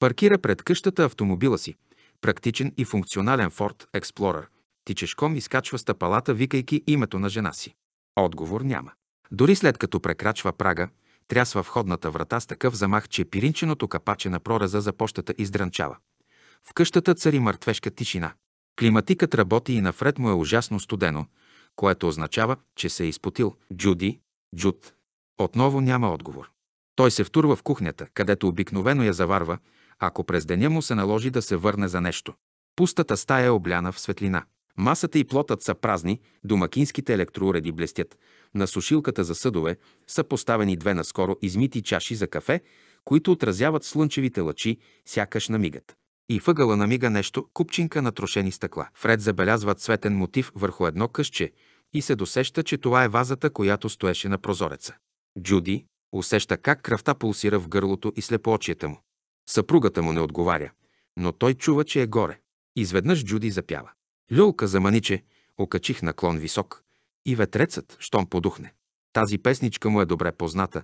Паркира пред къщата автомобила си, практичен и функционален Ford Explorer. Тичешком изкачва стъпалата, викайки името на жена си. Отговор няма. Дори след като прекрачва прага, трясва входната врата с такъв замах, че пиринченото капаче на прореза за пощата издранчава. В къщата цари мъртвешка тишина. Климатикът работи и нафред му е ужасно студено, което означава, че се е изпотил. Джуди, Джуд. Отново няма отговор. Той се втурва в кухнята, където обикновено я заварва, ако през деня му се наложи да се върне за нещо. Пустата стая е обляна в светлина. Масата и плотът са празни, домакинските електроуреди блестят. На сушилката за съдове са поставени две наскоро измити чаши за кафе, които отразяват слънчевите лъчи, сякаш намигат. И въгъла намига нещо, купчинка на трошени стъкла. Фред забелязва цветен мотив върху едно къще и се досеща, че това е вазата, която стоеше на прозореца. Джуди усеща как кръвта пулсира в гърлото и слепоочията му. Съпругата му не отговаря, но той чува, че е горе. Изведнъж Джуди запява. Люлка за маниче, окачих наклон висок и ветрецът, щом подухне. Тази песничка му е добре позната,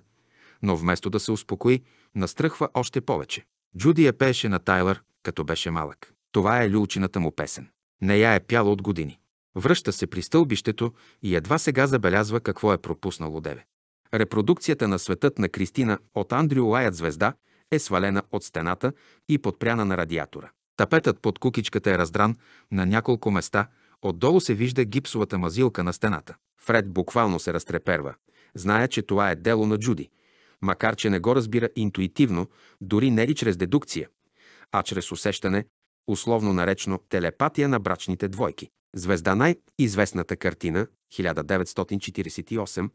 но вместо да се успокои, настръхва още повече. Джуди я пееше на Тайлър, като беше малък. Това е люлчината му песен. Не я е пяла от години. Връща се при стълбището и едва сега забелязва какво е пропуснало деве. Репродукцията на светът на Кристина от Андрю Лаят звезда е свалена от стената и подпряна на радиатора. Тапетът под кукичката е раздран на няколко места, отдолу се вижда гипсовата мазилка на стената. Фред буквално се разтреперва. Зная, че това е дело на Джуди, макар че не го разбира интуитивно, дори не и чрез дедукция, а чрез усещане, условно наречено телепатия на брачните двойки. Звезда най-известната картина 1948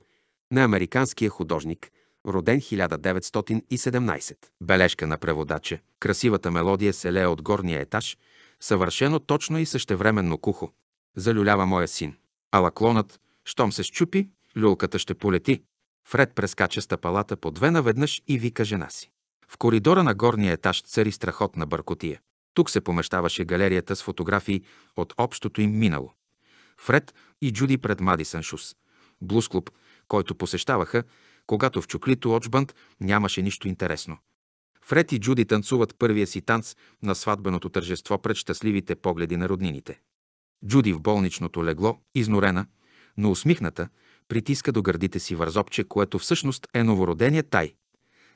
на американския художник роден 1917. Бележка на преводача. Красивата мелодия се лее от горния етаж, съвършено точно и същевременно кухо. Залюлява моя син. Ала клонът, щом се щупи, люлката ще полети. Фред прескача стъпалата по две наведнъж и вика жена си. В коридора на горния етаж цари страхотна бъркотия. Тук се помещаваше галерията с фотографии от общото им минало. Фред и Джуди пред Мадисън Шус. Блузклуб, който посещаваха, когато в чуклито Очбанд нямаше нищо интересно. Фред и Джуди танцуват първия си танц на сватбеното тържество пред щастливите погледи на роднините. Джуди в болничното легло, изнорена, но усмихната, притиска до гърдите си вързопче, което всъщност е новородение Тай.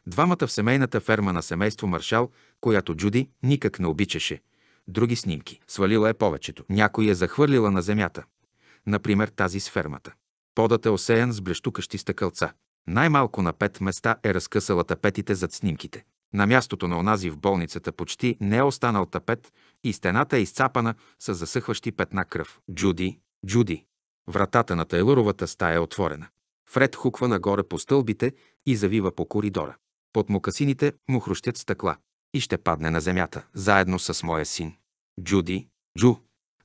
Двамата в семейната ферма на семейство Маршал, която Джуди никак не обичаше. Други снимки. Свалила е повечето. Някой е захвърлила на земята. Например, тази с фермата. Подът е осеян с блещукащи стъкълца. Най-малко на пет места е разкъсала тапетите зад снимките. На мястото на онази в болницата почти не е останал тапет и стената е изцапана с засъхващи петна кръв. Джуди, Джуди. Вратата на Тайлоровата стая е отворена. Фред хуква нагоре по стълбите и завива по коридора. Под мукасините му хрущят стъкла и ще падне на земята, заедно с моя син. Джуди, Джу,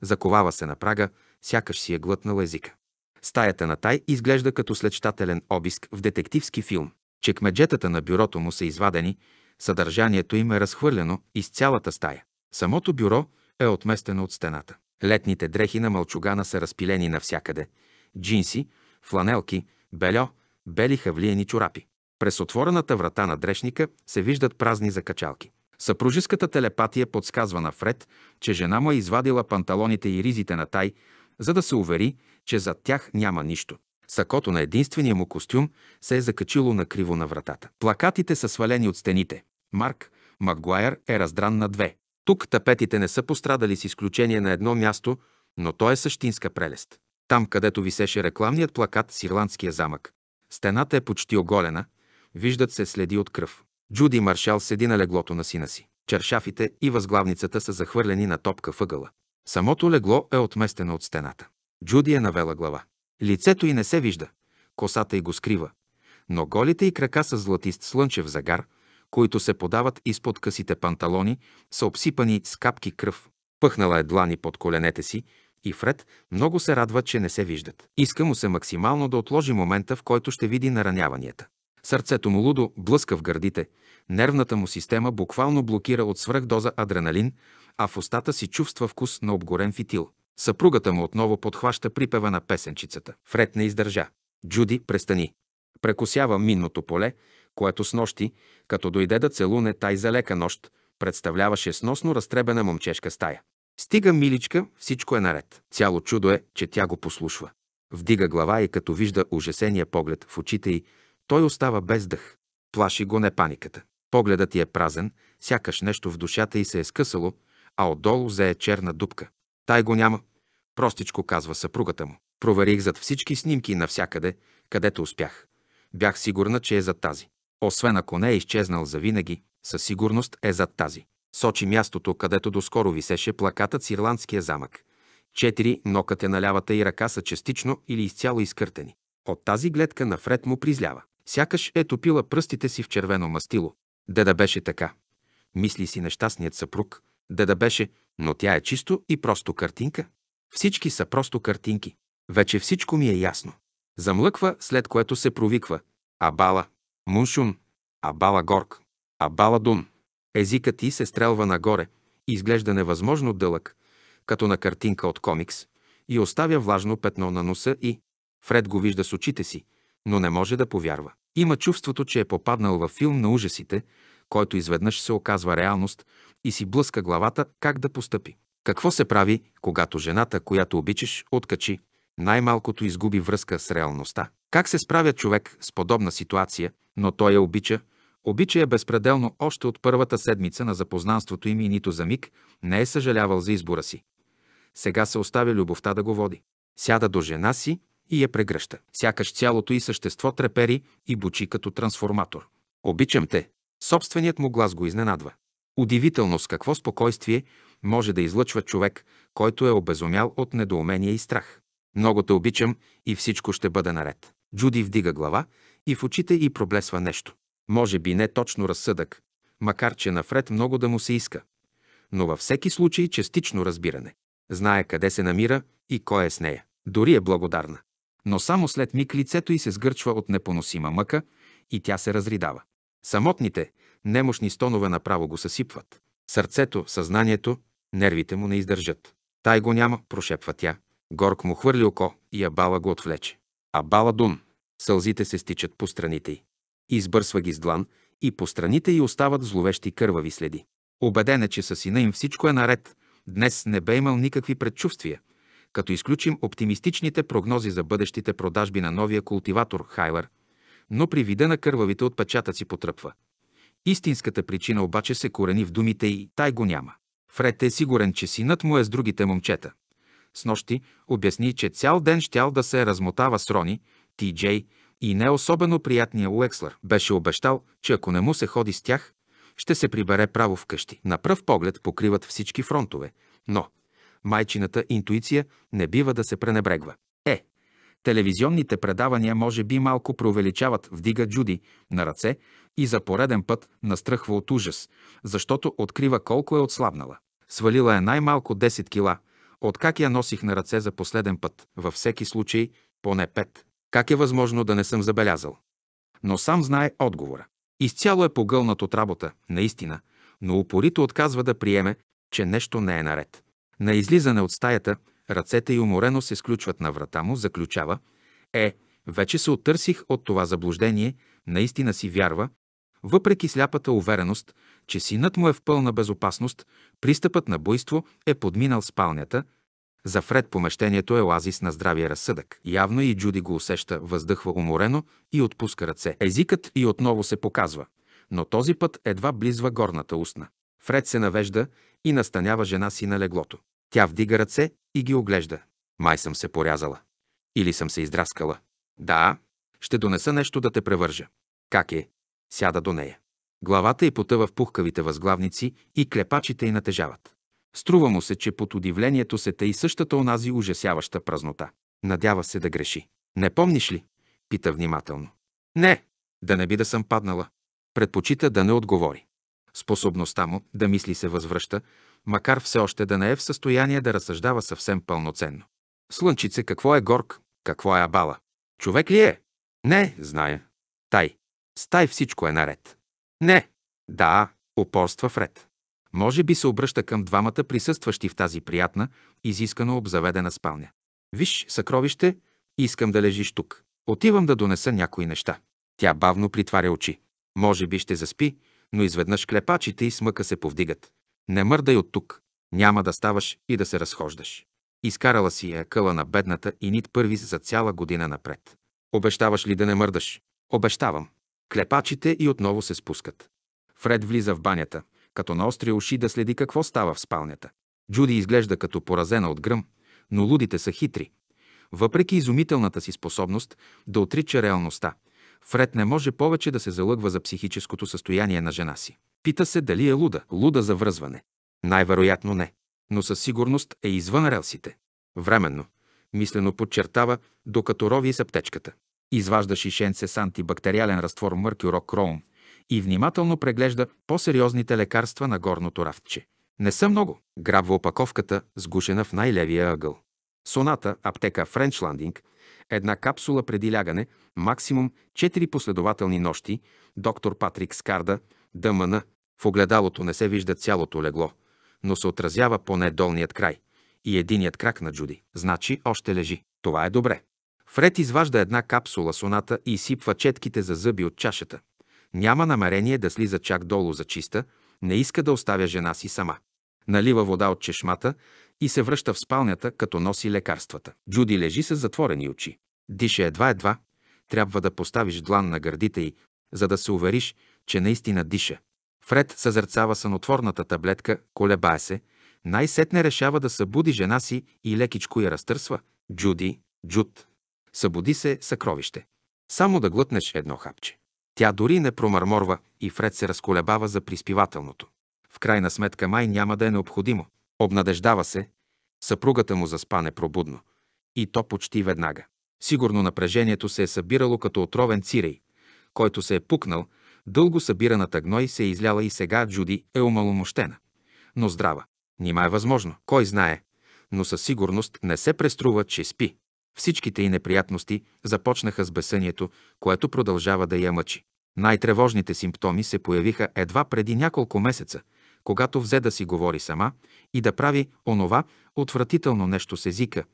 заковава се на прага, сякаш си е глътнал езика. Стаята на Тай изглежда като следщателен обиск в детективски филм. Чекмеджетата на бюрото му са извадени, съдържанието им е разхвърлено из цялата стая. Самото бюро е отместено от стената. Летните дрехи на мълчугана са разпилени навсякъде. Джинси, фланелки, бельо, бели хавлиени чорапи. През отворената врата на дрешника се виждат празни закачалки. Съпружеската телепатия подсказва на Фред, че жена му е извадила панталоните и ризите на Тай, за да се увери, че зад тях няма нищо. Сакото на единствения му костюм се е закачило на криво на вратата. Плакатите са свалени от стените. Марк Макгуайер е раздран на две. Тук тапетите не са пострадали с изключение на едно място, но то е същинска прелест. Там, където висеше рекламният плакат с ирландския замък. Стената е почти оголена, виждат се следи от кръв. Джуди Маршал седи на леглото на сина си. Чершафите и възглавницата са захвърлени на топка въгъла. Самото легло е отместено от стената. Джуди е навела глава. Лицето й не се вижда, косата й го скрива, но голите й крака с златист слънчев загар, които се подават изпод късите панталони, са обсипани с капки кръв. Пъхнала е длани под коленете си и Фред много се радва, че не се виждат. Иска му се максимално да отложи момента, в който ще види нараняванията. Сърцето му лудо блъска в гърдите, нервната му система буквално блокира от свръхдоза адреналин, а в устата си чувства вкус на обгорен фитил. Съпругата му отново подхваща припева на песенчицата. Фред не издържа. Джуди, престани. Прекосява минното поле, което с нощи, като дойде да целуне тай за лека нощ, представляваше сносно разтребена момчешка стая. Стига миличка, всичко е наред. Цяло чудо е, че тя го послушва. Вдига глава и като вижда ужасения поглед в очите й, той остава без дъх. Плаши го не паниката. Погледът ти е празен, сякаш нещо в душата й се е скъсало, а отдолу зае черна дупка. Тай го няма. Простичко казва съпругата му. Проверих зад всички снимки навсякъде, където успях. Бях сигурна, че е зад тази. Освен ако не е изчезнал завинаги, със сигурност е зад тази. Сочи мястото, където доскоро висеше плакатът с ирландския замък. Четири нокът е на лявата и ръка са частично или изцяло изкъртени. От тази гледка нафред му призлява. Сякаш е топила пръстите си в червено мастило. Деда беше така. Мисли си нещастният съпруг, да да беше, но тя е чисто и просто картинка. Всички са просто картинки. Вече всичко ми е ясно. Замлъква, след което се провиква. Абала, Муншун, Абала Горк, Абала Дун. Езикът ти се стрелва нагоре, изглежда невъзможно дълъг, като на картинка от комикс, и оставя влажно петно на носа и... Фред го вижда с очите си, но не може да повярва. Има чувството, че е попаднал във филм на ужасите, който изведнъж се оказва реалност, и си блъска главата как да постъпи. Какво се прави, когато жената, която обичаш, откачи, най-малкото изгуби връзка с реалността? Как се справя човек с подобна ситуация, но той я обича, обича я безпределно още от първата седмица на запознанството им и нито за миг не е съжалявал за избора си. Сега се оставя любовта да го води. Сяда до жена си и я прегръща. Сякаш цялото и същество трепери и бучи като трансформатор. Обичам те. Собственият му глас го изненадва. Удивително с какво спокойствие може да излъчва човек, който е обезумял от недоумение и страх. Много те обичам и всичко ще бъде наред. Джуди вдига глава и в очите й проблесва нещо. Може би не точно разсъдък, макар че нафред много да му се иска. Но във всеки случай частично разбиране. Знае къде се намира и кой е с нея. Дори е благодарна. Но само след миг лицето й се сгърчва от непоносима мъка и тя се разридава. Самотните, немощни стонове направо го съсипват. Сърцето, съзнанието, нервите му не издържат. Тай го няма, прошепва тя. Горк му хвърли око и Абала го отвлече. Абала дун. Сълзите се стичат по страните й. Избърсва ги с длан и по страните й остават зловещи кървави следи. Обеден е, че със сина им всичко е наред. Днес не бе имал никакви предчувствия, като изключим оптимистичните прогнози за бъдещите продажби на новия култиватор Хайлер, но при вида на кървавите отпечатъци потръпва. Истинската причина обаче се корени в думите и тай го няма. Фред е сигурен, че синът му е с другите момчета. С нощи обясни, че цял ден щял да се размотава с Рони, Ти Джей и не особено приятния Уекслър. Беше обещал, че ако не му се ходи с тях, ще се прибере право вкъщи. На пръв поглед покриват всички фронтове, но майчината интуиция не бива да се пренебрегва. Телевизионните предавания може би малко преувеличават, вдига Джуди на ръце и за пореден път настръхва от ужас, защото открива колко е отслабнала. Свалила е най-малко 10 кила, откак я носих на ръце за последен път, във всеки случай поне 5. Как е възможно да не съм забелязал? Но сам знае отговора. Изцяло е погълнат от работа, наистина, но упорито отказва да приеме, че нещо не е наред. На излизане от стаята Ръцете и уморено се сключват на врата му, заключава, е, вече се оттърсих от това заблуждение, наистина си вярва, въпреки сляпата увереност, че синът му е в пълна безопасност, пристъпът на буйство е подминал спалнята, за Фред помещението е оазис на здравия разсъдък. Явно и Джуди го усеща, въздъхва уморено и отпуска ръце. Езикът и отново се показва, но този път едва близва горната устна. Фред се навежда и настанява жена си на леглото. Тя вдига ръце и ги оглежда. Май съм се порязала. Или съм се издраскала. Да, ще донеса нещо да те превържа. Как е? Сяда до нея. Главата й потъва в пухкавите възглавници и клепачите й натежават. Струва му се, че под удивлението се тъй същата онази ужасяваща празнота. Надява се да греши. Не помниш ли? Пита внимателно. Не, да не би да съм паднала. Предпочита да не отговори. Способността му да мисли се възвръща, макар все още да не е в състояние да разсъждава съвсем пълноценно. Слънчице, какво е горк? Какво е абала? Човек ли е? Не, зная. Тай. С тай всичко е наред. Не. Да, упорства Фред. Може би се обръща към двамата присъстващи в тази приятна, изискано обзаведена спалня. Виж, съкровище, искам да лежиш тук. Отивам да донеса някои неща. Тя бавно притваря очи. Може би ще заспи, но изведнъж клепачите и смъка се повдигат. Не мърдай от тук. Няма да ставаш и да се разхождаш. Изкарала си я е къла на бедната и нит първи за цяла година напред. Обещаваш ли да не мърдаш? Обещавам. Клепачите и отново се спускат. Фред влиза в банята, като остри уши да следи какво става в спалнята. Джуди изглежда като поразена от гръм, но лудите са хитри. Въпреки изумителната си способност да отрича реалността, Фред не може повече да се залъгва за психическото състояние на жена си. Пита се дали е луда, луда за връзване. Най-вероятно не, но със сигурност е извън релсите. Временно, мислено подчертава, докато рови с аптечката. Изважда шишенце с антибактериален раствор Мъркюрок Роум и внимателно преглежда по-сериозните лекарства на горното рафтче. Не са много. Грабва опаковката, сгушена в най-левия ъгъл. Соната, аптека Френчландинг, една капсула преди лягане, максимум 4 последователни нощи, доктор Патрик Скарда, ДМН. В огледалото не се вижда цялото легло, но се отразява поне долният край и единият крак на Джуди. Значи още лежи. Това е добре. Фред изважда една капсула соната и изсипва четките за зъби от чашата. Няма намерение да слиза чак долу за чиста, не иска да оставя жена си сама налива вода от чешмата и се връща в спалнята, като носи лекарствата. Джуди лежи с затворени очи. Диша едва-едва. Трябва да поставиш длан на гърдите й, за да се увериш, че наистина диша. Фред съзърцава сънотворната таблетка, колебае се, най-сетне решава да събуди жена си и лекичко я разтърсва. Джуди, Джуд, събуди се съкровище. Само да глътнеш едно хапче. Тя дори не промърморва и Фред се разколебава за приспивателното. В крайна сметка май няма да е необходимо. Обнадеждава се. Съпругата му заспане пробудно. И то почти веднага. Сигурно напрежението се е събирало като отровен цирей, който се е пукнал, дълго събираната гной се е изляла и сега Джуди е омаломощена. Но здрава. Нима е възможно, кой знае, но със сигурност не се преструва, че спи. Всичките й неприятности започнаха с бесението, което продължава да я мъчи. Най-тревожните симптоми се появиха едва преди няколко месеца, когато взе да си говори сама и да прави онова отвратително нещо с езика,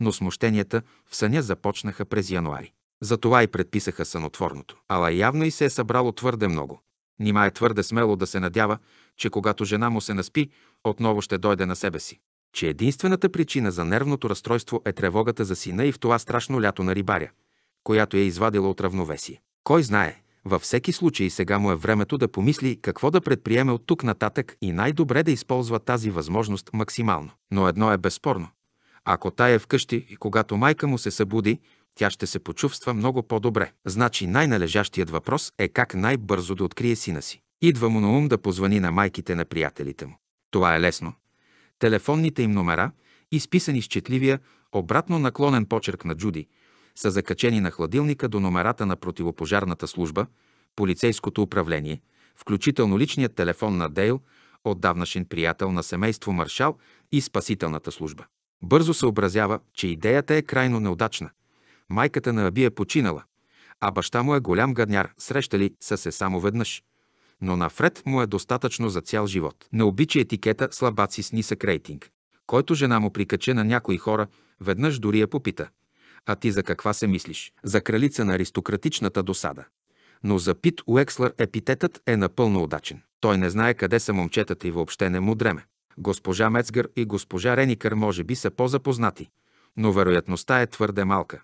но смущенията в съня започнаха през януари. Затова и предписаха сънотворното. Ала явно и се е събрало твърде много. Нима е твърде смело да се надява, че когато жена му се наспи, отново ще дойде на себе си. Че единствената причина за нервното разстройство е тревогата за сина и в това страшно лято на рибаря, която я е извадила от равновесие. Кой знае, във всеки случай сега му е времето да помисли какво да предприеме от тук нататък и най-добре да използва тази възможност максимално. Но едно е безспорно. Ако тая е вкъщи и когато майка му се събуди, тя ще се почувства много по-добре. Значи най-належащият въпрос е как най-бързо да открие сина си. Идва му на ум да позвани на майките на приятелите му. Това е лесно. Телефонните им номера, изписани с четливия, обратно наклонен почерк на Джуди – са закачени на хладилника до номерата на противопожарната служба, полицейското управление, включително личният телефон на Дейл, отдавнашен приятел на семейство Маршал и спасителната служба. Бързо съобразява, че идеята е крайно неудачна. Майката на Аби е починала, а баща му е голям гадняр, срещали са се само веднъж. Но на Фред му е достатъчно за цял живот. Не обича етикета слабаци с нисък рейтинг, който жена му прикаче на някои хора, веднъж дори я попита. А ти за каква се мислиш? За кралица на аристократичната досада. Но за Пит Уекслър епитетът е напълно удачен. Той не знае къде са момчетата и въобще не му дреме. Госпожа Мецгър и госпожа Реникър може би са по-запознати, но вероятността е твърде малка.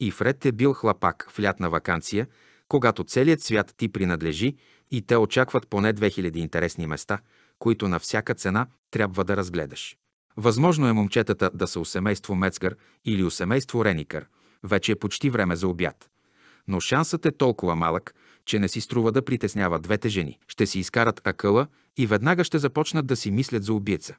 И Фред е бил хлапак в лятна вакансия, когато целият свят ти принадлежи и те очакват поне 2000 интересни места, които на всяка цена трябва да разгледаш. Възможно е момчетата да са у семейство Мецгър или у семейство Реникър. Вече е почти време за обяд. Но шансът е толкова малък, че не си струва да притеснява двете жени. Ще си изкарат акъла и веднага ще започнат да си мислят за убийца.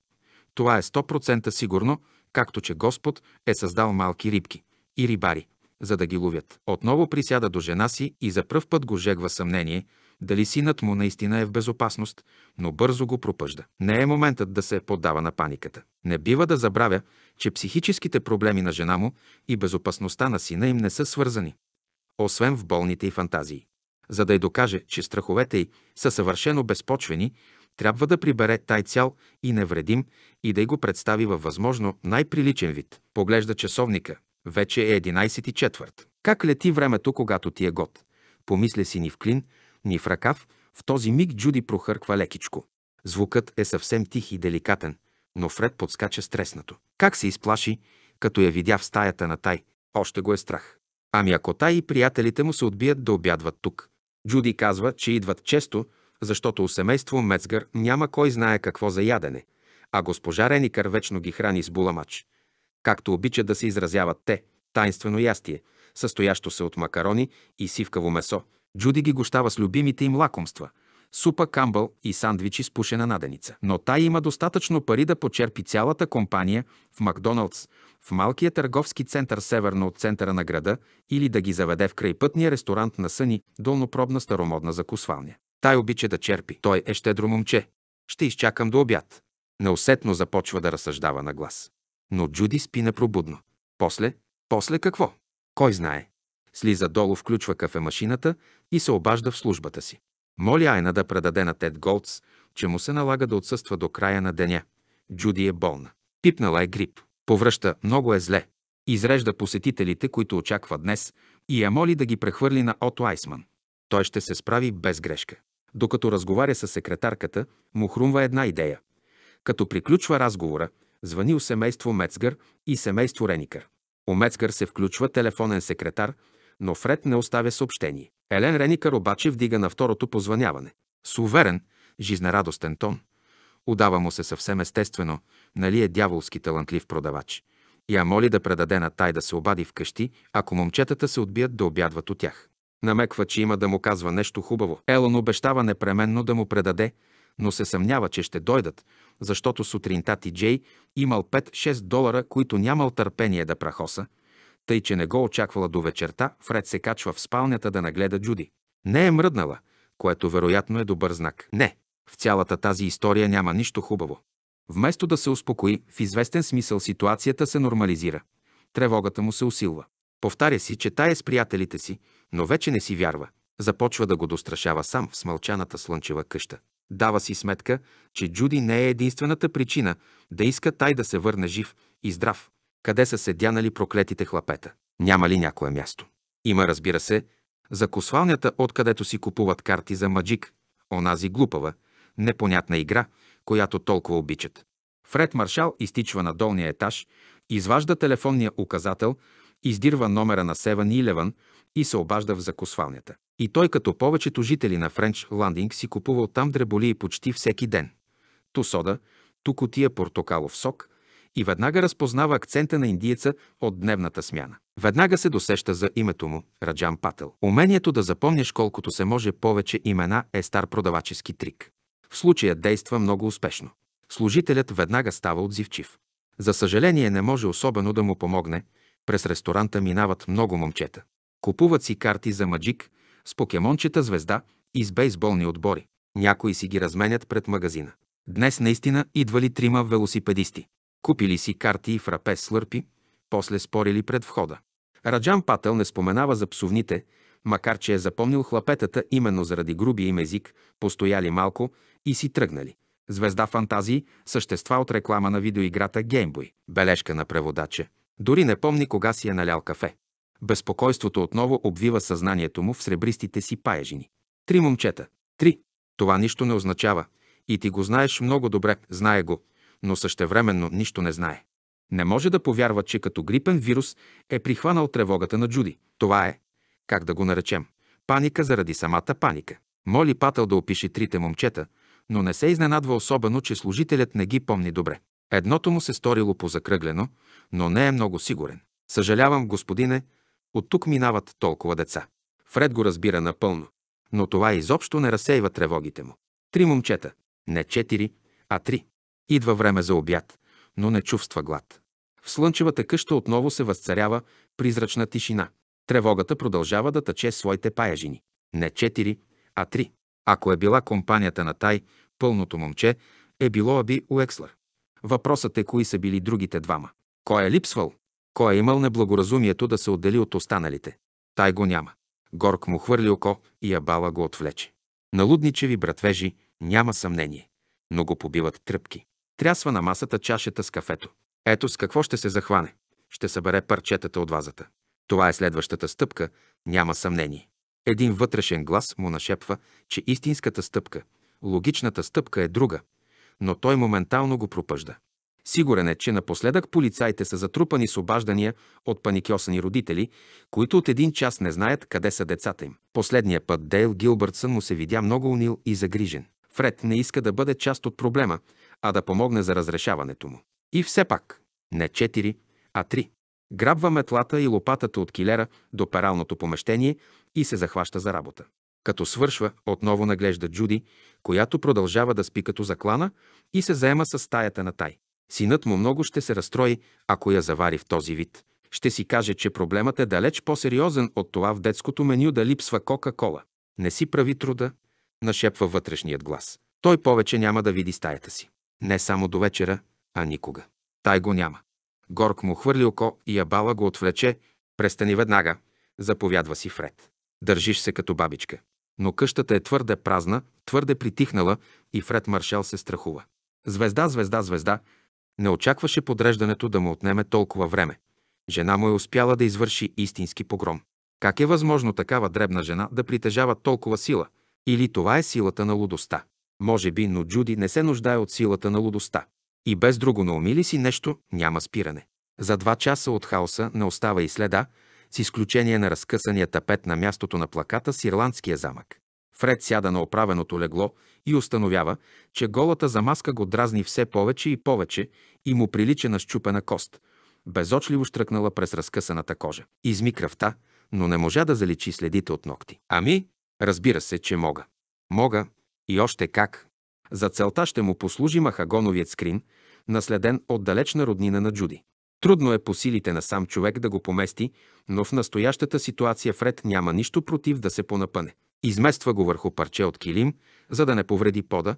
Това е 100% сигурно, както че Господ е създал малки рибки и рибари, за да ги ловят. Отново присяда до жена си и за пръв път го жегва съмнение – дали синът му наистина е в безопасност, но бързо го пропъжда. Не е моментът да се поддава на паниката. Не бива да забравя, че психическите проблеми на жена му и безопасността на сина им не са свързани, освен в болните и фантазии. За да й докаже, че страховете й са съвършено безпочвени, трябва да прибере тай цял и невредим и да й го представи във възможно най-приличен вид. Поглежда часовника. Вече е 11 и четвърт. Как лети времето, когато ти е год? Помисля си ни в клин – ни в ръкав, в този миг Джуди прохърква лекичко. Звукът е съвсем тих и деликатен, но Фред подскача стреснато. Как се изплаши, като я видя в стаята на Тай. Още го е страх. Ами ако Тай и приятелите му се отбият да обядват тук. Джуди казва, че идват често, защото у семейство Мецгър няма кой знае какво за ядене, а госпожа Реникър вечно ги храни с буламач. Както обича да се изразяват те, тайнствено ястие, състоящо се от макарони и сивкаво месо, Джуди ги гощава с любимите им лакомства – супа камбъл и сандвичи с пушена наденица. Но та има достатъчно пари да почерпи цялата компания в Макдоналдс, в малкия търговски център северно от центъра на града или да ги заведе в крайпътния ресторант на Съни, долнопробна старомодна закусвалня. Тай обича да черпи. Той е щедро момче. Ще изчакам до обяд. Неусетно започва да разсъждава на глас. Но Джуди спи напробудно. После? После какво? Кой знае? Слиза долу, включва кафемашината, и се обажда в службата си. Моли Айна да предаде на Тед Голдс, че му се налага да отсъства до края на деня. Джуди е болна. Пипнала е грип. Повръща, много е зле. Изрежда посетителите, които очаква днес, и я моли да ги прехвърли на Ото Айсман. Той ще се справи без грешка. Докато разговаря с секретарката, му хрумва една идея. Като приключва разговора, звъни у семейство Мецгър и семейство Реникър. У Мецгър се включва телефонен секретар, но Фред не оставя съобщение. Елен Реникър обаче вдига на второто позваняване. С уверен, жизнерадостен тон. Удава му се съвсем естествено, нали е дяволски талантлив продавач. Я моли да предаде на Тай да се обади вкъщи, ако момчетата се отбият да обядват от тях. Намеква, че има да му казва нещо хубаво. Елон обещава непременно да му предаде, но се съмнява, че ще дойдат, защото сутринта Ти Джей имал 5-6 долара, които нямал търпение да прахоса, тъй че не го очаквала до вечерта, Фред се качва в спалнята да нагледа Джуди. Не е мръднала, което вероятно е добър знак. Не, в цялата тази история няма нищо хубаво. Вместо да се успокои, в известен смисъл ситуацията се нормализира. Тревогата му се усилва. Повтаря си, че тая е с приятелите си, но вече не си вярва. Започва да го дострашава сам в смълчаната слънчева къща. Дава си сметка, че Джуди не е единствената причина да иска тай да се върне жив и здрав къде са седянали проклетите хлапета. Няма ли някое място? Има, разбира се, закусвалнята, откъдето си купуват карти за маджик, онази глупава, непонятна игра, която толкова обичат. Фред Маршал изтичва на долния етаж, изважда телефонния указател, издирва номера на Севан и Леван и се обажда в закусвалнята. И той, като повечето жители на Френч Ландинг, си купувал там дреболии почти всеки ден. Ту сода, ту котия портокалов сок – и веднага разпознава акцента на индиеца от дневната смяна. Веднага се досеща за името му – Раджан Пател. Умението да запомняш колкото се може повече имена е стар продавачески трик. В случая действа много успешно. Служителят веднага става отзивчив. За съжаление не може особено да му помогне. През ресторанта минават много момчета. Купуват си карти за маджик с покемончета звезда и с бейсболни отбори. Някои си ги разменят пред магазина. Днес наистина идвали трима велосипедисти. Купили си карти и фрапе с лърпи, после спорили пред входа. Раджан Пател не споменава за псовните, макар че е запомнил хлапетата именно заради грубия им език, постояли малко и си тръгнали. Звезда фантазии, същества от реклама на видеоиграта Геймбой. Бележка на преводача. Дори не помни кога си е налял кафе. Безпокойството отново обвива съзнанието му в сребристите си паежини. Три момчета. Три. Това нищо не означава. И ти го знаеш много добре, знае го но същевременно нищо не знае. Не може да повярва, че като грипен вирус е прихванал тревогата на Джуди. Това е, как да го наречем, паника заради самата паника. Моли Патъл да опише трите момчета, но не се изненадва особено, че служителят не ги помни добре. Едното му се сторило позакръглено, но не е много сигурен. Съжалявам, господине, от тук минават толкова деца. Фред го разбира напълно, но това изобщо не разсейва тревогите му. Три момчета, не четири, а три. Идва време за обяд, но не чувства глад. В слънчевата къща отново се възцарява призрачна тишина. Тревогата продължава да тъче своите паяжини. Не четири, а три. Ако е била компанията на Тай, пълното момче, е било Аби Уекслър. Въпросът е кои са били другите двама. Кой е липсвал? Кой е имал неблагоразумието да се отдели от останалите? Тай го няма. Горк му хвърли око и Абала го отвлече. На лудничеви братвежи няма съмнение, но го побиват тръпки. Трясва на масата чашата с кафето. Ето с какво ще се захване. Ще събере парчетата от вазата. Това е следващата стъпка, няма съмнение. Един вътрешен глас му нашепва, че истинската стъпка, логичната стъпка е друга, но той моментално го пропъжда. Сигурен е, че напоследък полицаите са затрупани с обаждания от паникьосани родители, които от един час не знаят къде са децата им. Последния път Дейл Гилбъртсън му се видя много унил и загрижен. Фред не иска да бъде част от проблема, а да помогне за разрешаването му. И все пак, не четири, а три. Грабва метлата и лопатата от килера до пералното помещение и се захваща за работа. Като свършва, отново наглежда Джуди, която продължава да спи като заклана и се заема с стаята на тай. Синът му много ще се разстрои, ако я завари в този вид. Ще си каже, че проблемът е далеч по-сериозен от това в детското меню да липсва Кока-Кола. Не си прави труда, нашепва вътрешният глас. Той повече няма да види стаята си. Не само до вечера, а никога. Тай го няма. Горк му хвърли око и ябала го отвлече. Престани веднага, заповядва си Фред. Държиш се като бабичка. Но къщата е твърде празна, твърде притихнала и Фред Маршал се страхува. Звезда, звезда, звезда. Не очакваше подреждането да му отнеме толкова време. Жена му е успяла да извърши истински погром. Как е възможно такава дребна жена да притежава толкова сила? Или това е силата на лудостта? Може би, но Джуди не се нуждае от силата на лудостта. И без друго умили си нещо, няма спиране. За два часа от хаоса не остава и следа, с изключение на разкъсания тапет на мястото на плаката с ирландския замък. Фред сяда на оправеното легло и установява, че голата замаска го дразни все повече и повече и му прилича на щупена кост, безочливо штръкнала през разкъсаната кожа. Изми кръвта, но не можа да заличи следите от ногти. Ами, разбира се, че мога. Мога, и още как! За целта ще му послужи махагоновият скрин, наследен от далечна роднина на Джуди. Трудно е по силите на сам човек да го помести, но в настоящата ситуация Фред няма нищо против да се понапъне. Измества го върху парче от килим, за да не повреди пода,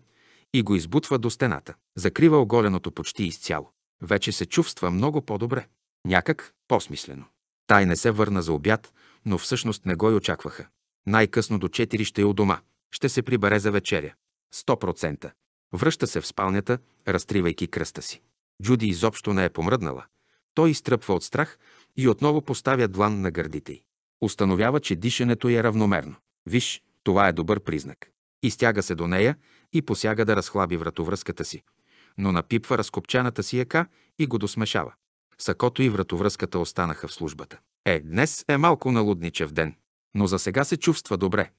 и го избутва до стената. Закрива оголеното почти изцяло. Вече се чувства много по-добре. Някак по-смислено. Тай не се върна за обяд, но всъщност не го и очакваха. Най-късно до 4 ще е у дома ще се прибере за вечеря. 100%. Връща се в спалнята, разтривайки кръста си. Джуди изобщо не е помръднала. Той изтръпва от страх и отново поставя длан на гърдите й. Установява, че дишането й е равномерно. Виж, това е добър признак. Изтяга се до нея и посяга да разхлаби вратовръзката си, но напипва разкопчаната си яка и го досмешава. Сакото и вратовръзката останаха в службата. Е, днес е малко налудничев ден, но за сега се чувства добре.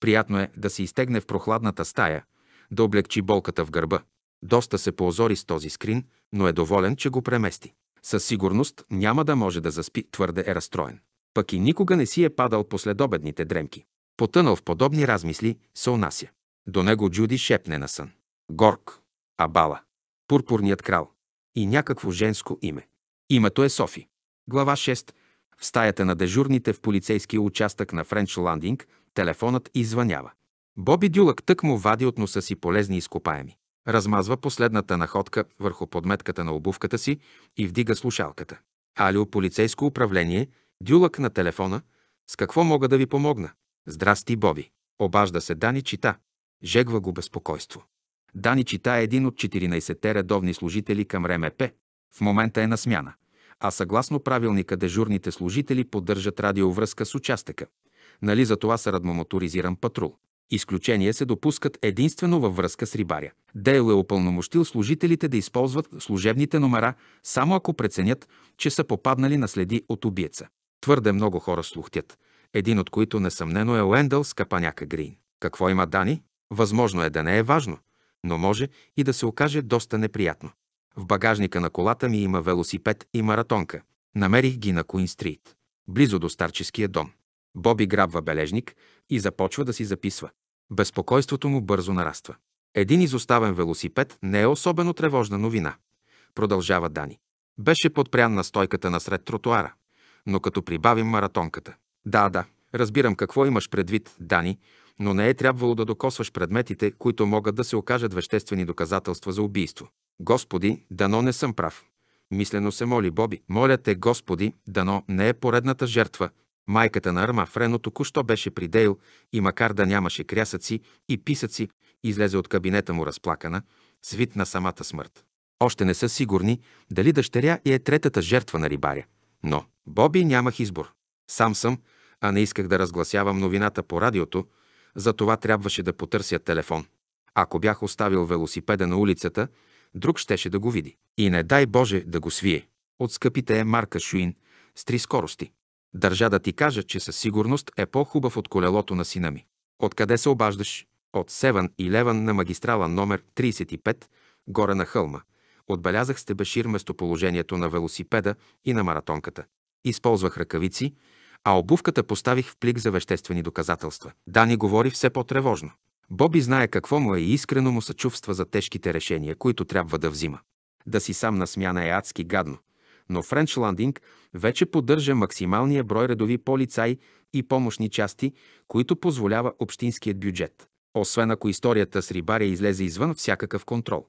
Приятно е да се изтегне в прохладната стая, да облегчи болката в гърба. Доста се поозори с този скрин, но е доволен, че го премести. Със сигурност няма да може да заспи, твърде е разстроен. Пък и никога не си е падал последобедните дремки. Потънал в подобни размисли, се унася. До него Джуди шепне на сън. Горк, Абала, Пурпурният крал и някакво женско име. Името е Софи. Глава 6 в стаята на дежурните в полицейския участък на Френч Ландинг телефонът извънява. Боби Дюлък тък му вади от носа си полезни изкопаеми. Размазва последната находка върху подметката на обувката си и вдига слушалката. Алио, полицейско управление, Дюлък на телефона. С какво мога да ви помогна? Здрасти, Боби. Обажда се Дани Чита. Жегва го безпокойство. Дани Чита е един от 14-те редовни служители към РМП. Е в момента е на смяна а съгласно правилника дежурните служители поддържат радиовръзка с участъка. Нали за това са радмомоторизиран патрул. Изключения се допускат единствено във връзка с рибаря. Дейл е опълномощил служителите да използват служебните номера, само ако преценят, че са попаднали на следи от убиеца. Твърде много хора слухтят, един от които несъмнено е Уендъл с капаняка Грин. Какво има Дани? Възможно е да не е важно, но може и да се окаже доста неприятно. В багажника на колата ми има велосипед и маратонка. Намерих ги на Куин Стрит, близо до старческия дом. Боби грабва бележник и започва да си записва. Безпокойството му бързо нараства. Един изоставен велосипед не е особено тревожна новина. Продължава Дани. Беше подпрян на стойката насред тротуара, но като прибавим маратонката. Да, да, разбирам какво имаш предвид, Дани, но не е трябвало да докосваш предметите, които могат да се окажат веществени доказателства за убийство. Господи, дано не съм прав. Мислено се моли Боби. Моля те, Господи, дано не е поредната жертва. Майката на Арма Френо току-що беше при Дейл и макар да нямаше крясъци и писъци, излезе от кабинета му разплакана, свит на самата смърт. Още не са сигурни дали дъщеря и е третата жертва на рибаря. Но Боби нямах избор. Сам съм, а не исках да разгласявам новината по радиото, затова трябваше да потърся телефон. Ако бях оставил велосипеда на улицата, друг щеше да го види. И не дай Боже да го свие. От скъпите е марка Шуин с три скорости. Държа да ти кажа, че със сигурност е по-хубав от колелото на сина ми. Откъде се обаждаш? От Севан и Леван на магистрала номер 35, горе на хълма. Отбелязах сте бешир местоположението на велосипеда и на маратонката. Използвах ръкавици, а обувката поставих в плик за веществени доказателства. Дани говори все по-тревожно. Боби знае какво му е и искрено му съчувства за тежките решения, които трябва да взима. Да си сам на смяна е адски гадно, но Френч Ландинг вече поддържа максималния брой редови полицаи и помощни части, които позволява общинският бюджет. Освен ако историята с рибаря излезе извън всякакъв контрол.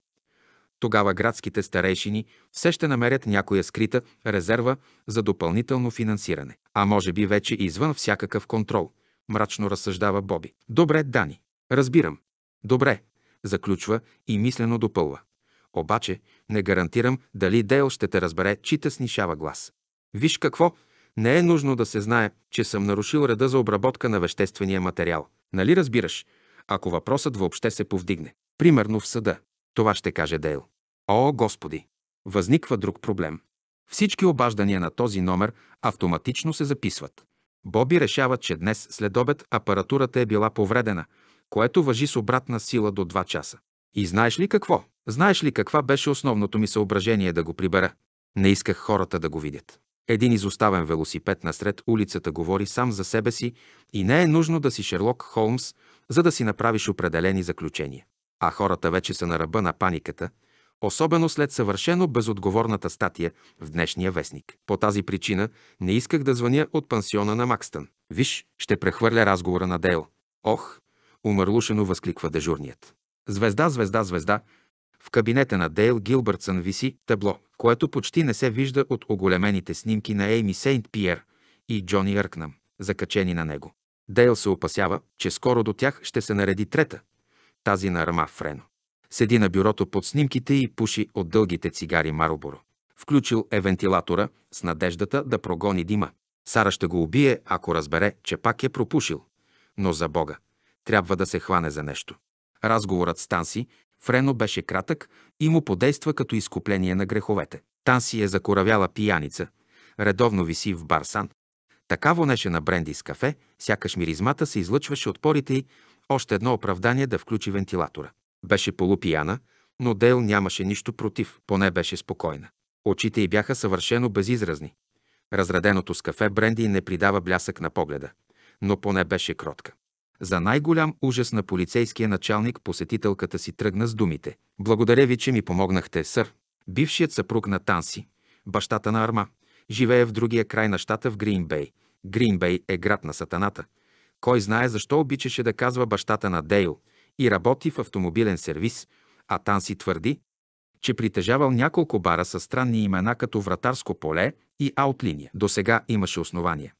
Тогава градските старейшини все ще намерят някоя скрита резерва за допълнително финансиране. А може би вече извън всякакъв контрол, мрачно разсъждава Боби. Добре, Дани. Разбирам. Добре, заключва и мислено допълва. Обаче не гарантирам дали Дейл ще те разбере, чита снишава глас. Виж какво, не е нужно да се знае, че съм нарушил реда за обработка на веществения материал. Нали разбираш? Ако въпросът въобще се повдигне. Примерно в съда. Това ще каже Дейл. О, Господи! Възниква друг проблем. Всички обаждания на този номер автоматично се записват. Боби решава, че днес след обед апаратурата е била повредена – което въжи с обратна сила до 2 часа. И знаеш ли какво? Знаеш ли каква беше основното ми съображение да го прибера? Не исках хората да го видят. Един изоставен велосипед насред улицата говори сам за себе си и не е нужно да си Шерлок Холмс, за да си направиш определени заключения. А хората вече са на ръба на паниката, особено след съвършено безотговорната статия в днешния вестник. По тази причина не исках да звъня от пансиона на Макстън. Виж, ще прехвърля разговора на Дейл. Ох, Умърлушено възкликва дежурният. Звезда, звезда, звезда. В кабинета на Дейл Гилбъртсън виси табло, което почти не се вижда от оголемените снимки на Ейми Сейнт Пиер и Джони Аркнам, закачени на него. Дейл се опасява, че скоро до тях ще се нареди трета, тази на Рама Френо. Седи на бюрото под снимките и пуши от дългите цигари Марлборо. Включил е вентилатора с надеждата да прогони дима. Сара ще го убие, ако разбере, че пак е пропушил. Но за Бога, трябва да се хване за нещо. Разговорът с Танси Френо беше кратък и му подейства като изкупление на греховете. Танси е закоравяла пияница, редовно виси в барсан. Така вонеше на бренди с кафе, сякаш миризмата се излъчваше от порите й, още едно оправдание да включи вентилатора. Беше полупияна, но Дейл нямаше нищо против, поне беше спокойна. Очите й бяха съвършено безизразни. Разреденото с кафе бренди не придава блясък на погледа, но поне беше кротка. За най-голям ужас на полицейския началник посетителката си тръгна с думите. Благодаря ви, че ми помогнахте, сър. Бившият съпруг на Танси, бащата на Арма, живее в другия край на щата в Гринбей. Гринбей е град на сатаната. Кой знае защо обичаше да казва бащата на Дейл и работи в автомобилен сервис, а Танси твърди, че притежавал няколко бара с странни имена като Вратарско поле и Аутлиния. До сега имаше основания.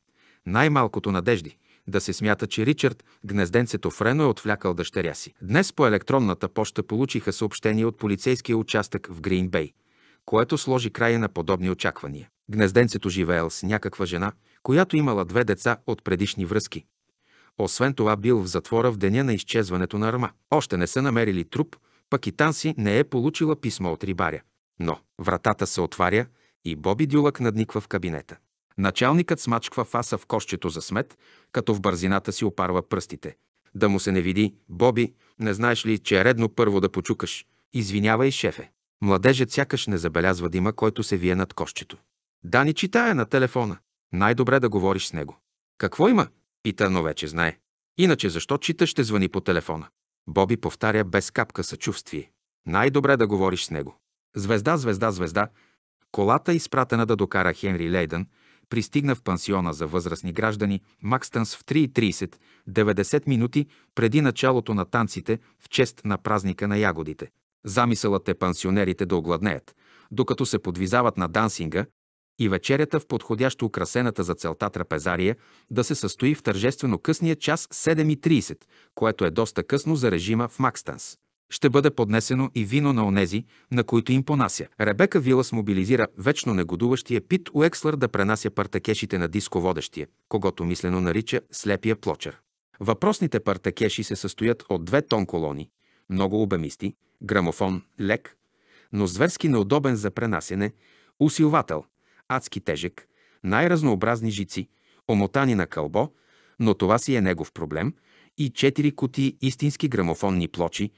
Най-малкото надежди – да се смята, че Ричард гнезденцето Френо е отвлякал дъщеря си. Днес по електронната поща получиха съобщение от полицейския участък в Гринбей, което сложи края на подобни очаквания. Гнезденцето живеел с някаква жена, която имала две деца от предишни връзки. Освен това бил в затвора в деня на изчезването на Рма. Още не са намерили труп, пък и Танси не е получила писмо от рибаря. Но вратата се отваря и Боби Дюлък надниква в кабинета. Началникът смачква фаса в кощето за смет, като в бързината си опарва пръстите. Да му се не види, Боби, не знаеш ли, че е редно първо да почукаш? Извинявай, шефе. Младежът сякаш не забелязва дима, който се вие над кощето. Да ни читая на телефона. Най-добре да говориш с него. Какво има? Пита, но вече знае. Иначе защо чита ще звъни по телефона? Боби повтаря без капка съчувствие. Най-добре да говориш с него. Звезда, звезда, звезда. Колата, изпратена да докара Хенри Лейдън, Пристигна в пансиона за възрастни граждани Макстънс в 3.30, 90 минути преди началото на танците в чест на празника на ягодите. Замисълът е пансионерите да огладнеят, докато се подвизават на дансинга и вечерята в подходящо украсената за целта трапезария да се състои в тържествено късния час 7.30, което е доста късно за режима в Макстанс ще бъде поднесено и вино на онези, на които им понася. Ребека Вилас мобилизира вечно негодуващия Пит Уекслър да пренася партакешите на дисководещия, когато мислено нарича слепия плочер. Въпросните партакеши се състоят от две тон колони, много обемисти, грамофон, лек, но зверски неудобен за пренасене, усилвател, адски тежък, най-разнообразни жици, омотани на кълбо, но това си е негов проблем, и четири кути истински грамофонни плочи,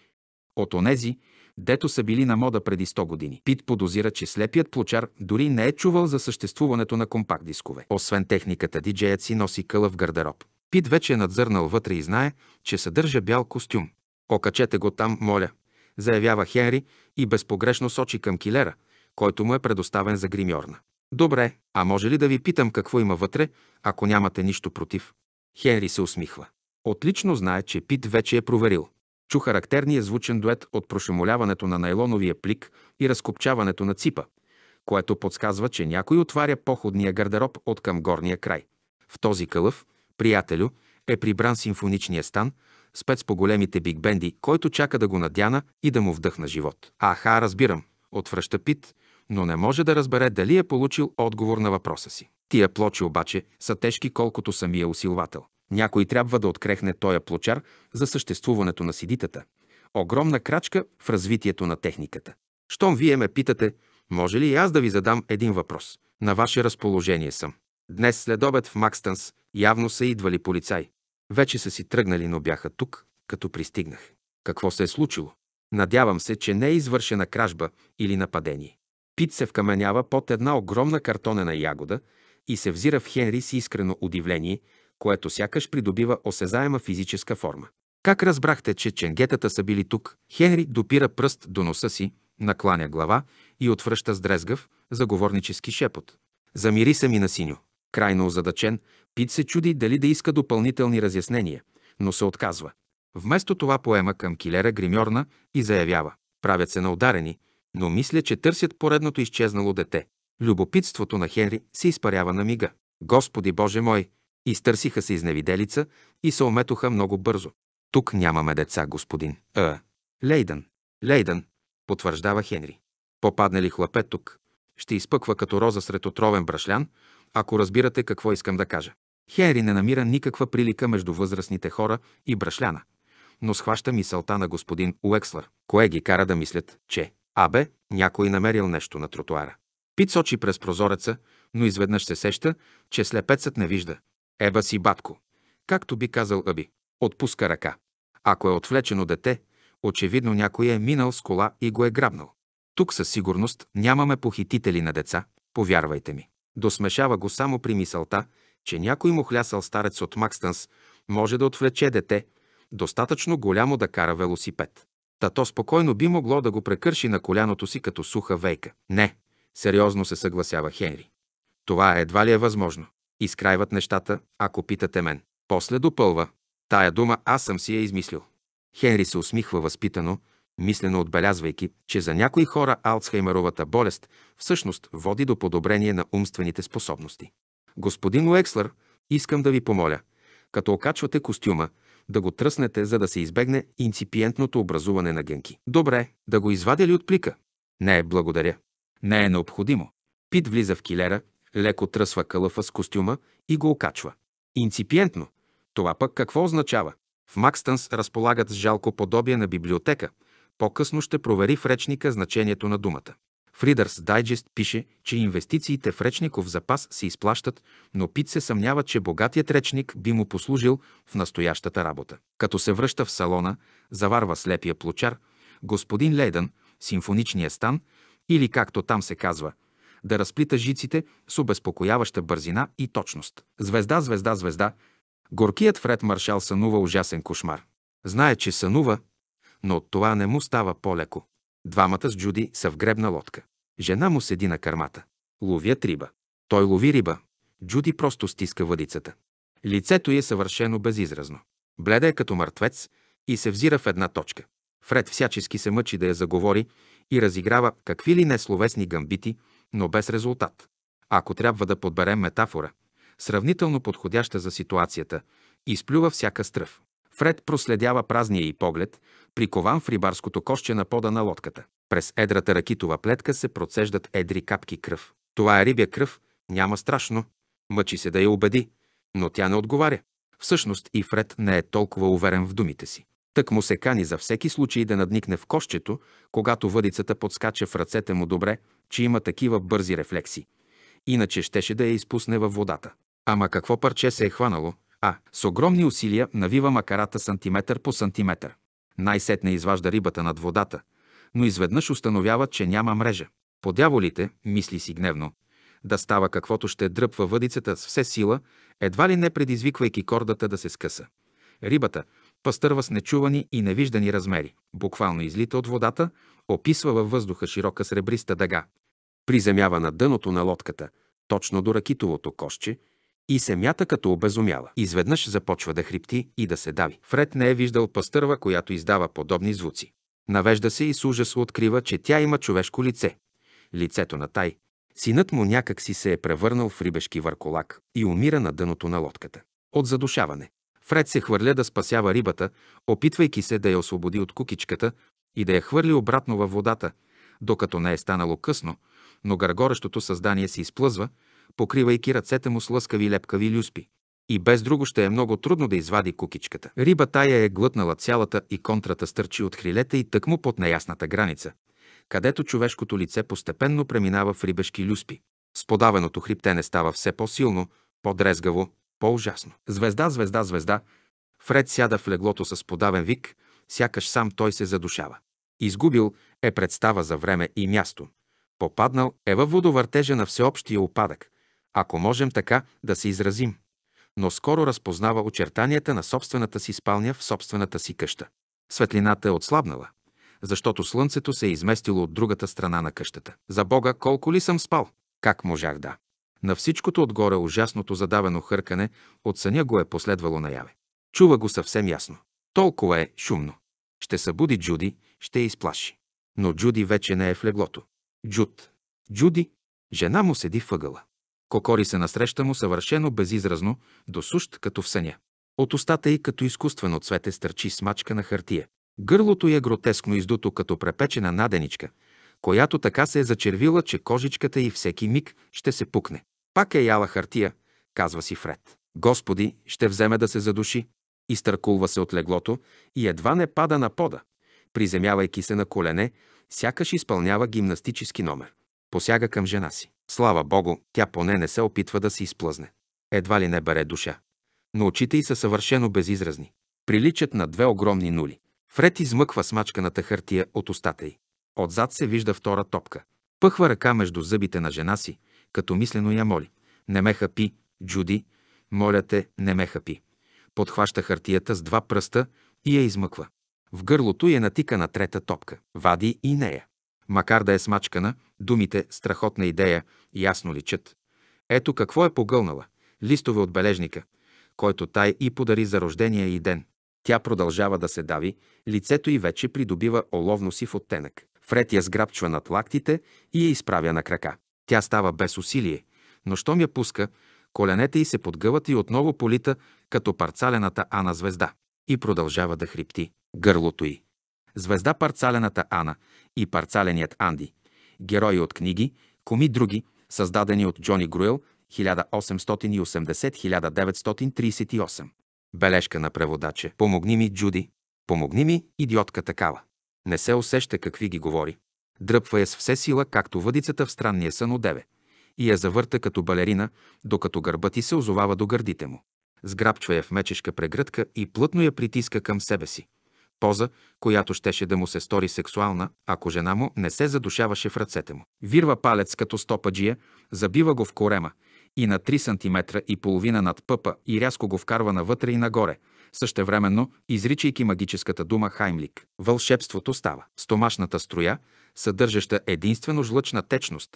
от онези, дето са били на мода преди 100 години. Пит подозира, че слепият плочар дори не е чувал за съществуването на компакт-дискове. Освен техниката, диджеят си носи къла в гардероб. Пит вече е надзърнал вътре и знае, че съдържа бял костюм. Окачете го там, моля, заявява Хенри и безпогрешно сочи към килера, който му е предоставен за гримьорна. Добре, а може ли да ви питам какво има вътре, ако нямате нищо против? Хенри се усмихва. Отлично знае, че Пит вече е проверил. Чу характерния звучен дует от прошемоляването на найлоновия плик и разкопчаването на ципа, което подсказва, че някой отваря походния гардероб от към горния край. В този кълъв, приятелю, е прибран симфоничния стан, спец по големите бигбенди, който чака да го надяна и да му вдъхна живот. Аха, разбирам, отвръща Пит, но не може да разбере дали е получил отговор на въпроса си. Тия плочи обаче са тежки колкото самия усилвател. Някой трябва да открехне тоя плочар за съществуването на сидитата. Огромна крачка в развитието на техниката. Щом вие ме питате, може ли и аз да ви задам един въпрос? На ваше разположение съм. Днес след обед в Макстанс явно са идвали полицай. Вече са си тръгнали, но бяха тук, като пристигнах. Какво се е случило? Надявам се, че не е извършена кражба или нападение. Пит се вкаменява под една огромна картонена ягода и се взира в Хенри с искрено удивление което сякаш придобива осезаема физическа форма. Как разбрахте, че ченгетата са били тук? Хенри допира пръст до носа си, накланя глава и отвръща с дрезгав, заговорнически шепот. Замири се ми на синьо. Крайно озадачен, Пит се чуди дали да иска допълнителни разяснения, но се отказва. Вместо това поема към килера гримьорна и заявява. Правят се на ударени, но мисля, че търсят поредното изчезнало дете. Любопитството на Хенри се изпарява на мига. Господи Боже мой, Изтърсиха се изневиделица и се ометоха много бързо. Тук нямаме деца, господин. А, е, Лейдън, Лейдън, потвърждава Хенри. Попадне ли хлапе тук, ще изпъква като роза сред отровен брашлян, ако разбирате какво искам да кажа. Хенри не намира никаква прилика между възрастните хора и брашляна, но схваща мисълта на господин Уекслър, кое ги кара да мислят, че абе, някой намерил нещо на тротуара. Пит сочи през прозореца, но изведнъж се сеща, че слепецът не вижда, Еба си, батко, както би казал Аби, отпуска ръка. Ако е отвлечено дете, очевидно някой е минал с кола и го е грабнал. Тук със сигурност нямаме похитители на деца, повярвайте ми. Досмешава го само при мисълта, че някой му хлясал старец от Макстънс може да отвлече дете, достатъчно голямо да кара велосипед. Тато спокойно би могло да го прекърши на коляното си като суха вейка. Не, сериозно се съгласява Хенри. Това едва ли е възможно. Изкрайват нещата, ако питате мен. После допълва. Тая дума аз съм си я измислил. Хенри се усмихва възпитано, мислено отбелязвайки, че за някои хора Алцхаймеровата болест всъщност води до подобрение на умствените способности. Господин Уекслър, искам да ви помоля, като окачвате костюма, да го тръснете, за да се избегне инципиентното образуване на гънки. Добре, да го извадя ли от плика? Не, благодаря. Не е необходимо. Пит влиза в килера леко тръсва кълъфа с костюма и го окачва. Инципиентно. Това пък какво означава? В Макстънс разполагат с жалко подобие на библиотека. По-късно ще провери в речника значението на думата. В Reader's Digest пише, че инвестициите в речников запас се изплащат, но Пит се съмнява, че богатият речник би му послужил в настоящата работа. Като се връща в салона, заварва слепия плочар, господин Лейдън, симфоничния стан, или както там се казва – да разплита жиците с обезпокояваща бързина и точност. Звезда, звезда, звезда. Горкият Фред Маршал сънува ужасен кошмар. Знае, че сънува, но от това не му става по-леко. Двамата с Джуди са в гребна лодка. Жена му седи на кармата. Ловят риба. Той лови риба. Джуди просто стиска въдицата. Лицето й е съвършено безизразно. Бледа е като мъртвец и се взира в една точка. Фред всячески се мъчи да я заговори и разиграва какви ли несловесни гамбити, но без резултат. Ако трябва да подберем метафора, сравнително подходяща за ситуацията, изплюва всяка стръв. Фред проследява празния и поглед, прикован в рибарското коще на пода на лодката. През едрата ракитова плетка се процеждат едри капки кръв. Това е рибя кръв, няма страшно. Мъчи се да я убеди, но тя не отговаря. Всъщност и Фред не е толкова уверен в думите си. Тък му се кани за всеки случай да надникне в кощето, когато въдицата подскача в ръцете му добре, че има такива бързи рефлекси. Иначе щеше да я изпусне във водата. Ама какво парче се е хванало? А, с огромни усилия навива макарата сантиметър по сантиметър. Най-сетне изважда рибата над водата, но изведнъж установява, че няма мрежа. По дяволите, мисли си гневно, да става каквото ще дръпва въдицата с все сила, едва ли не предизвиквайки кордата да се скъса. Рибата, пастърва с нечувани и невиждани размери. Буквално излита от водата, описва във въздуха широка сребриста дъга. Приземява на дъното на лодката, точно до ракитовото кошче, и се мята като обезумяла. Изведнъж започва да хрипти и да се дави. Фред не е виждал пастърва, която издава подобни звуци. Навежда се и с ужас открива, че тя има човешко лице. Лицето на Тай. Синът му някак си се е превърнал в рибешки върколак и умира на дъното на лодката. От задушаване. Фред се хвърля да спасява рибата, опитвайки се да я освободи от кукичката и да я хвърли обратно във водата, докато не е станало късно, но гъргорещото създание се изплъзва, покривайки ръцете му с лъскави лепкави люспи. И без друго ще е много трудно да извади кукичката. Риба тая е глътнала цялата и контрата стърчи от хрилета и тъкмо под неясната граница, където човешкото лице постепенно преминава в рибешки люспи. хрипте хриптене става все по-силно, по-дрезгаво, по-ужасно. Звезда, звезда, звезда. Фред сяда в леглото с подавен вик, сякаш сам той се задушава. Изгубил е представа за време и място. Попаднал е във водовъртежа на всеобщия опадък, ако можем така да се изразим. Но скоро разпознава очертанията на собствената си спалня в собствената си къща. Светлината е отслабнала, защото слънцето се е изместило от другата страна на къщата. За Бога, колко ли съм спал? Как можах да? На всичкото отгоре ужасното задавено хъркане от съня го е последвало наяве. Чува го съвсем ясно. Толкова е шумно. Ще събуди Джуди, ще я изплаши. Но Джуди вече не е в леглото. Джуд. Джуди. Жена му седи въгъла. Кокори се насреща му съвършено безизразно, досущ като в съня. От устата й като изкуствено цвете стърчи смачка на хартия. Гърлото й е гротескно издуто като препечена наденичка, която така се е зачервила, че кожичката й всеки миг ще се пукне. Пак е яла хартия, казва си Фред. Господи, ще вземе да се задуши. Изтъркулва се от леглото и едва не пада на пода, приземявайки се на колене, сякаш изпълнява гимнастически номер. Посяга към жена си. Слава Богу, тя поне не се опитва да се изплъзне. Едва ли не бере душа. Но очите й са съвършено безизразни. Приличат на две огромни нули. Фред измъква смачканата хартия от устата й. Отзад се вижда втора топка. Пъхва ръка между зъбите на жена си, като мислено я моли. Не ме хапи, Джуди, моля те, не ме хапи. Подхваща хартията с два пръста и я измъква. В гърлото я натика на трета топка. Вади и нея. Макар да е смачкана, думите «страхотна идея» ясно личат. Ето какво е погълнала. Листове от бележника, който тай и подари за рождения и ден. Тя продължава да се дави, лицето й вече придобива оловно си в оттенък. Фред я сграбчва над лактите и я изправя на крака. Тя става без усилие, но щом я пуска, коленете й се подгъват и отново полита като парцалената Ана звезда. И продължава да хрипти гърлото й. Звезда парцалената Ана и парцаленият Анди. Герои от книги, коми други, създадени от Джони Груел 1880-1938. Бележка на преводача. Помогни ми, Джуди. Помогни ми, идиотка такава. Не се усеща какви ги говори. Дръпва я с все сила, както въдицата в странния сън одеве, и я завърта като балерина, докато гърбът ти се озовава до гърдите му. Сграбчва я в мечешка прегръдка и плътно я притиска към себе си. Поза, която щеше да му се стори сексуална, ако жена му не се задушаваше в ръцете му. Вирва палец като стопаджия, забива го в корема и на 3 см и половина над пъпа и рязко го вкарва навътре и нагоре, същевременно изричайки магическата дума Хаймлик. Вълшебството става. Стомашната струя, съдържаща единствено жлъчна течност,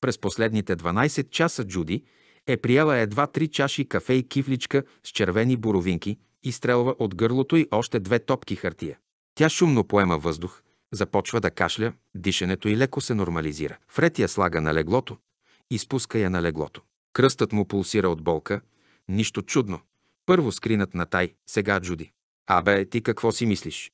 през последните 12 часа Джуди е приела едва три чаши кафе и кифличка с червени боровинки, стрелва от гърлото и още две топки хартия. Тя шумно поема въздух, започва да кашля, дишането и леко се нормализира. Фред я слага на леглото, изпуска я на леглото. Кръстът му пулсира от болка. Нищо чудно. Първо скринат на тай, сега Джуди. Абе, ти какво си мислиш?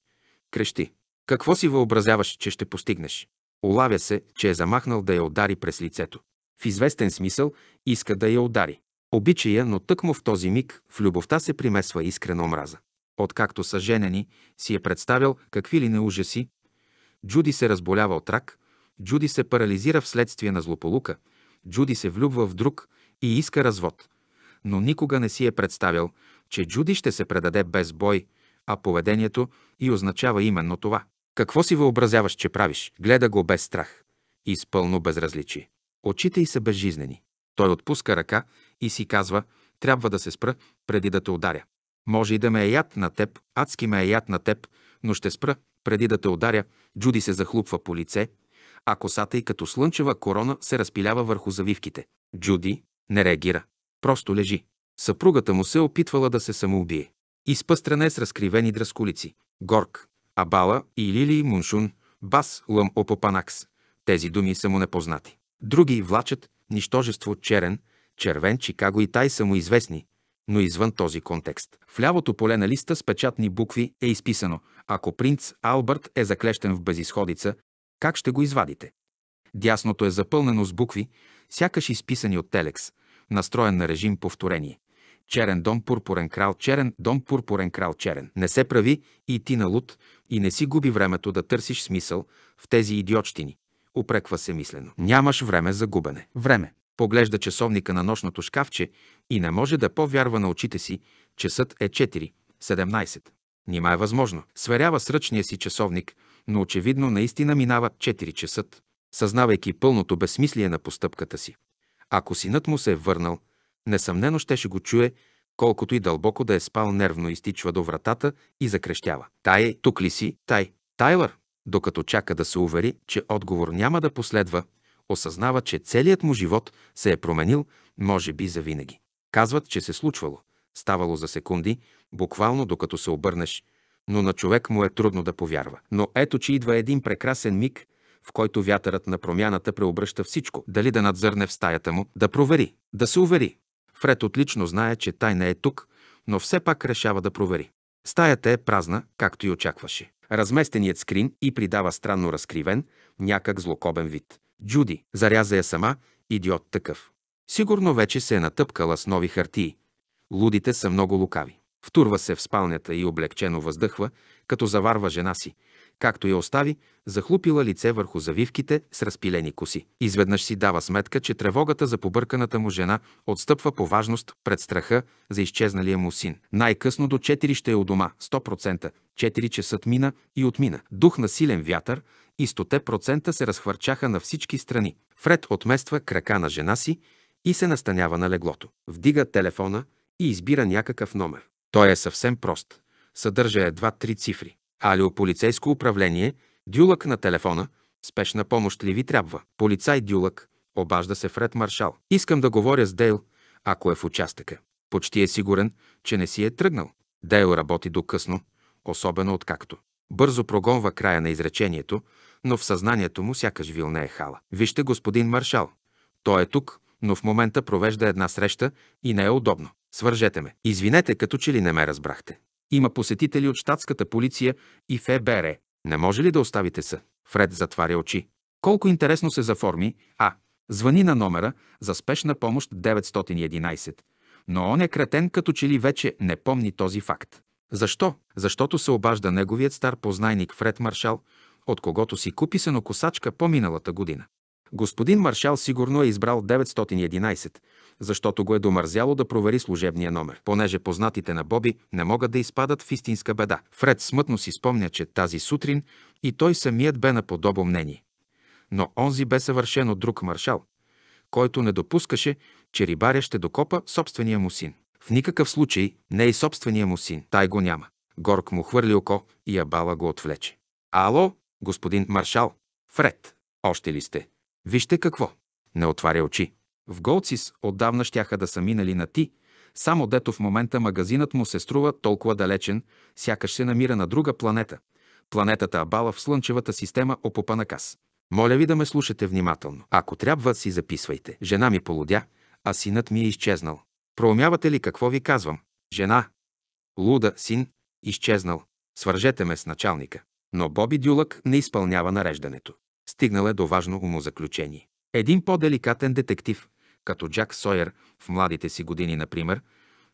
Крещи. Какво си въобразяваш, че ще постигнеш? Олавя се, че е замахнал да я удари през лицето. В известен смисъл иска да я удари. Обича я, но тъкмо в този миг в любовта се примесва искрена омраза. Откакто са женени, си е представял какви ли не ужаси. Джуди се разболява от рак, Джуди се парализира вследствие на злополука, Джуди се влюбва в друг и иска развод. Но никога не си е представял, че Джуди ще се предаде без бой, а поведението и означава именно това. Какво си въобразяваш, че правиш? Гледа го без страх и с пълно безразличие. Очите й са безжизнени. Той отпуска ръка и си казва, трябва да се спра, преди да те ударя. Може и да ме е яд на теб, адски ме е яд на теб, но ще спра, преди да те ударя. Джуди се захлупва по лице, а косата й като слънчева корона се разпилява върху завивките. Джуди не реагира. Просто лежи. Съпругата му се опитвала да се самоубие. Изпъстрана е с разкривени дръскулици. Горк, Абала и Лили Муншун, Бас Лъм Опопанакс. Тези думи са му непознати. Други влачат нищожество черен, червен, Чикаго и тай са му известни, но извън този контекст. В лявото поле на листа с печатни букви е изписано «Ако принц Албърт е заклещен в безисходица, как ще го извадите?» Дясното е запълнено с букви, сякаш изписани от телекс, настроен на режим повторение черен дом, пурпурен крал, черен дом, пурпурен крал, черен. Не се прави и ти на луд и не си губи времето да търсиш смисъл в тези идиотщини. Опреква се мислено. Нямаш време за губене. Време. Поглежда часовника на нощното шкафче и не може да повярва на очите си. Часът е 4, 17. Нима е възможно. Сверява с ръчния си часовник, но очевидно наистина минава 4 часът, съзнавайки пълното безсмислие на постъпката си. Ако синът му се е върнал, Несъмнено щеше го чуе, колкото и дълбоко да е спал нервно изтичва до вратата и закрещява. Тай, тук ли си? Тай, Тайлър! Докато чака да се увери, че отговор няма да последва, осъзнава, че целият му живот се е променил, може би завинаги. Казват, че се случвало, ставало за секунди, буквално докато се обърнеш, но на човек му е трудно да повярва. Но ето, че идва един прекрасен миг, в който вятърът на промяната преобръща всичко. Дали да надзърне в стаята му, да провери, да се увери, Фред отлично знае, че тайна е тук, но все пак решава да провери. Стаята е празна, както и очакваше. Разместеният скрин и придава странно разкривен, някак злокобен вид. Джуди заряза я сама, идиот такъв. Сигурно вече се е натъпкала с нови хартии. Лудите са много лукави. Втурва се в спалнята и облегчено въздъхва, като заварва жена си, Както я остави, захлупила лице върху завивките с разпилени коси. Изведнъж си дава сметка, че тревогата за побърканата му жена отстъпва по важност пред страха за изчезналия му син. Най-късно до 4 ще е у дома, 100%. 4 часа мина и отмина. Дух на силен вятър и 100% се разхвърчаха на всички страни. Фред отмества крака на жена си и се настанява на леглото. Вдига телефона и избира някакъв номер. Той е съвсем прост. Съдържа едва три цифри. Алио полицейско управление, дюлък на телефона, спешна помощ ли ви трябва? Полицай дюлък, обажда се Фред Маршал. Искам да говоря с Дейл, ако е в участъка. Почти е сигурен, че не си е тръгнал. Дейл работи до късно, особено откакто. Бързо прогонва края на изречението, но в съзнанието му сякаш вилне е хала. Вижте господин Маршал. Той е тук, но в момента провежда една среща и не е удобно. Свържете ме. Извинете, като че ли не ме разбрахте. Има посетители от щатската полиция и ФБР. Не може ли да оставите са? Фред затваря очи. Колко интересно се заформи. А. Звъни на номера за спешна помощ 911. Но он е кретен, като че ли вече не помни този факт. Защо? Защото се обажда неговият стар познайник Фред Маршал, от когото си купи сено косачка по-миналата година. Господин Маршал сигурно е избрал 911, защото го е домързяло да провери служебния номер. Понеже познатите на Боби не могат да изпадат в истинска беда. Фред смътно си спомня, че тази сутрин и той самият бе на подобно мнение. Но онзи бе съвършено друг маршал, който не допускаше, че рибаря ще докопа собствения му син. В никакъв случай не е и собствения му син. Тай го няма. Горк му хвърли око и Абала го отвлече. Ало, господин маршал, Фред, още ли сте? Вижте какво. Не отваря очи. В Голцис отдавна щяха да са минали на ти, само дето в момента магазинът му се струва толкова далечен, сякаш се намира на друга планета. Планетата Абала в Слънчевата система Опопанакас. Моля ви да ме слушате внимателно. Ако трябва, си записвайте. Жена ми полудя, а синът ми е изчезнал. Проумявате ли какво ви казвам? Жена. Луда, син, изчезнал. Свържете ме с началника. Но Боби Дюлък не изпълнява нареждането. Стигнал е до важно умозаключение. Един по-деликатен детектив, като Джак Сойер в младите си години, например,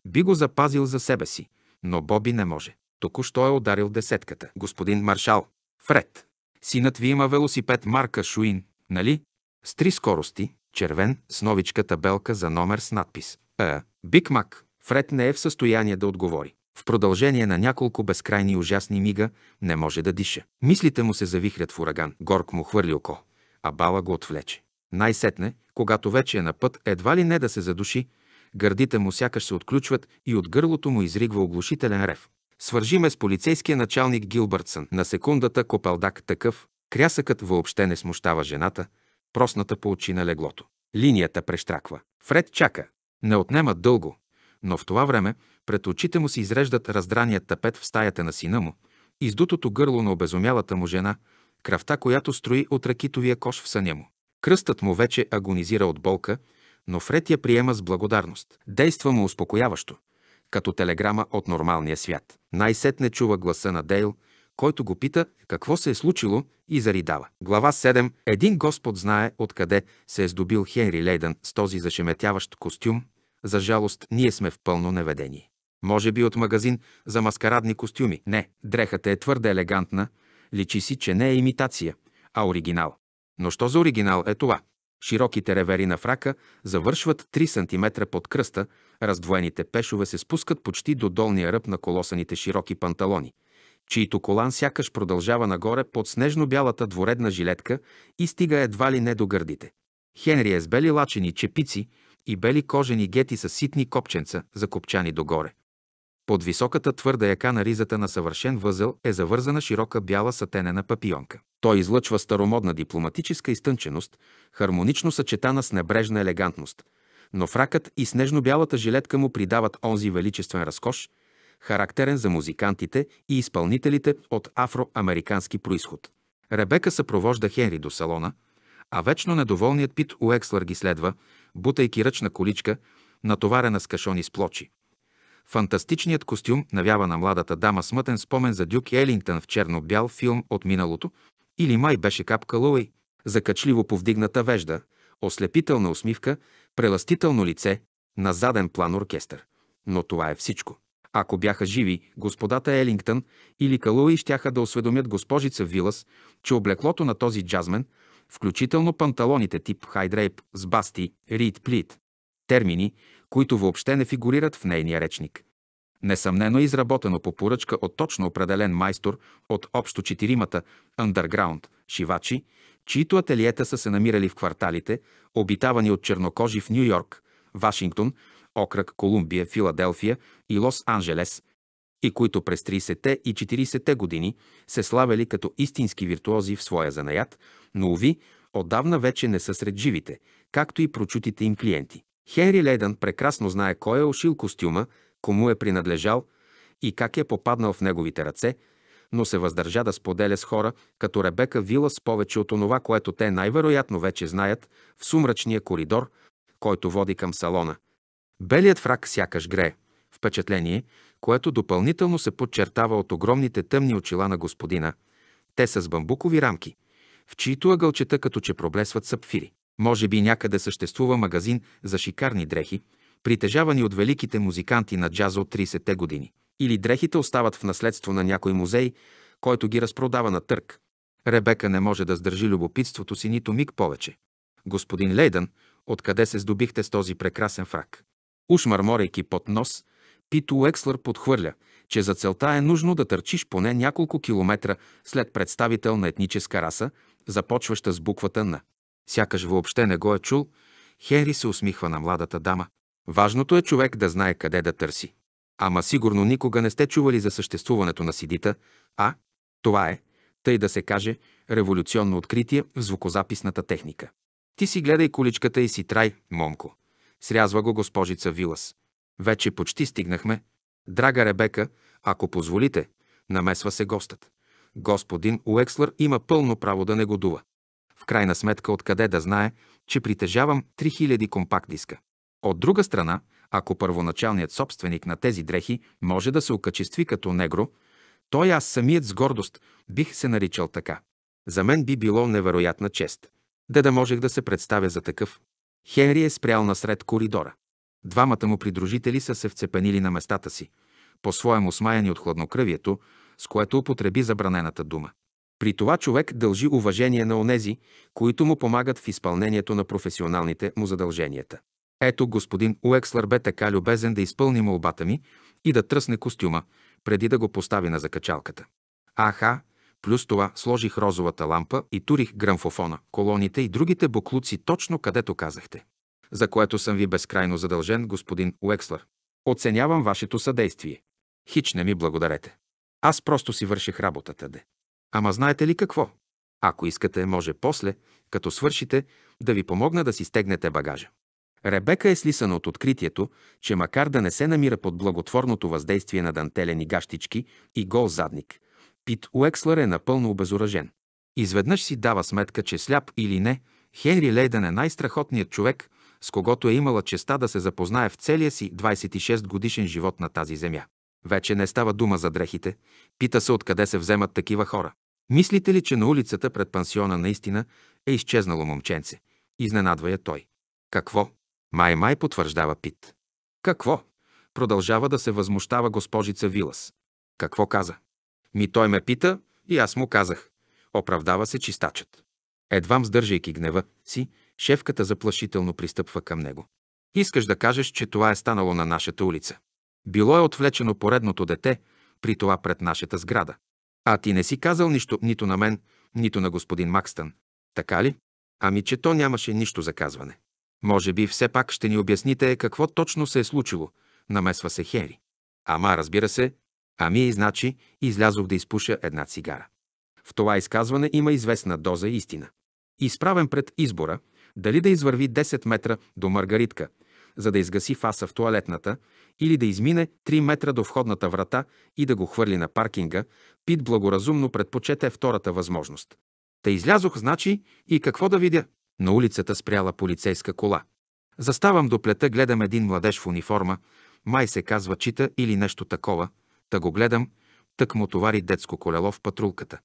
би го запазил за себе си, но Боби не може. Току-що е ударил десетката. Господин маршал, Фред, синът ви има велосипед марка Шуин, нали? С три скорости, червен, с новичка табелка за номер с надпис. А, Биг Мак. Фред не е в състояние да отговори. В продължение на няколко безкрайни ужасни мига не може да диша. Мислите му се завихрят в ураган. Горк му хвърли око, а Бала го отвлече. Най-сетне, когато вече е на път, едва ли не да се задуши, гърдите му сякаш се отключват и от гърлото му изригва оглушителен рев. Свържи ме с полицейския началник Гилбъртсън. На секундата копалдак такъв, крясъкът въобще не смущава жената, просната по очи на леглото. Линията прещраква. Фред чака. Не отнема дълго, но в това време пред очите му се изреждат раздраният тапет в стаята на сина му, издутото гърло на обезумялата му жена, кръвта, която строи от ракитовия кош в съня му. Кръстът му вече агонизира от болка, но Фред я приема с благодарност. Действа му успокояващо, като телеграма от нормалния свят. Най-сетне чува гласа на Дейл, който го пита какво се е случило и заридава. Глава 7. Един Господ знае откъде се е здобил Хенри Лейдън с този зашеметяващ костюм. За жалост, ние сме в пълно неведение. Може би от магазин за маскарадни костюми. Не, дрехата е твърде елегантна. Личи си, че не е имитация, а оригинал. Но що за оригинал е това? Широките ревери на фрака завършват 3 см под кръста, раздвоените пешове се спускат почти до долния ръб на колосаните широки панталони, чието колан сякаш продължава нагоре под снежно-бялата дворедна жилетка и стига едва ли не до гърдите. Хенри е с бели лачени чепици и бели кожени гети с ситни копченца, закопчани догоре. Под високата твърда яка на ризата на съвършен възел е завързана широка бяла сатенена папионка. Той излъчва старомодна дипломатическа изтънченост, хармонично съчетана с небрежна елегантност, но фракът и снежно-бялата жилетка му придават онзи величествен разкош, характерен за музикантите и изпълнителите от афроамерикански происход. Ребека съпровожда Хенри до салона, а вечно недоволният Пит Уекслър ги следва, бутайки ръчна количка, натоварена с кашони с плочи. Фантастичният костюм навява на младата дама смътен спомен за Дюк Елингтън в черно-бял филм от миналото, или май беше капка Луи, закачливо повдигната вежда, ослепителна усмивка, преластително лице, на заден план оркестър. Но това е всичко. Ако бяха живи, господата Елингтън или Калуи щяха да осведомят госпожица Вилас, че облеклото на този джазмен, включително панталоните тип хайдрейп с басти, рид плит, термини, които въобще не фигурират в нейния речник. Несъмнено е изработено по поръчка от точно определен майстор от общо четиримата underground шивачи, чието ателиета са се намирали в кварталите, обитавани от чернокожи в Нью-Йорк, Вашингтон, окръг Колумбия, Филаделфия и Лос-Анджелес, и които през 30-те и 40-те години се славяли като истински виртуози в своя занаят, но уви, отдавна вече не са сред живите, както и прочутите им клиенти. Хенри Лейдън прекрасно знае кой е ушил костюма, кому е принадлежал и как е попаднал в неговите ръце, но се въздържа да споделя с хора като Ребека Вила с повече от онова, което те най-вероятно вече знаят в сумрачния коридор, който води към салона. Белият фрак сякаш грее. Впечатление, което допълнително се подчертава от огромните тъмни очила на господина. Те са с бамбукови рамки, в чието ъгълчета като че проблесват сапфири. Може би някъде съществува магазин за шикарни дрехи, притежавани от великите музиканти на джаза от 30-те години. Или дрехите остават в наследство на някой музей, който ги разпродава на търг. Ребека не може да сдържи любопитството си нито миг повече. Господин Лейдън, откъде се здобихте с този прекрасен фрак? Уш мърморейки под нос, Пито Уекслър подхвърля, че за целта е нужно да търчиш поне няколко километра след представител на етническа раса, започваща с буквата на. Сякаш въобще не го е чул, Хенри се усмихва на младата дама. Важното е човек да знае къде да търси. Ама сигурно никога не сте чували за съществуването на сидита, а това е, тъй да се каже, революционно откритие в звукозаписната техника. Ти си гледай количката и си трай, момко. Срязва го госпожица Вилас. Вече почти стигнахме. Драга Ребека, ако позволите, намесва се гостът. Господин Уекслър има пълно право да негодува. В крайна сметка откъде да знае, че притежавам 3000 компакт диска. От друга страна, ако първоначалният собственик на тези дрехи може да се окачестви като негро, той аз самият с гордост бих се наричал така. За мен би било невероятна чест. Де да можех да се представя за такъв. Хенри е спрял насред коридора. Двамата му придружители са се вцепенили на местата си, по-своему смаяни от хладнокръвието, с което употреби забранената дума. При това човек дължи уважение на онези, които му помагат в изпълнението на професионалните му задълженията. Ето господин Уекслър бе така любезен да изпълни молбата ми и да тръсне костюма, преди да го постави на закачалката. Аха, плюс това сложих розовата лампа и турих грамфофона, колоните и другите буклуци точно където казахте. За което съм ви безкрайно задължен, господин Уекслър. Оценявам вашето съдействие. Хич не ми благодарете. Аз просто си върших работата, де. Ама знаете ли какво? Ако искате, може после, като свършите, да ви помогна да си стегнете багажа. Ребека е слисана от откритието, че макар да не се намира под благотворното въздействие на дантелени гащички и гол задник, Пит Уекслър е напълно обезоръжен. Изведнъж си дава сметка, че сляп или не, Хенри Лейден е най-страхотният човек, с когото е имала честа да се запознае в целия си 26 годишен живот на тази земя. Вече не става дума за дрехите, пита се откъде се вземат такива хора. Мислите ли, че на улицата пред пансиона наистина е изчезнало момченце? Изненадва я той. Какво? Май-май потвърждава Пит. Какво? Продължава да се възмущава госпожица Вилас. Какво каза? Ми той ме пита и аз му казах. Оправдава се чистачът. Едвам сдържайки гнева си, шефката заплашително пристъпва към него. Искаш да кажеш, че това е станало на нашата улица. Било е отвлечено поредното дете, при това пред нашата сграда. А ти не си казал нищо нито на мен, нито на господин Макстън. Така ли? Ами, че то нямаше нищо за казване. Може би все пак ще ни обясните какво точно се е случило, намесва се Хери. Ама, разбира се, ами, значи, излязох да изпуша една цигара. В това изказване има известна доза истина. Изправен пред избора, дали да извърви 10 метра до Маргаритка, за да изгаси фаса в туалетната или да измине 3 метра до входната врата и да го хвърли на паркинга, Пит благоразумно предпочете втората възможност. Та излязох, значи, и какво да видя? На улицата спряла полицейска кола. Заставам до плета, гледам един младеж в униформа, май се казва чита или нещо такова, та го гледам, тък му товари детско колело в патрулката.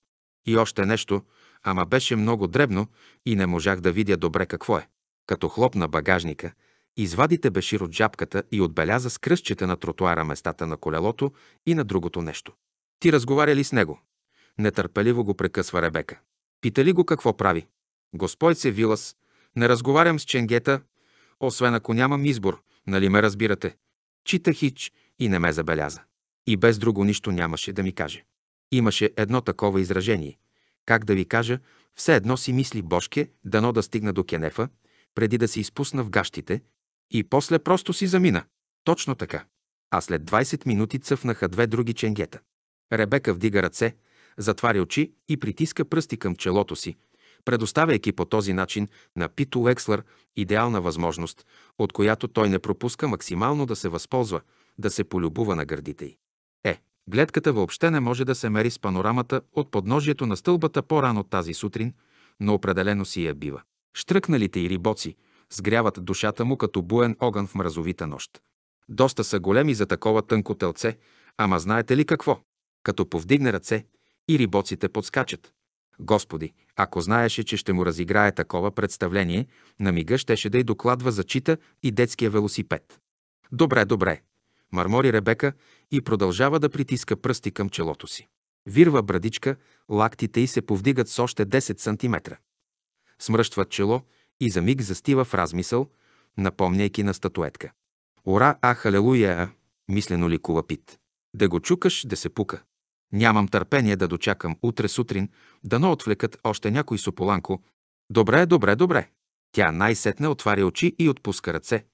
И още нещо, ама беше много дребно и не можах да видя добре какво е. Като хлопна багажника – Извади Бешир от жабката и отбеляза с кръстчета на тротуара местата на колелото и на другото нещо. Ти разговаря ли с него? Нетърпеливо го прекъсва Ребека. Пита ли го какво прави? Господ се Вилас, не разговарям с ченгета, освен ако нямам избор, нали ме разбирате? Чита хич и не ме забеляза. И без друго нищо нямаше да ми каже. Имаше едно такова изражение. Как да ви кажа, все едно си мисли Бошке, дано да стигна до Кенефа, преди да се изпусна в гащите, и после просто си замина. Точно така. А след 20 минути цъфнаха две други ченгета. Ребека вдига ръце, затваря очи и притиска пръсти към челото си, предоставяйки по този начин на Пито Уекслер идеална възможност, от която той не пропуска максимално да се възползва, да се полюбува на гърдите й. Е, гледката въобще не може да се мери с панорамата от подножието на стълбата по-рано тази сутрин, но определено си я бива. Штръкналите и рибоци – сгряват душата му като буен огън в мразовита нощ. Доста са големи за такова тънко телце, ама знаете ли какво? Като повдигне ръце и рибоците подскачат. Господи, ако знаеше, че ще му разиграе такова представление, на мига щеше да й докладва за чита и детския велосипед. Добре, добре, мърмори Ребека и продължава да притиска пръсти към челото си. Вирва брадичка, лактите й се повдигат с още 10 см. Смръщва чело и за миг застива в размисъл, напомняйки на статуетка. Ура а, халелуя, а, мислено ли кува пит. Да го чукаш, да се пука. Нямам търпение да дочакам утре сутрин, дано отвлекат още някой сополанко. Добре, добре, добре. Тя най-сетне отваря очи и отпуска ръце.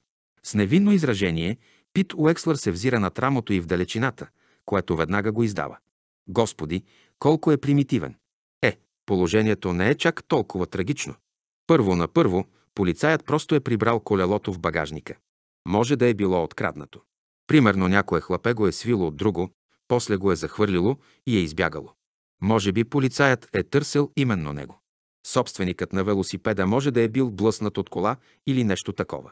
С невинно изражение Пит Уекслър се взира на трамото и в далечината, което веднага го издава. Господи, колко е примитивен! Е, положението не е чак толкова трагично. Първо на първо, полицаят просто е прибрал колелото в багажника. Може да е било откраднато. Примерно някое хлапе го е свило от друго, после го е захвърлило и е избягало. Може би полицаят е търсил именно него. Собственикът на велосипеда може да е бил блъснат от кола или нещо такова.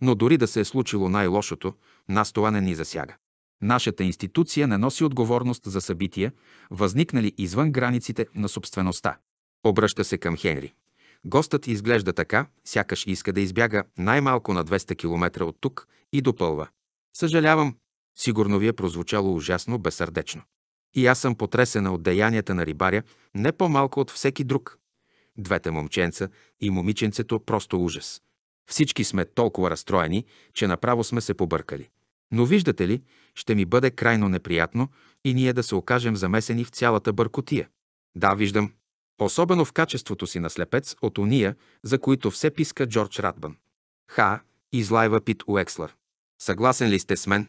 Но дори да се е случило най-лошото, нас това не ни засяга. Нашата институция не носи отговорност за събития, възникнали извън границите на собствеността. Обръща се към Хенри. Гостът изглежда така, сякаш иска да избяга най-малко на 200 км от тук и допълва. Съжалявам, сигурно ви е прозвучало ужасно безсърдечно. И аз съм потресена от деянията на рибаря, не по-малко от всеки друг. Двете момченца и момиченцето просто ужас. Всички сме толкова разстроени, че направо сме се побъркали. Но виждате ли, ще ми бъде крайно неприятно и ние да се окажем замесени в цялата бъркотия. Да, виждам, особено в качеството си на слепец от уния, за които все писка Джордж Радбан. Ха, излайва Пит Уекслър. Съгласен ли сте с мен?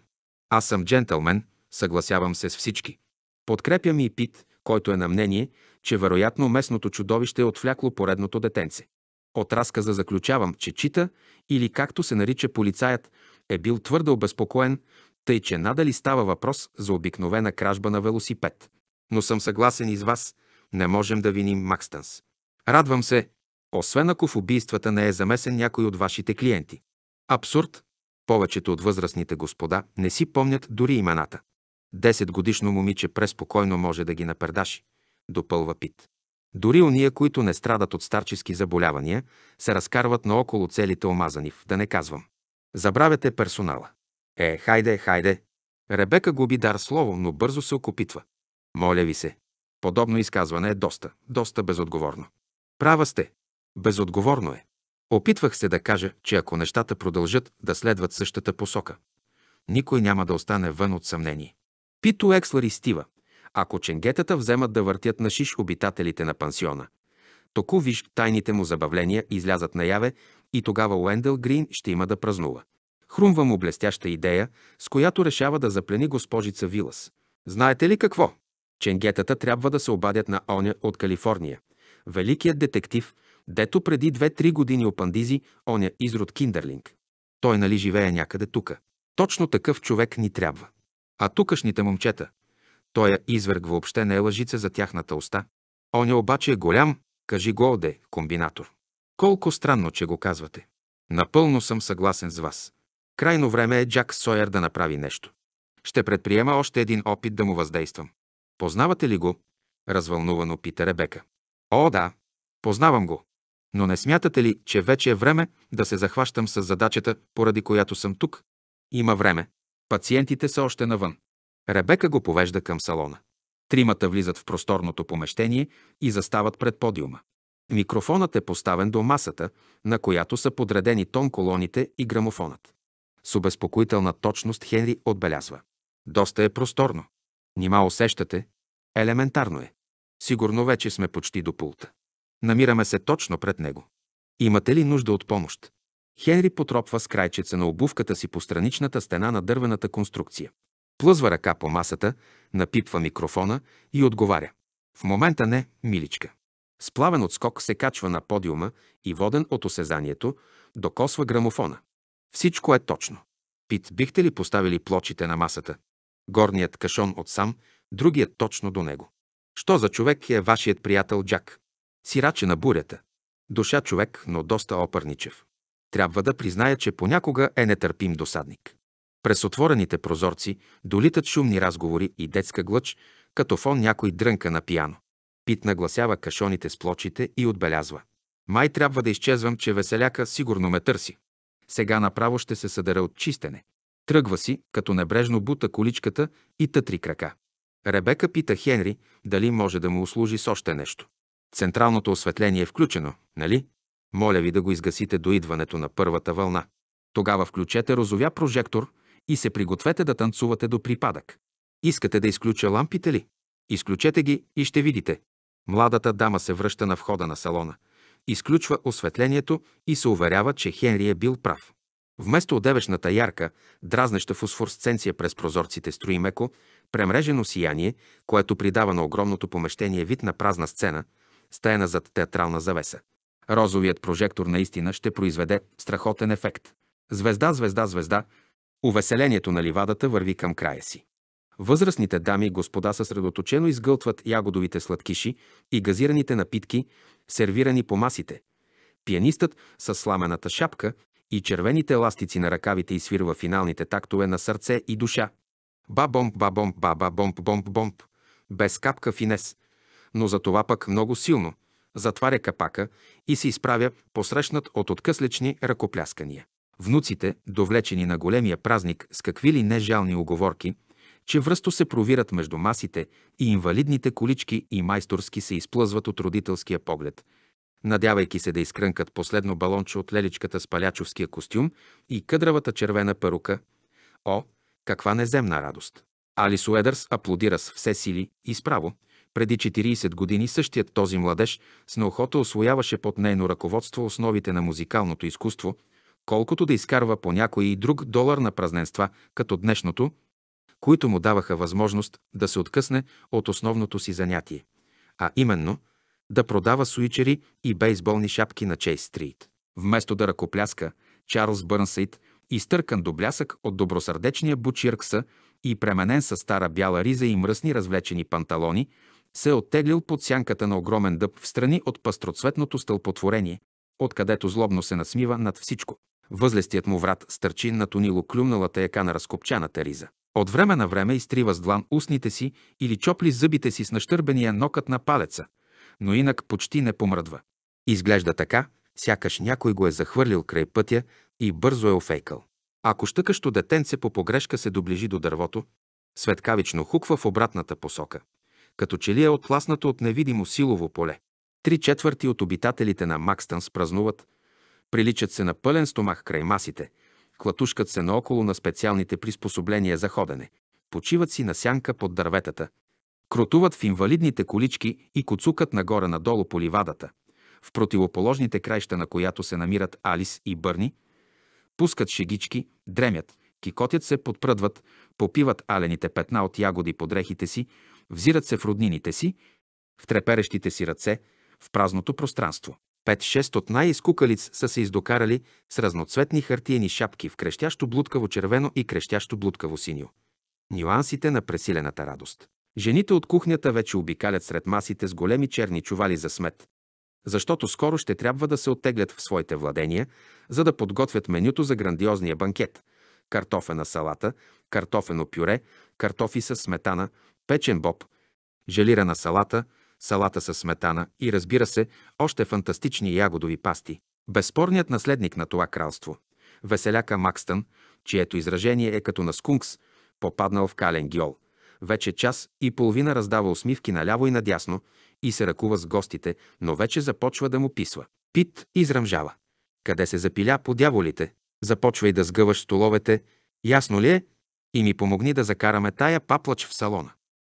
Аз съм джентълмен, съгласявам се с всички. Подкрепям и Пит, който е на мнение, че вероятно местното чудовище е отвлякло поредното детенце. От разказа заключавам, че Чита, или както се нарича полицаят, е бил твърдо обезпокоен, тъй че надали става въпрос за обикновена кражба на велосипед. Но съм съгласен и с вас – не можем да виним Макстанс. Радвам се, освен ако в убийствата не е замесен някой от вашите клиенти. Абсурд! Повечето от възрастните господа не си помнят дори имената. Десет годишно момиче преспокойно може да ги напердаши, допълва Пит. Дори уния, които не страдат от старчески заболявания, се разкарват наоколо целите омазани да не казвам. Забравяте персонала. Е, хайде, хайде. Ребека губи дар слово, но бързо се окопитва. Моля ви се, Подобно изказване е доста, доста безотговорно. Права сте. Безотговорно е. Опитвах се да кажа, че ако нещата продължат да следват същата посока, никой няма да остане вън от съмнение. Пито Екслър и Стива. Ако ченгетата вземат да въртят на шиш обитателите на пансиона, току виж тайните му забавления излязат наяве и тогава Уендел Грин ще има да празнува. Хрумва му блестяща идея, с която решава да заплени госпожица Вилас. Знаете ли какво? Ченгетата трябва да се обадят на оня от Калифорния. Великият детектив, дето преди 2-3 години опандизи оня изрод Киндерлинг. Той нали живее някъде тука. Точно такъв човек ни трябва. А тукашните момчета, е изверг въобще не е лъжица за тяхната уста. Оня обаче е голям, кажи го оде, комбинатор. Колко странно, че го казвате. Напълно съм съгласен с вас. Крайно време е Джак Сойер да направи нещо. Ще предприема още един опит да му въздействам. Познавате ли го? Развълнувано пита Ребека. О, да, познавам го. Но не смятате ли, че вече е време да се захващам с задачата, поради която съм тук? Има време. Пациентите са още навън. Ребека го повежда към салона. Тримата влизат в просторното помещение и застават пред подиума. Микрофонът е поставен до масата, на която са подредени тон колоните и грамофонът. С обезпокоителна точност Хенри отбелязва. Доста е просторно. Нима усещате? Елементарно е. Сигурно вече сме почти до пулта. Намираме се точно пред него. Имате ли нужда от помощ? Хенри потропва с крайчеца на обувката си по страничната стена на дървената конструкция. Плъзва ръка по масата, напипва микрофона и отговаря. В момента не, миличка. Сплавен от скок се качва на подиума и воден от осезанието, докосва грамофона. Всичко е точно. Пит, бихте ли поставили плочите на масата? горният кашон отсам, другият точно до него. Що за човек е вашият приятел Джак? Сираче на бурята. Душа човек, но доста опърничев. Трябва да призная, че понякога е нетърпим досадник. През отворените прозорци долитат шумни разговори и детска глъч, като фон някой дрънка на пияно. Пит нагласява кашоните с плочите и отбелязва. Май трябва да изчезвам, че веселяка сигурно ме търси. Сега направо ще се съдера от чистене. Тръгва си, като небрежно бута количката и тътри крака. Ребека пита Хенри дали може да му услужи с още нещо. Централното осветление е включено, нали? Моля ви да го изгасите до идването на първата вълна. Тогава включете розовя прожектор и се пригответе да танцувате до припадък. Искате да изключа лампите ли? Изключете ги и ще видите. Младата дама се връща на входа на салона, изключва осветлението и се уверява, че Хенри е бил прав. Вместо одевешната ярка, дразнеща фосфорсценция през прозорците строи меко, премрежено сияние, което придава на огромното помещение вид на празна сцена, стаяна зад театрална завеса. Розовият прожектор наистина ще произведе страхотен ефект. Звезда, звезда, звезда, увеселението на ливадата върви към края си. Възрастните дами и господа съсредоточено изгълтват ягодовите сладкиши и газираните напитки, сервирани по масите. Пианистът с сламената шапка и червените ластици на ръкавите свирва финалните тактове на сърце и душа. Ба-бомб, ба-бомб, ба-ба-бомб, бомб-бомб. Без капка финес. Но за това пък много силно. Затваря капака и се изправя посрещнат от откъслечни ръкопляскания. Внуците, довлечени на големия празник с какви ли нежални оговорки, че връсто се провират между масите и инвалидните колички и майсторски се изплъзват от родителския поглед – надявайки се да изкрънкат последно балонче от леличката с палячовския костюм и къдравата червена парука. О, каква неземна радост! Алис Уедърс аплодира с все сили и справо. Преди 40 години същият този младеж с неохота освояваше под нейно ръководство основите на музикалното изкуство, колкото да изкарва по някой и друг долар на празненства, като днешното, които му даваха възможност да се откъсне от основното си занятие, а именно да продава суичери и бейсболни шапки на Чейс Стрит. Вместо да ръкопляска, Чарлз Бърнсейт, изтъркан до блясък от добросърдечния бучиркса и пременен с стара бяла риза и мръсни развлечени панталони, се е оттеглил под сянката на огромен дъб в страни от пастроцветното стълпотворение, откъдето злобно се насмива над всичко. Възлестият му врат стърчи на тонило клюмналата яка на разкопчаната риза. От време на време изтрива с длан устните си или чопли зъбите си с нащърбения нокът на палеца, но инак почти не помръдва. Изглежда така, сякаш някой го е захвърлил край пътя и бързо е офейкал. Ако щъкащо детенце по погрешка се доближи до дървото, светкавично хуква в обратната посока, като че ли е отласнато от невидимо силово поле. Три четвърти от обитателите на Макстън спразнуват, приличат се на пълен стомах край масите, клатушкат се наоколо на специалните приспособления за ходене, почиват си на сянка под дърветата, кротуват в инвалидните колички и коцукат нагоре-надолу по ливадата, в противоположните краища на която се намират Алис и Бърни, пускат шегички, дремят, кикотят се, подпръдват, попиват алените петна от ягоди под дрехите си, взират се в роднините си, в треперещите си ръце, в празното пространство. Пет-шест от най-изкукалиц са се издокарали с разноцветни хартиени шапки в крещящо блудкаво червено и крещящо блудкаво синьо. Нюансите на пресилената радост. Жените от кухнята вече обикалят сред масите с големи черни чували за смет, защото скоро ще трябва да се оттеглят в своите владения, за да подготвят менюто за грандиозния банкет – картофена салата, картофено пюре, картофи с сметана, печен боб, желирана салата, салата с сметана и, разбира се, още фантастични ягодови пасти. Безспорният наследник на това кралство – веселяка Макстън, чието изражение е като на скункс, попаднал в кален гиол – вече час и половина раздава усмивки наляво и надясно и се ръкува с гостите, но вече започва да му писва. Пит изръмжава. Къде се запиля по дяволите? Започвай да сгъваш столовете. Ясно ли е? И ми помогни да закараме тая паплач в салона.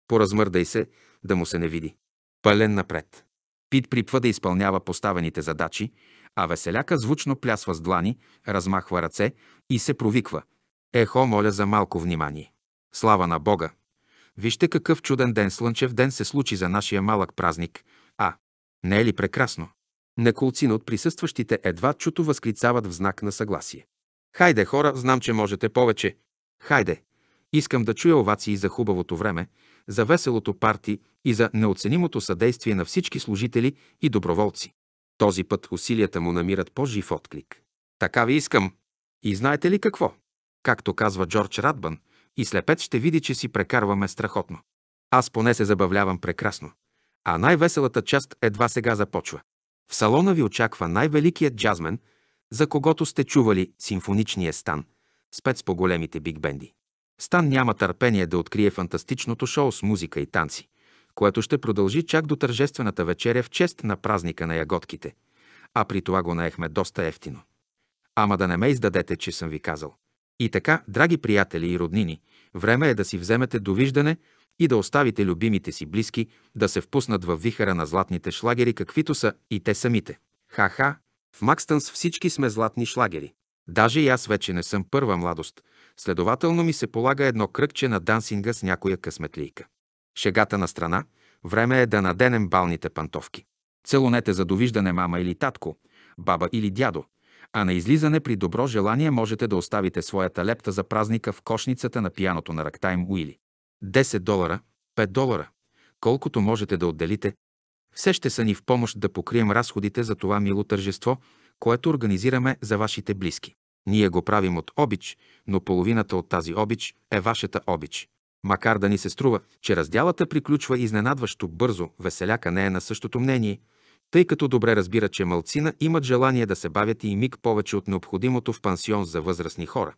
Поразмърдай се, да му се не види. Пълен напред. Пит припва да изпълнява поставените задачи, а веселяка звучно плясва с длани, размахва ръце и се провиква. Ехо, моля за малко внимание. Слава на Бога! Вижте какъв чуден ден, слънчев ден се случи за нашия малък празник. А, не е ли прекрасно? Неколцина от присъстващите едва чуто възклицават в знак на съгласие. Хайде, хора, знам, че можете повече. Хайде, искам да чуя овации за хубавото време, за веселото парти и за неоценимото съдействие на всички служители и доброволци. Този път усилията му намират по-жив отклик. Така ви искам. И знаете ли какво? Както казва Джордж Радбън, и слепец ще види, че си прекарваме страхотно. Аз поне се забавлявам прекрасно, а най-веселата част едва сега започва. В салона ви очаква най-великият джазмен, за когото сте чували симфоничния стан, спец по големите бигбенди. Стан няма търпение да открие фантастичното шоу с музика и танци, което ще продължи чак до тържествената вечеря в чест на празника на ягодките, а при това го наехме доста ефтино. Ама да не ме издадете, че съм ви казал. И така, драги приятели и роднини, време е да си вземете довиждане и да оставите любимите си близки да се впуснат във вихара на златните шлагери, каквито са и те самите. Ха-ха, в Макстънс всички сме златни шлагери. Даже и аз вече не съм първа младост, следователно ми се полага едно кръгче на дансинга с някоя късметлийка. Шегата на страна, време е да наденем балните пантовки. Целунете за довиждане мама или татко, баба или дядо, а на излизане при добро желание можете да оставите своята лепта за празника в кошницата на пияното на Рактайм Уили. 10 долара, 5 долара, колкото можете да отделите, все ще са ни в помощ да покрием разходите за това мило тържество, което организираме за вашите близки. Ние го правим от обич, но половината от тази обич е вашата обич. Макар да ни се струва, че разделата приключва изненадващо бързо, Веселяка не е на същото мнение – тъй като добре разбира, че малцина имат желание да се бавят и миг повече от необходимото в пансион за възрастни хора.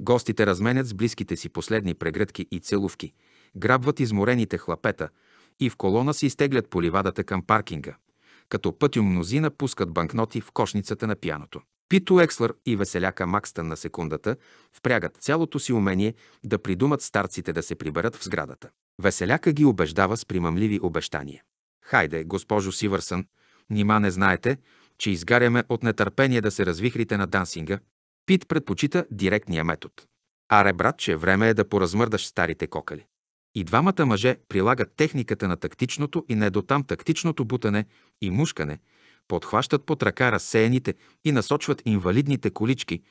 Гостите разменят с близките си последни прегръдки и целувки, грабват изморените хлапета и в колона се изтеглят по ливадата към паркинга, като пътю мнозина пускат банкноти в кошницата на пяното. Пито Екслър и веселяка Макстън на секундата впрягат цялото си умение да придумат старците да се приберат в сградата. Веселяка ги убеждава с примамливи обещания. Хайде, госпожо Сивърсън, Нима не знаете, че изгаряме от нетърпение да се развихрите на дансинга? Пит предпочита директния метод. Аре, братче, време е да поразмърдаш старите кокали. И двамата мъже прилагат техниката на тактичното и недотам тактичното бутане и мушкане, подхващат под ръка разсеяните и насочват инвалидните колички,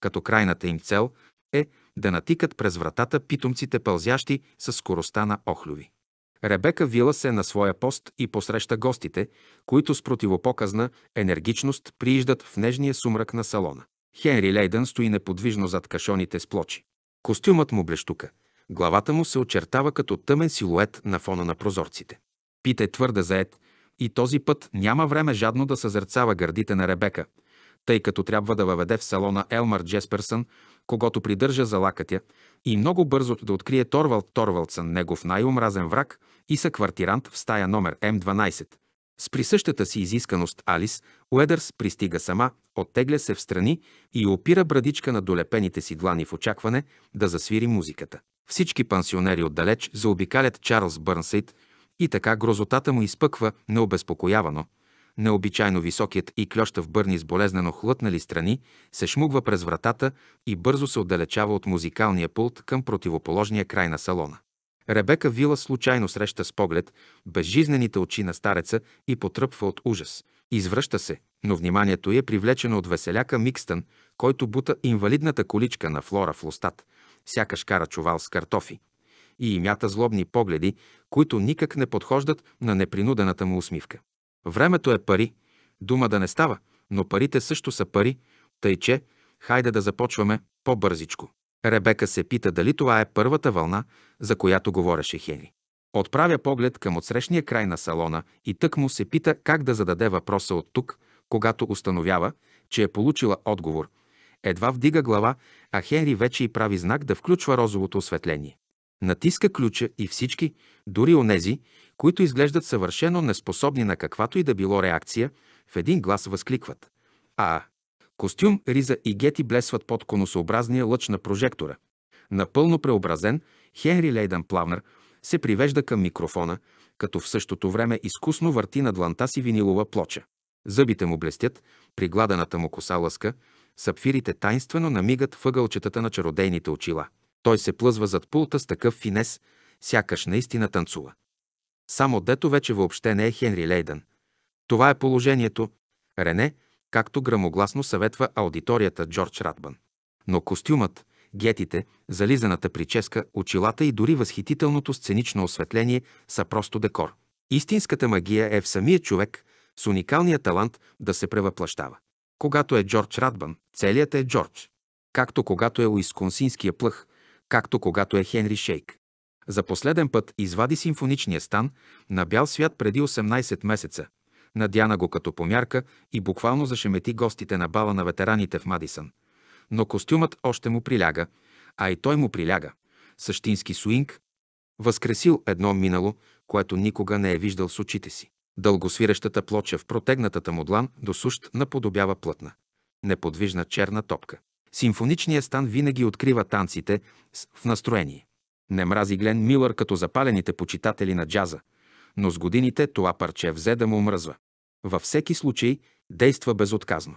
като крайната им цел е да натикат през вратата питомците пълзящи със скоростта на охлюви. Ребека вила се на своя пост и посреща гостите, които с противопоказна енергичност прииждат в нежния сумрак на салона. Хенри Лейдън стои неподвижно зад кашоните с плочи. Костюмът му блещука. Главата му се очертава като тъмен силует на фона на прозорците. Пит е твърде заед и този път няма време жадно да съзерцава гърдите на Ребека, тъй като трябва да въведе в салона Елмар Джесперсън, когато придържа за лакътя, и много бързо да открие Торвалд Торвалдсън, негов най-омразен враг, и квартирант в стая номер М12. С присъщата си изисканост Алис, Уедърс пристига сама, оттегля се в страни и опира брадичка на долепените си длани в очакване да засвири музиката. Всички пансионери отдалеч заобикалят Чарлз Бърнсейт, и така грозотата му изпъква необезпокоявано. Необичайно високият и в бърни с болезнено хлътнали страни се шмугва през вратата и бързо се отдалечава от музикалния пулт към противоположния край на салона. Ребека Вила случайно среща с поглед безжизнените очи на стареца и потръпва от ужас. Извръща се, но вниманието й е привлечено от веселяка Микстън, който бута инвалидната количка на Флора в лостат, сякаш кара чувал с картофи. И имята злобни погледи, които никак не подхождат на непринудената му усмивка. Времето е пари. Дума да не става, но парите също са пари, тъй че, хайде да започваме по-бързичко. Ребека се пита дали това е първата вълна, за която говореше Хенри. Отправя поглед към отсрещния край на салона и тък му се пита как да зададе въпроса от тук, когато установява, че е получила отговор. Едва вдига глава, а Хенри вече и прави знак да включва розовото осветление. Натиска ключа и всички, дори онези, които изглеждат съвършено неспособни на каквато и да било реакция, в един глас възкликват. А, Костюм, риза и гети блесват под конусообразния лъч на прожектора. Напълно преобразен, Хенри Лейдън Плавнер се привежда към микрофона, като в същото време изкусно върти над ланта си винилова плоча. Зъбите му блестят, пригладената му коса лъска, сапфирите тайнствено намигат въгълчетата на чародейните очила. Той се плъзва зад пулта с такъв финес, сякаш наистина танцува. Само дето вече въобще не е Хенри Лейдън. Това е положението. Рене – както грамогласно съветва аудиторията Джордж Радбан. Но костюмът, гетите, зализаната прическа, очилата и дори възхитителното сценично осветление са просто декор. Истинската магия е в самия човек с уникалния талант да се превъплащава. Когато е Джордж Радбан, целият е Джордж. Както когато е Уисконсинския плъх, както когато е Хенри Шейк. За последен път извади симфоничния стан на бял свят преди 18 месеца, надяна го като помярка и буквално зашемети гостите на бала на ветераните в Мадисън. Но костюмът още му приляга, а и той му приляга. Същински суинг, възкресил едно минало, което никога не е виждал с очите си. Дългосвирещата плоча в протегнатата му длан до сущ наподобява плътна, неподвижна черна топка. Симфоничният стан винаги открива танците в настроение. Не мрази Глен Милър като запалените почитатели на джаза – но с годините това парче взе да му мръзва. Във всеки случай действа безотказно.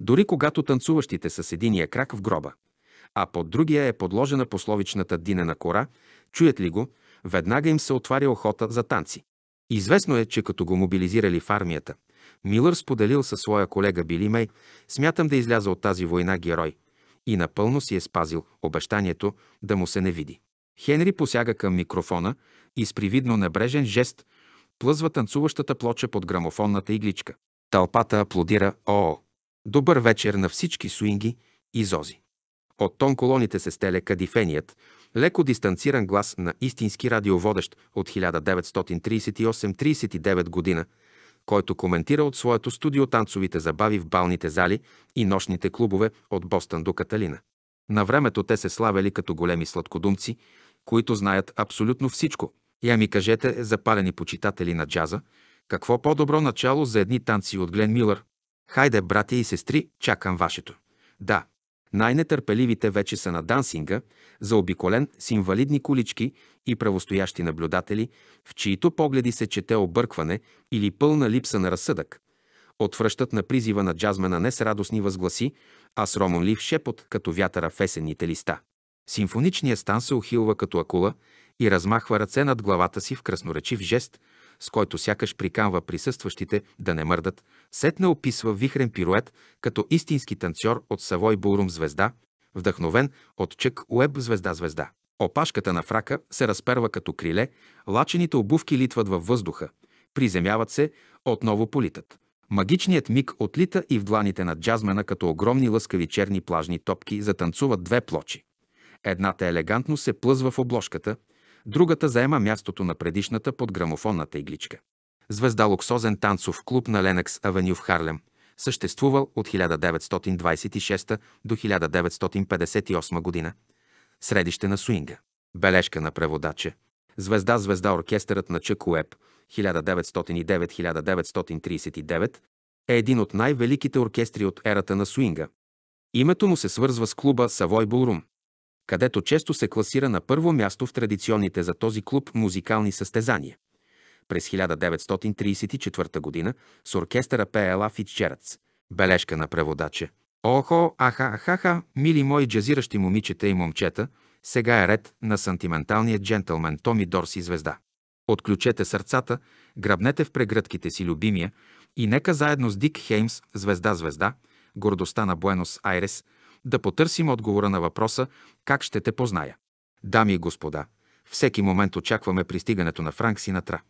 Дори когато танцуващите с единия крак в гроба, а под другия е подложена пословичната динена кора, чуят ли го, веднага им се отваря охота за танци. Известно е, че като го мобилизирали в армията, Милър споделил със своя колега Били Мей, смятам да изляза от тази война герой, и напълно си е спазил обещанието да му се не види. Хенри посяга към микрофона и с привидно небрежен жест – плъзва танцуващата плоча под грамофонната игличка. Тълпата аплодира ОО. Добър вечер на всички суинги и зози. От тон колоните се стеля кадифеният, леко дистанциран глас на истински радиоводещ от 1938-39 година, който коментира от своето студио танцовите забави в балните зали и нощните клубове от Бостън до Каталина. На времето те се славели като големи сладкодумци, които знаят абсолютно всичко – я ми кажете, запалени почитатели на джаза, какво по-добро начало за едни танци от Глен Милър? Хайде, братя и сестри, чакам вашето. Да, най-нетърпеливите вече са на дансинга, заобиколен с инвалидни колички и правостоящи наблюдатели, в чието погледи се чете объркване или пълна липса на разсъдък. Отвръщат на призива на джазмена не с радостни възгласи, а с ромонлив шепот, като вятъра в есенните листа. Симфоничният стан се ухилва като акула и размахва ръце над главата си в красноречив жест, с който сякаш приканва присъстващите да не мърдат, сетне описва вихрен пирует като истински танцор от Савой Бурум звезда, вдъхновен от Чък Уеб звезда звезда. Опашката на фрака се разперва като криле, лачените обувки литват във въздуха, приземяват се, отново политат. Магичният миг отлита и в дланите на джазмена като огромни лъскави черни плажни топки затанцуват две плочи. Едната елегантно се плъзва в обложката, другата заема мястото на предишната под грамофонната игличка. Звезда луксозен танцов клуб на Ленекс Авеню в Харлем, съществувал от 1926 до 1958 година, средище на Суинга. Бележка на преводача. Звезда Звезда оркестърът на Чък Уеб 1909-1939 е един от най-великите оркестри от ерата на Суинга. Името му се свързва с клуба Савой Булрум където често се класира на първо място в традиционните за този клуб музикални състезания. През 1934 г. с оркестъра П.Л.А. Фитчерац. Бележка на преводача. Охо, аха, аха, мили мои джазиращи момичета и момчета, сега е ред на сантименталния джентълмен Томи Дорси звезда. Отключете сърцата, грабнете в прегръдките си любимия и нека заедно с Дик Хеймс, звезда-звезда, гордостта на Буенос Айрес – да потърсим отговора на въпроса как ще те позная. Дами и господа, всеки момент очакваме пристигането на Франк Синатра.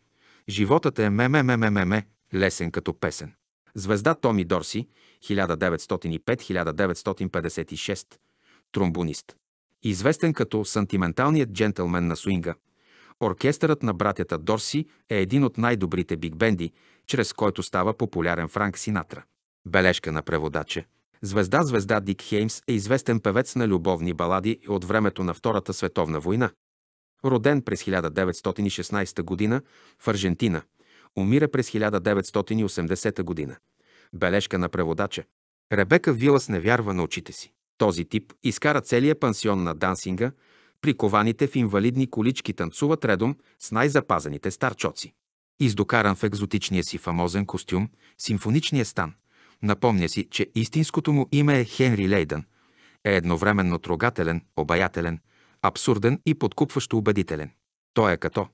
Животът е ме-ме-ме-ме-ме, ме лесен като песен. Звезда Томи Дорси, 1905-1956, тромбонист. Известен като сантименталният джентълмен на суинга, оркестърът на братята Дорси е един от най-добрите бигбенди, чрез който става популярен Франк Синатра. Бележка на преводача – Звезда Звезда Дик Хеймс е известен певец на любовни балади от времето на Втората световна война. Роден през 1916 г. в Аржентина, умира през 1980 г. Бележка на преводача. Ребека Вилас не вярва на очите си. Този тип изкара целия пансион на дансинга, прикованите в инвалидни колички танцуват редом с най-запазените старчоци. Издокаран в екзотичния си фамозен костюм, симфоничния стан – Напомня си, че истинското му име е Хенри Лейдън. Е едновременно трогателен, обаятелен, абсурден и подкупващо убедителен. Той е като,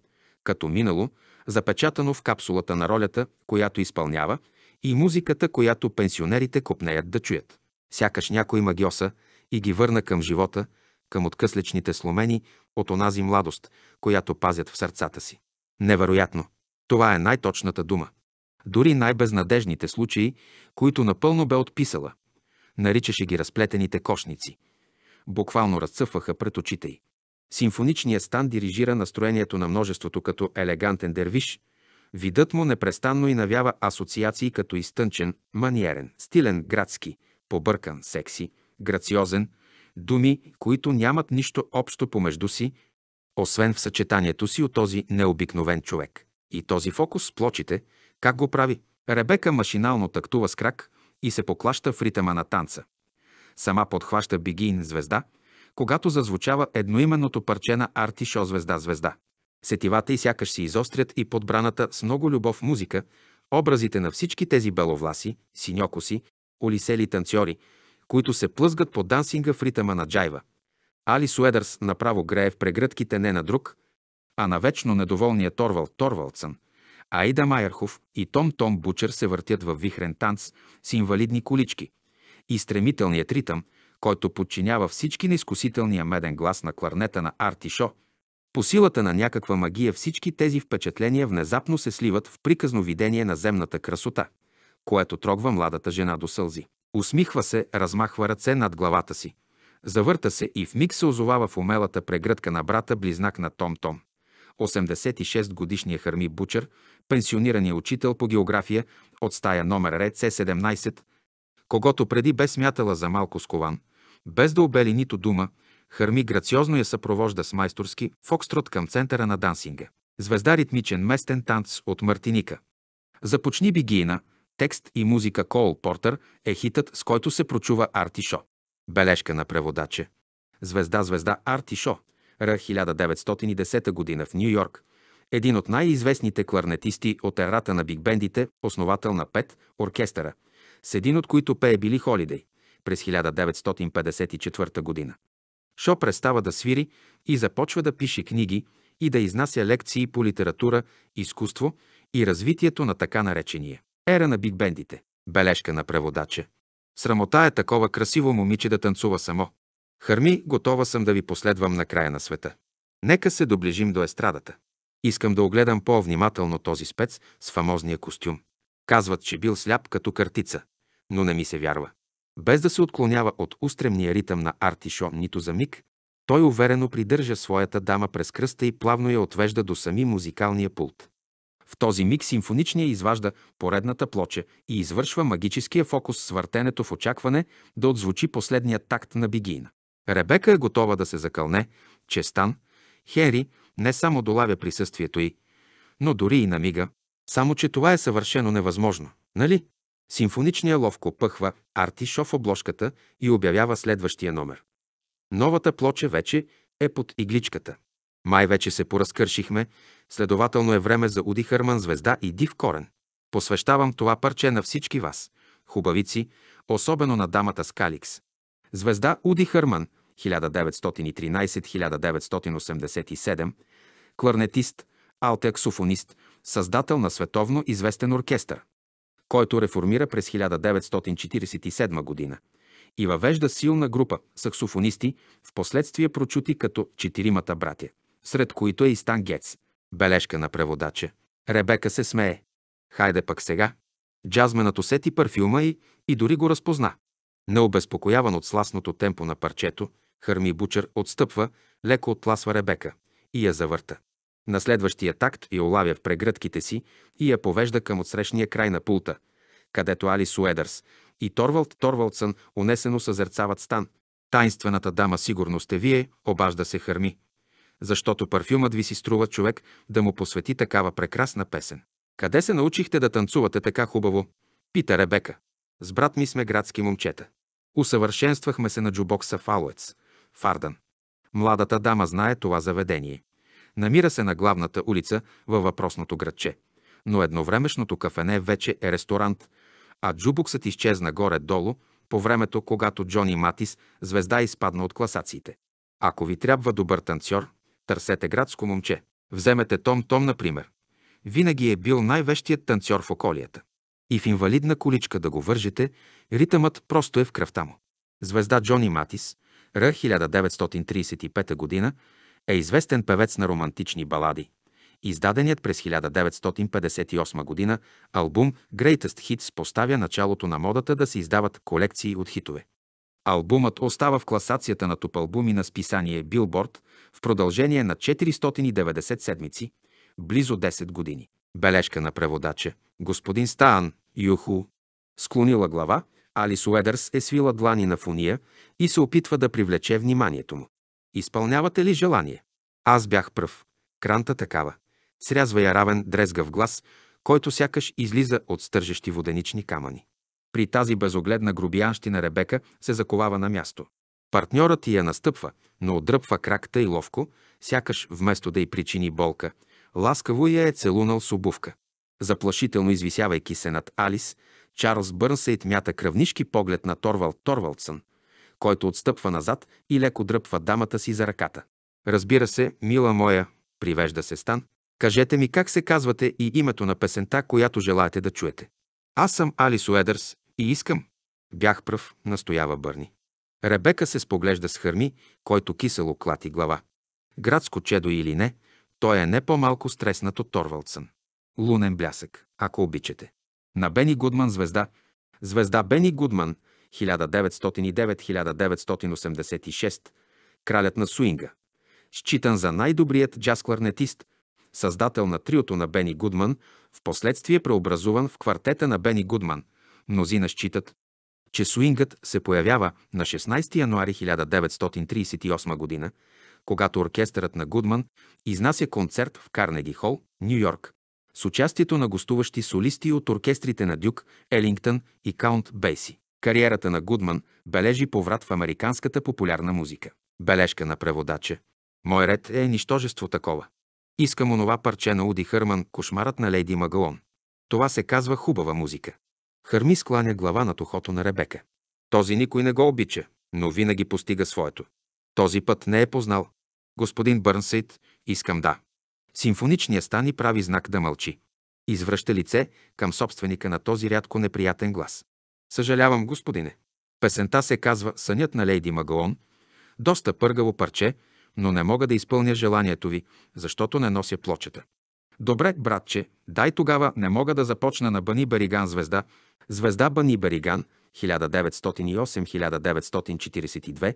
като минало, запечатано в капсулата на ролята, която изпълнява, и музиката, която пенсионерите копнеят да чуят. Сякаш някой магиоса и ги върна към живота, към откъслечните сломени от онази младост, която пазят в сърцата си. Невероятно! Това е най-точната дума дори най-безнадежните случаи, които напълно бе отписала. Наричаше ги разплетените кошници. Буквално разцъфваха пред очите й. Симфоничният стан дирижира настроението на множеството като елегантен дервиш. Видът му непрестанно и навява асоциации като изтънчен, маниерен, стилен, градски, побъркан, секси, грациозен, думи, които нямат нищо общо помежду си, освен в съчетанието си от този необикновен човек. И този фокус с плочите, как го прави? Ребека машинално тактува с крак и се поклаща в ритъма на танца. Сама подхваща бигин звезда, когато зазвучава едноименното парче на Артишо звезда звезда. Сетивата и сякаш си изострят и подбраната с много любов музика, образите на всички тези беловласи, синьокоси, олисели танцори, които се плъзгат по дансинга в ритъма на джайва. Али Суедърс направо грее в прегръдките не на друг, а на вечно недоволния Торвал Торвалцън. Аида Майерхов и Том Том Бучер се въртят във вихрен танц с инвалидни колички и стремителният ритъм, който подчинява всички на изкусителния меден глас на кларнета на Артишо. По силата на някаква магия всички тези впечатления внезапно се сливат в приказно видение на земната красота, което трогва младата жена до сълзи. Усмихва се, размахва ръце над главата си. Завърта се и в миг се озовава в умелата прегръдка на брата, близнак на Том Том. 86 годишния Харми Бучер пенсионирания учител по география от стая номер ред С17, когато преди бе смятала за малко скован, без да обели нито дума, Харми грациозно я съпровожда с майсторски фокстрот към центъра на дансинга. Звезда ритмичен местен танц от Мартиника. Започни бигиина, текст и музика Коул Портер е хитът, с който се прочува Артишо. Бележка на преводача. Звезда, звезда Артишо. Р. 1910 година в Нью Йорк един от най-известните кларнетисти от ерата на бигбендите, основател на пет оркестъра, с един от които пее Били Холидей през 1954 година. Шо престава да свири и започва да пише книги и да изнася лекции по литература, изкуство и развитието на така наречения ера на бигбендите. Бележка на преводача. Срамота е такова красиво момиче да танцува само. Харми, готова съм да ви последвам на края на света. Нека се доближим до естрадата. Искам да огледам по-внимателно този спец с фамозния костюм. Казват, че бил сляп като картица, но не ми се вярва. Без да се отклонява от устремния ритъм на Артишо нито за миг, той уверено придържа своята дама през кръста и плавно я отвежда до сами музикалния пулт. В този миг симфоничния изважда поредната плоча и извършва магическия фокус с въртенето в очакване да отзвучи последния такт на бигийна. Ребека е готова да се закълне, че Стан, Хенри не само долавя присъствието й, но дори и намига. Само, че това е съвършено невъзможно. Нали? Симфоничния ловко пъхва Артишов обложката и обявява следващия номер. Новата плоча вече е под игличката. Май вече се поразкършихме, следователно е време за Уди Хърман звезда и Див Корен. Посвещавам това парче на всички вас, хубавици, особено на дамата скаликс. Звезда Уди Хърман 1913-1987, кларнетист, алтексофонист, създател на световно известен оркестър, който реформира през 1947 година и въвежда силна група саксофонисти, в последствие прочути като четиримата братя, сред които е и Стан Гец. Бележка на преводача. Ребека се смее. Хайде пък сега. Джазменът усети парфюма и, и дори го разпозна. Необезпокояван от сласното темпо на парчето, Харми Бучер отстъпва, леко отпласва Ребека и я завърта. На следващия такт я олавя в прегръдките си и я повежда към отсрещния край на пулта, където Алис Уедърс и Торвалд Торвалдсън унесено съзерцават стан. Тайнствената дама сигурно сте вие, обажда се Харми, защото парфюмът ви си струва човек да му посвети такава прекрасна песен. Къде се научихте да танцувате така хубаво? Пита Ребека. С брат ми сме градски момчета. Усъвършенствахме се на джубокса фалуец – Фардан. Младата дама знае това заведение. Намира се на главната улица във въпросното градче. Но едновремешното кафене вече е ресторант, а джубуксът изчезна горе-долу по времето, когато Джони Матис, звезда, изпадна от класациите. Ако ви трябва добър танцор, търсете градско момче. Вземете Том Том, например. Винаги е бил най-вещият танцор в околията. И в инвалидна количка да го вържете, ритъмът просто е в кръвта му. Звезда Джони Матис, Р. 1935 г. е известен певец на романтични балади. Издаденият през 1958 г. албум Greatest Hits поставя началото на модата да се издават колекции от хитове. Албумът остава в класацията на топалбуми на списание Билборд в продължение на 490 седмици, близо 10 години. Бележка на преводача. Господин Стаан, Юху, склонила глава, Алис Уедърс е свила длани на фуния и се опитва да привлече вниманието му. Изпълнявате ли желание? Аз бях пръв. Кранта такава. Срязва я равен дрезгав глас, който сякаш излиза от стържещи воденични камъни. При тази безогледна грубиянщина Ребека се заковава на място. Партньорът я настъпва, но отдръпва кракта и ловко, сякаш вместо да й причини болка, ласкаво я е целунал с обувка. Заплашително извисявайки се над Алис, Чарлз Бърнсейт мята кръвнишки поглед на Торвал Торвалдсън, който отстъпва назад и леко дръпва дамата си за ръката. Разбира се, мила моя, привежда се Стан, кажете ми как се казвате и името на песента, която желаете да чуете. Аз съм Алис Уедърс и искам. Бях пръв, настоява Бърни. Ребека се споглежда с Хърми, който кисело клати глава. Градско чедо или не, той е не по-малко стреснат от Торвалдсън. Лунен блясък, ако обичате на Бени Гудман звезда. Звезда Бени Гудман 1909-1986, кралят на Суинга. Считан за най-добрият джаз кларнетист, създател на триото на Бени Гудман, в последствие преобразуван в квартета на Бени Гудман. Мнозина считат, че суингът се появява на 16 януари 1938 година, когато оркестърът на Гудман изнася концерт в Карнеги Хол, Нью Йорк, с участието на гостуващи солисти от оркестрите на Дюк, Елингтън и Каунт Бейси. Кариерата на Гудман бележи поврат в американската популярна музика. Бележка на преводача. Мой ред е нищожество такова. Искам онова парче на Уди Хърман «Кошмарът на Лейди Магалон». Това се казва хубава музика. Хърми скланя глава на тухото на Ребека. Този никой не го обича, но винаги постига своето. Този път не е познал. Господин Бърнсейт, искам да. Симфоничният стани прави знак да мълчи. Извръща лице към собственика на този рядко неприятен глас. Съжалявам, господине. Песента се казва Сънят на Лейди Магаон. Доста пъргаво парче, но не мога да изпълня желанието ви, защото не нося плочета. Добре, братче, дай тогава не мога да започна на Бани Бариган звезда. Звезда Бани Бариган, 1908-1942,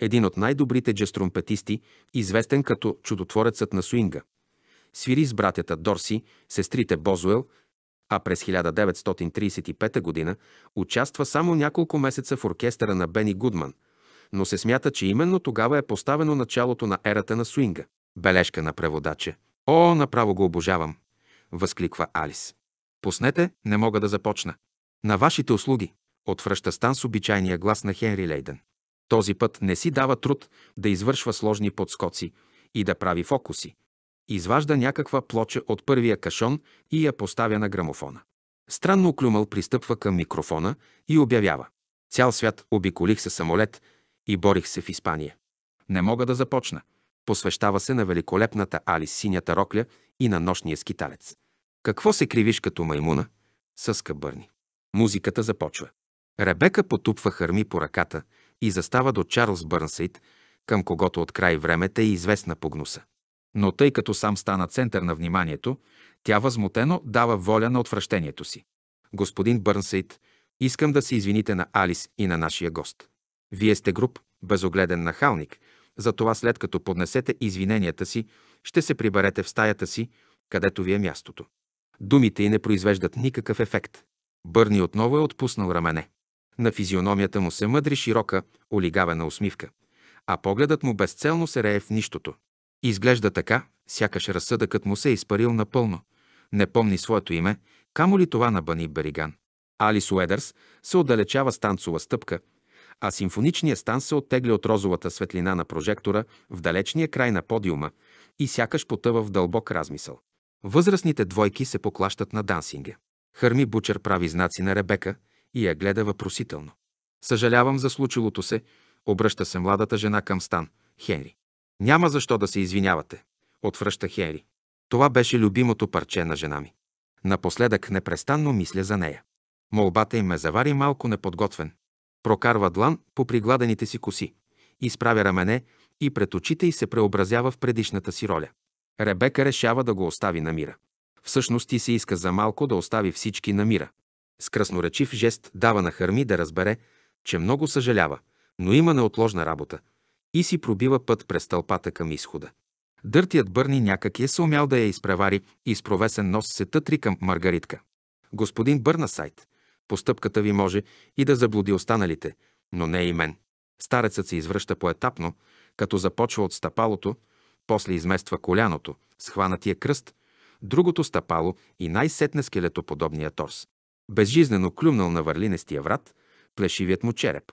един от най-добрите джеструмпетисти, известен като чудотворецът на суинга свири с братята Дорси, сестрите Бозуел, а през 1935 г. участва само няколко месеца в оркестъра на Бени Гудман, но се смята, че именно тогава е поставено началото на ерата на Суинга Бележка на преводача. О, направо го обожавам! възкликва Алис. Поснете, не мога да започна. На вашите услуги, отвръща Стан с обичайния глас на Хенри Лейден. Този път не си дава труд да извършва сложни подскоци и да прави фокуси, Изважда някаква плоча от първия кашон и я поставя на грамофона. Странно клюмал пристъпва към микрофона и обявява. Цял свят обиколих се самолет и борих се в Испания. Не мога да започна. Посвещава се на великолепната Али синята рокля и на нощния скиталец. Какво се кривиш като маймуна? Съска Бърни. Музиката започва. Ребека потупва хърми по ръката и застава до Чарлз Бърнсейт, към когото от край времето е известна по гнуса но тъй като сам стана център на вниманието, тя възмутено дава воля на отвращението си. Господин Бърнсейт, искам да се извините на Алис и на нашия гост. Вие сте груб, безогледен нахалник, затова след като поднесете извиненията си, ще се приберете в стаята си, където ви е мястото. Думите й не произвеждат никакъв ефект. Бърни отново е отпуснал рамене. На физиономията му се мъдри широка, олигавена усмивка, а погледът му безцелно се рее в нищото. Изглежда така, сякаш разсъдъкът му се е изпарил напълно. Не помни своето име, камо ли това на Бани Бериган. Алис Уедърс се отдалечава с танцова стъпка, а симфоничният стан се оттегля от розовата светлина на прожектора в далечния край на подиума и сякаш потъва в дълбок размисъл. Възрастните двойки се поклащат на дансинге. Хърми Бучер прави знаци на Ребека и я гледа въпросително. Съжалявам за случилото се, обръща се младата жена към Стан, Хенри. Няма защо да се извинявате, отвръща Хенри. Това беше любимото парче на жена ми. Напоследък непрестанно мисля за нея. Молбата им ме завари малко неподготвен. Прокарва длан по пригладените си коси, изправя рамене и пред очите й се преобразява в предишната си роля. Ребека решава да го остави на мира. Всъщност ти се иска за малко да остави всички на мира. С красноречив жест дава на Харми да разбере, че много съжалява, но има неотложна работа – и си пробива път през тълпата към изхода. Дъртият Бърни някак е съумял да я изпревари и с провесен нос се тътри към Маргаритка. Господин Бърнасайт, постъпката ви може и да заблуди останалите, но не и мен. Старецът се извръща поетапно, като започва от стъпалото, после измества коляното, схванатия кръст, другото стъпало и най-сетне скелетоподобния торс. Безжизнено клюмнал на върлинестия врат, плешивият му череп,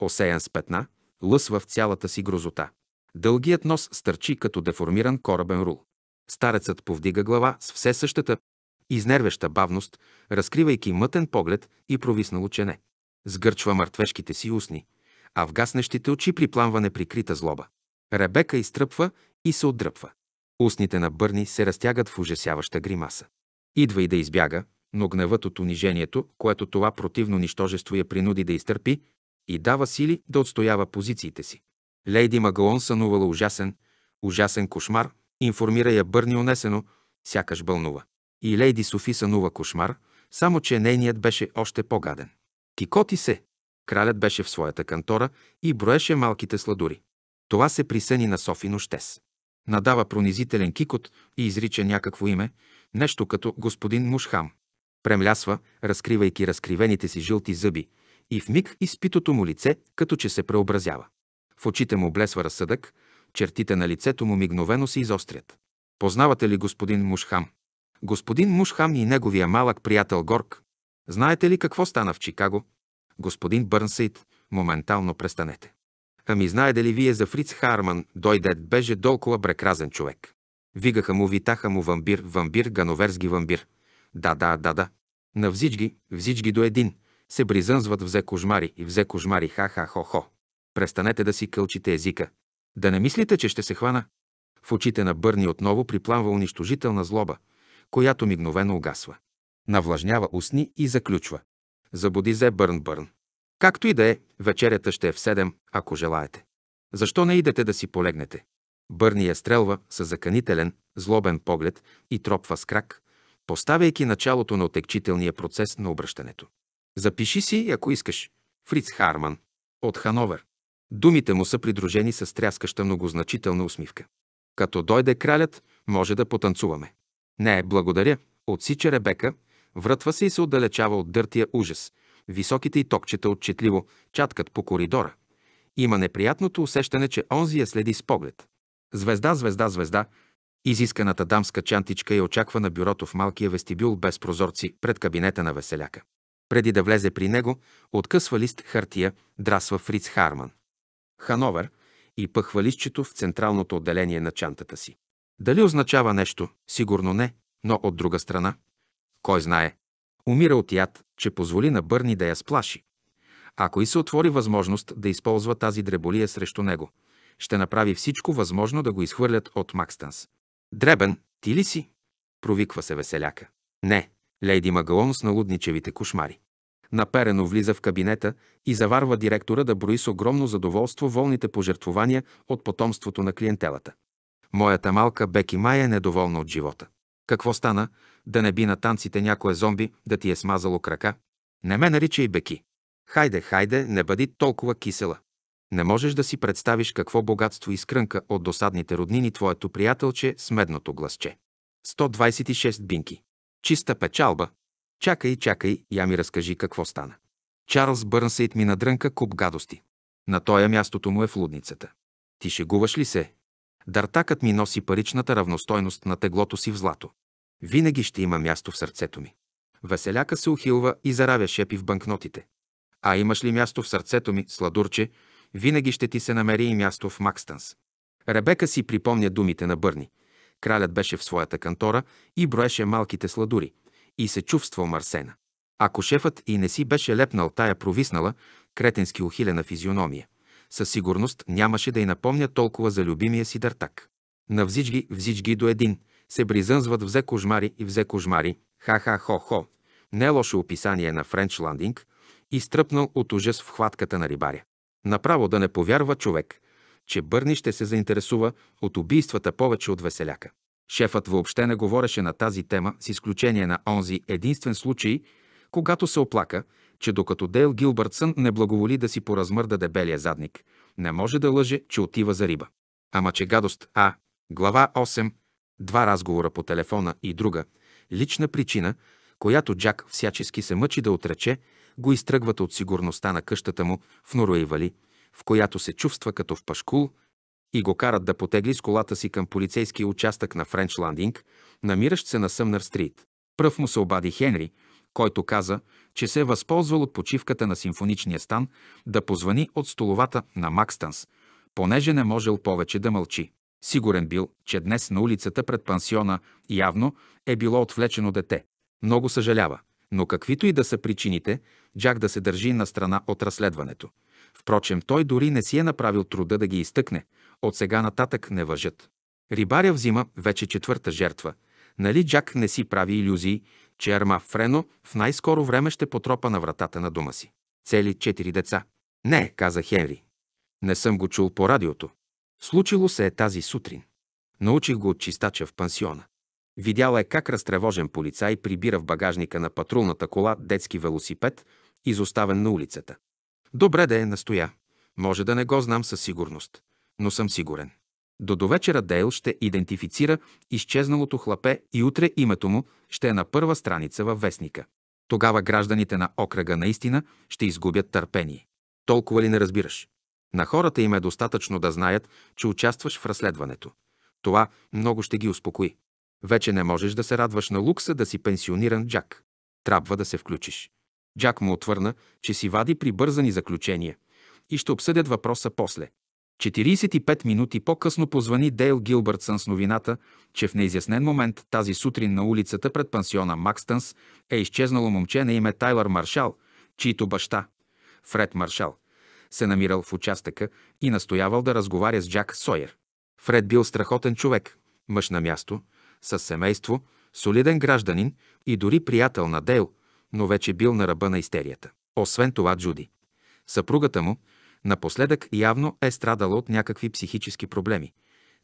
осеян с петна – лъсва в цялата си грозота. Дългият нос стърчи като деформиран корабен рул. Старецът повдига глава с все същата изнервеща бавност, разкривайки мътен поглед и провиснало чене. Сгърчва мъртвешките си устни, а в гаснещите очи припламва неприкрита злоба. Ребека изтръпва и се отдръпва. Устните на Бърни се разтягат в ужасяваща гримаса. Идва и да избяга, но гневът от унижението, което това противно нищожество я принуди да изтърпи, и дава сили да отстоява позициите си. Лейди Магалон сънувала ужасен, ужасен кошмар, информира я Бърни унесено, сякаш бълнува. И Лейди Софи сънува кошмар, само че нейният беше още по-гаден. Кикоти се! Кралят беше в своята кантора и броеше малките сладури. Това се присъни на Софи нощес. Надава пронизителен кикот и изрича някакво име, нещо като господин Мушхам. Премлясва, разкривайки разкривените си жълти зъби – и в миг изпитото му лице, като че се преобразява. В очите му блесва разсъдък, чертите на лицето му мигновено се изострят. Познавате ли господин Мушхам? Господин Мушхам и неговия малък приятел Горк. Знаете ли какво стана в Чикаго? Господин Бърнсейт, моментално престанете. Ами знаете ли вие за Фриц Харман, дойдет беше толкова прекрасен човек. Вигаха му, витаха му вамбир, вамбир, гановерски вамбир. Да, да, да, да. На взичги, взичги до един се бризънзват взе кожмари и взе кожмари ха-ха-хо-хо. Престанете да си кълчите езика. Да не мислите, че ще се хвана. В очите на Бърни отново припламва унищожителна злоба, която мигновено угасва. Навлажнява устни и заключва. Забуди зе Бърн-Бърн. Както и да е, вечерята ще е в 7, ако желаете. Защо не идете да си полегнете? Бърни я стрелва с заканителен, злобен поглед и тропва с крак, поставяйки началото на отекчителния процес на обръщането. Запиши си, ако искаш. Фриц Харман. От Хановер. Думите му са придружени с тряскаща многозначителна усмивка. Като дойде кралят, може да потанцуваме. Не, благодаря. Отсича Ребека, вратва се и се отдалечава от дъртия ужас. Високите и токчета отчетливо чаткат по коридора. Има неприятното усещане, че онзи я следи с поглед. Звезда, звезда, звезда. Изисканата дамска чантичка я очаква на бюрото в малкия вестибюл без прозорци пред кабинета на веселяка. Преди да влезе при него, откъсва лист хартия, драсва Фриц Харман. Хановер и пъхва листчето в централното отделение на чантата си. Дали означава нещо? Сигурно не, но от друга страна, кой знае, умира от яд, че позволи на Бърни да я сплаши. Ако и се отвори възможност да използва тази дреболия срещу него, ще направи всичко възможно да го изхвърлят от Макстанс. Дребен, ти ли си? Провиква се веселяка. Не, Лейди Магалон с налудничевите кошмари. Наперено влиза в кабинета и заварва директора да брои с огромно задоволство волните пожертвования от потомството на клиентелата. Моята малка Беки Май е недоволна от живота. Какво стана? Да не би на танците някое зомби да ти е смазало крака? Не ме наричай Беки. Хайде, хайде, не бъди толкова кисела. Не можеш да си представиш какво богатство изкрънка от досадните роднини твоето приятелче с медното гласче. 126 бинки. Чиста печалба. Чакай, чакай, я ми разкажи какво стана. Чарлз Бърнсейт ми надрънка куп гадости. На тоя мястото му е в лудницата. Ти шегуваш ли се? Дартакът ми носи паричната равностойност на теглото си в злато. Винаги ще има място в сърцето ми. Веселяка се ухилва и заравя шепи в банкнотите. А имаш ли място в сърцето ми, сладурче, винаги ще ти се намери и място в Макстанс. Ребека си припомня думите на Бърни. Кралят беше в своята кантора и броеше малките сладури и се чувствал Марсена. Ако шефът и не си беше лепнал тая провиснала, кретенски ухилена физиономия, със сигурност нямаше да й напомня толкова за любимия си дъртак. На взичги, взичги до един, се бризънзват взе кожмари и взе кожмари, ха-ха-хо-хо. Не е лошо описание на Френч Ландинг, изтръпнал от ужас в хватката на рибаря. Направо да не повярва човек че Бърни ще се заинтересува от убийствата повече от Веселяка. Шефът въобще не говореше на тази тема, с изключение на онзи единствен случай, когато се оплака, че докато Дейл Гилбъртсън не благоволи да си поразмърда дебелия задник, не може да лъже, че отива за риба. Ама че гадост, а, глава 8, два разговора по телефона и друга, лична причина, която Джак всячески се мъчи да отрече, го изтръгват от сигурността на къщата му в Норуейвали – в която се чувства като в пашкул, и го карат да потегли с колата си към полицейския участък на Френч Ландинг, намиращ се на Съмнър Стрит. Пръв му се обади Хенри, който каза, че се е възползвал от почивката на симфоничния стан да позвани от столовата на Макстанс, понеже не можел повече да мълчи. Сигурен бил, че днес на улицата пред пансиона явно е било отвлечено дете. Много съжалява, но каквито и да са причините, Джак да се държи на страна от разследването. Впрочем, той дори не си е направил труда да ги изтъкне. От сега нататък не въжат. Рибаря взима вече четвърта жертва. Нали Джак не си прави иллюзии, че Арма Френо в най-скоро време ще потропа на вратата на дома си. Цели четири деца. Не, каза Хенри. Не съм го чул по радиото. Случило се е тази сутрин. Научих го от чистача в пансиона. Видяла е как разтревожен полицай прибира в багажника на патрулната кола детски велосипед, изоставен на улицата. Добре да е настоя. Може да не го знам със сигурност, но съм сигурен. До довечера Дейл ще идентифицира изчезналото хлапе и утре името му ще е на първа страница във вестника. Тогава гражданите на окръга наистина ще изгубят търпение. Толкова ли не разбираш? На хората им е достатъчно да знаят, че участваш в разследването. Това много ще ги успокои. Вече не можеш да се радваш на лукса да си пенсиониран джак. Трябва да се включиш. Джак му отвърна, че си вади прибързани заключения и ще обсъдят въпроса после. 45 минути по-късно позвани Дейл Гилбъртсън с новината, че в неизяснен момент тази сутрин на улицата пред пансиона Макстънс е изчезнало момче на име Тайлър Маршал, чието баща, Фред Маршал, се намирал в участъка и настоявал да разговаря с Джак Сойер. Фред бил страхотен човек, мъж на място, с семейство, солиден гражданин и дори приятел на Дейл – но вече бил на ръба на истерията. Освен това Джуди, съпругата му, напоследък явно е страдала от някакви психически проблеми,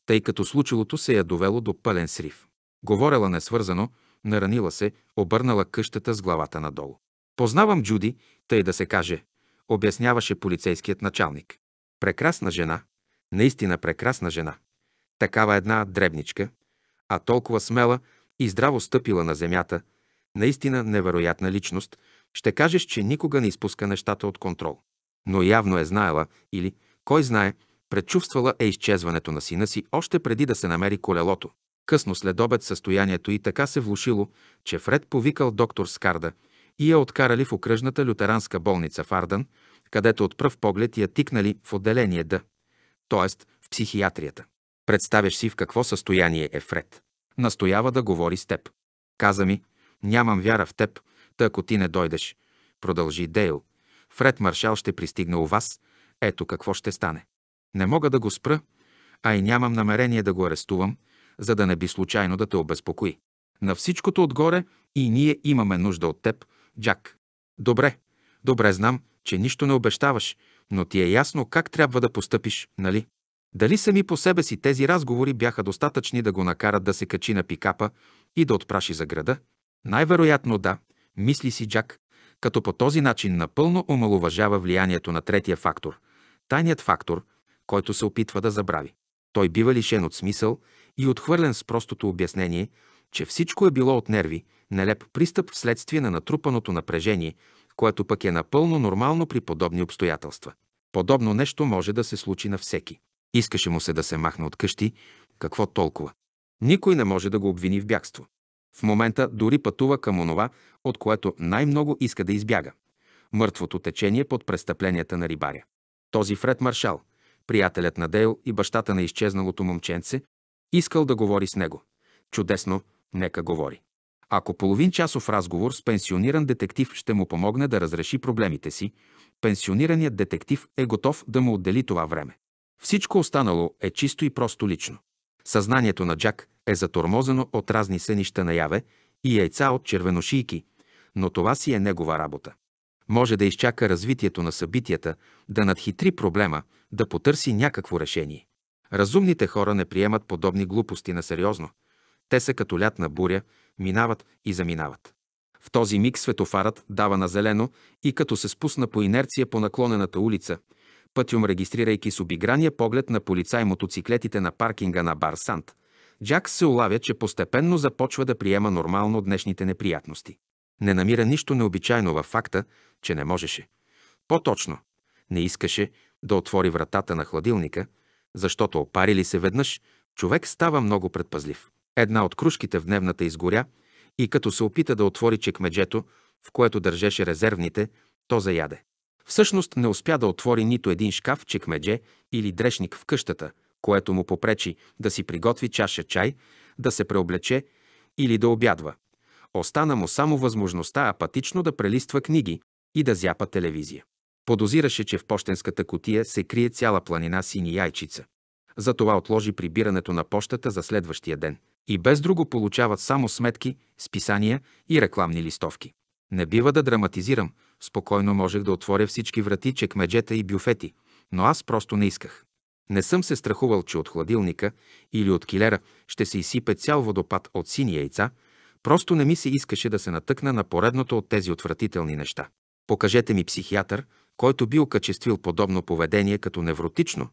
тъй като случилото се я е довело до пълен срив. Говорела несвързано, наранила се, обърнала къщата с главата надолу. Познавам Джуди, тъй да се каже, обясняваше полицейският началник. Прекрасна жена, наистина прекрасна жена. Такава една дребничка, а толкова смела и здраво стъпила на земята – наистина невероятна личност, ще кажеш, че никога не изпуска нещата от контрол. Но явно е знаела или, кой знае, предчувствала е изчезването на сина си още преди да се намери колелото. Късно след обед състоянието и така се влушило, че Фред повикал доктор Скарда и я откарали в окръжната лютеранска болница в Ардън, където от пръв поглед я тикнали в отделение Д, т.е. в психиатрията. Представяш си в какво състояние е Фред. Настоява да говори с теб. Каза ми, Нямам вяра в теб, тъй ако ти не дойдеш, продължи Дейл. Фред Маршал ще пристигне у вас. Ето какво ще стане. Не мога да го спра, а и нямам намерение да го арестувам, за да не би случайно да те обезпокои. На всичкото отгоре и ние имаме нужда от теб, Джак. Добре, добре знам, че нищо не обещаваш, но ти е ясно как трябва да постъпиш, нали? Дали сами по себе си тези разговори бяха достатъчни да го накарат да се качи на пикапа и да отпраши за града, най-вероятно да, мисли си Джак, като по този начин напълно омалуважава влиянието на третия фактор, тайният фактор, който се опитва да забрави. Той бива лишен от смисъл и отхвърлен с простото обяснение, че всичко е било от нерви, нелеп пристъп вследствие на натрупаното напрежение, което пък е напълно нормално при подобни обстоятелства. Подобно нещо може да се случи на всеки. Искаше му се да се махне от къщи, какво толкова? Никой не може да го обвини в бягство. В момента дори пътува към онова, от което най-много иска да избяга – мъртвото течение под престъпленията на рибаря. Този Фред Маршал, приятелят на Дейл и бащата на изчезналото момченце, искал да говори с него. Чудесно, нека говори. Ако половин часов разговор с пенсиониран детектив ще му помогне да разреши проблемите си, пенсионираният детектив е готов да му отдели това време. Всичко останало е чисто и просто лично. Съзнанието на Джак е затормозено от разни сънища наяве и яйца от червеношийки, но това си е негова работа. Може да изчака развитието на събитията, да надхитри проблема, да потърси някакво решение. Разумните хора не приемат подобни глупости на сериозно. Те са като лятна буря, минават и заминават. В този миг светофарът дава на зелено и като се спусна по инерция по наклонената улица – пътюм регистрирайки с обиграния поглед на полицай мотоциклетите на паркинга на бар Сант, Джакс се улавя, че постепенно започва да приема нормално днешните неприятности. Не намира нищо необичайно във факта, че не можеше. По-точно, не искаше да отвори вратата на хладилника, защото опарили се веднъж, човек става много предпазлив. Една от кружките в дневната изгоря и като се опита да отвори чекмеджето, в което държеше резервните, то заяде. Всъщност не успя да отвори нито един шкаф, чекмедже или дрешник в къщата, което му попречи да си приготви чаша чай, да се преоблече или да обядва. Остана му само възможността апатично да прелиства книги и да зяпа телевизия. Подозираше, че в почтенската котия се крие цяла планина сини яйчица. Затова отложи прибирането на пощата за следващия ден. И без друго получават само сметки, списания и рекламни листовки. Не бива да драматизирам – Спокойно можех да отворя всички врати, чекмеджета и бюфети, но аз просто не исках. Не съм се страхувал, че от хладилника или от килера ще се изсипе цял водопад от сини яйца, просто не ми се искаше да се натъкна на поредното от тези отвратителни неща. Покажете ми психиатър, който би окачествил подобно поведение като невротично,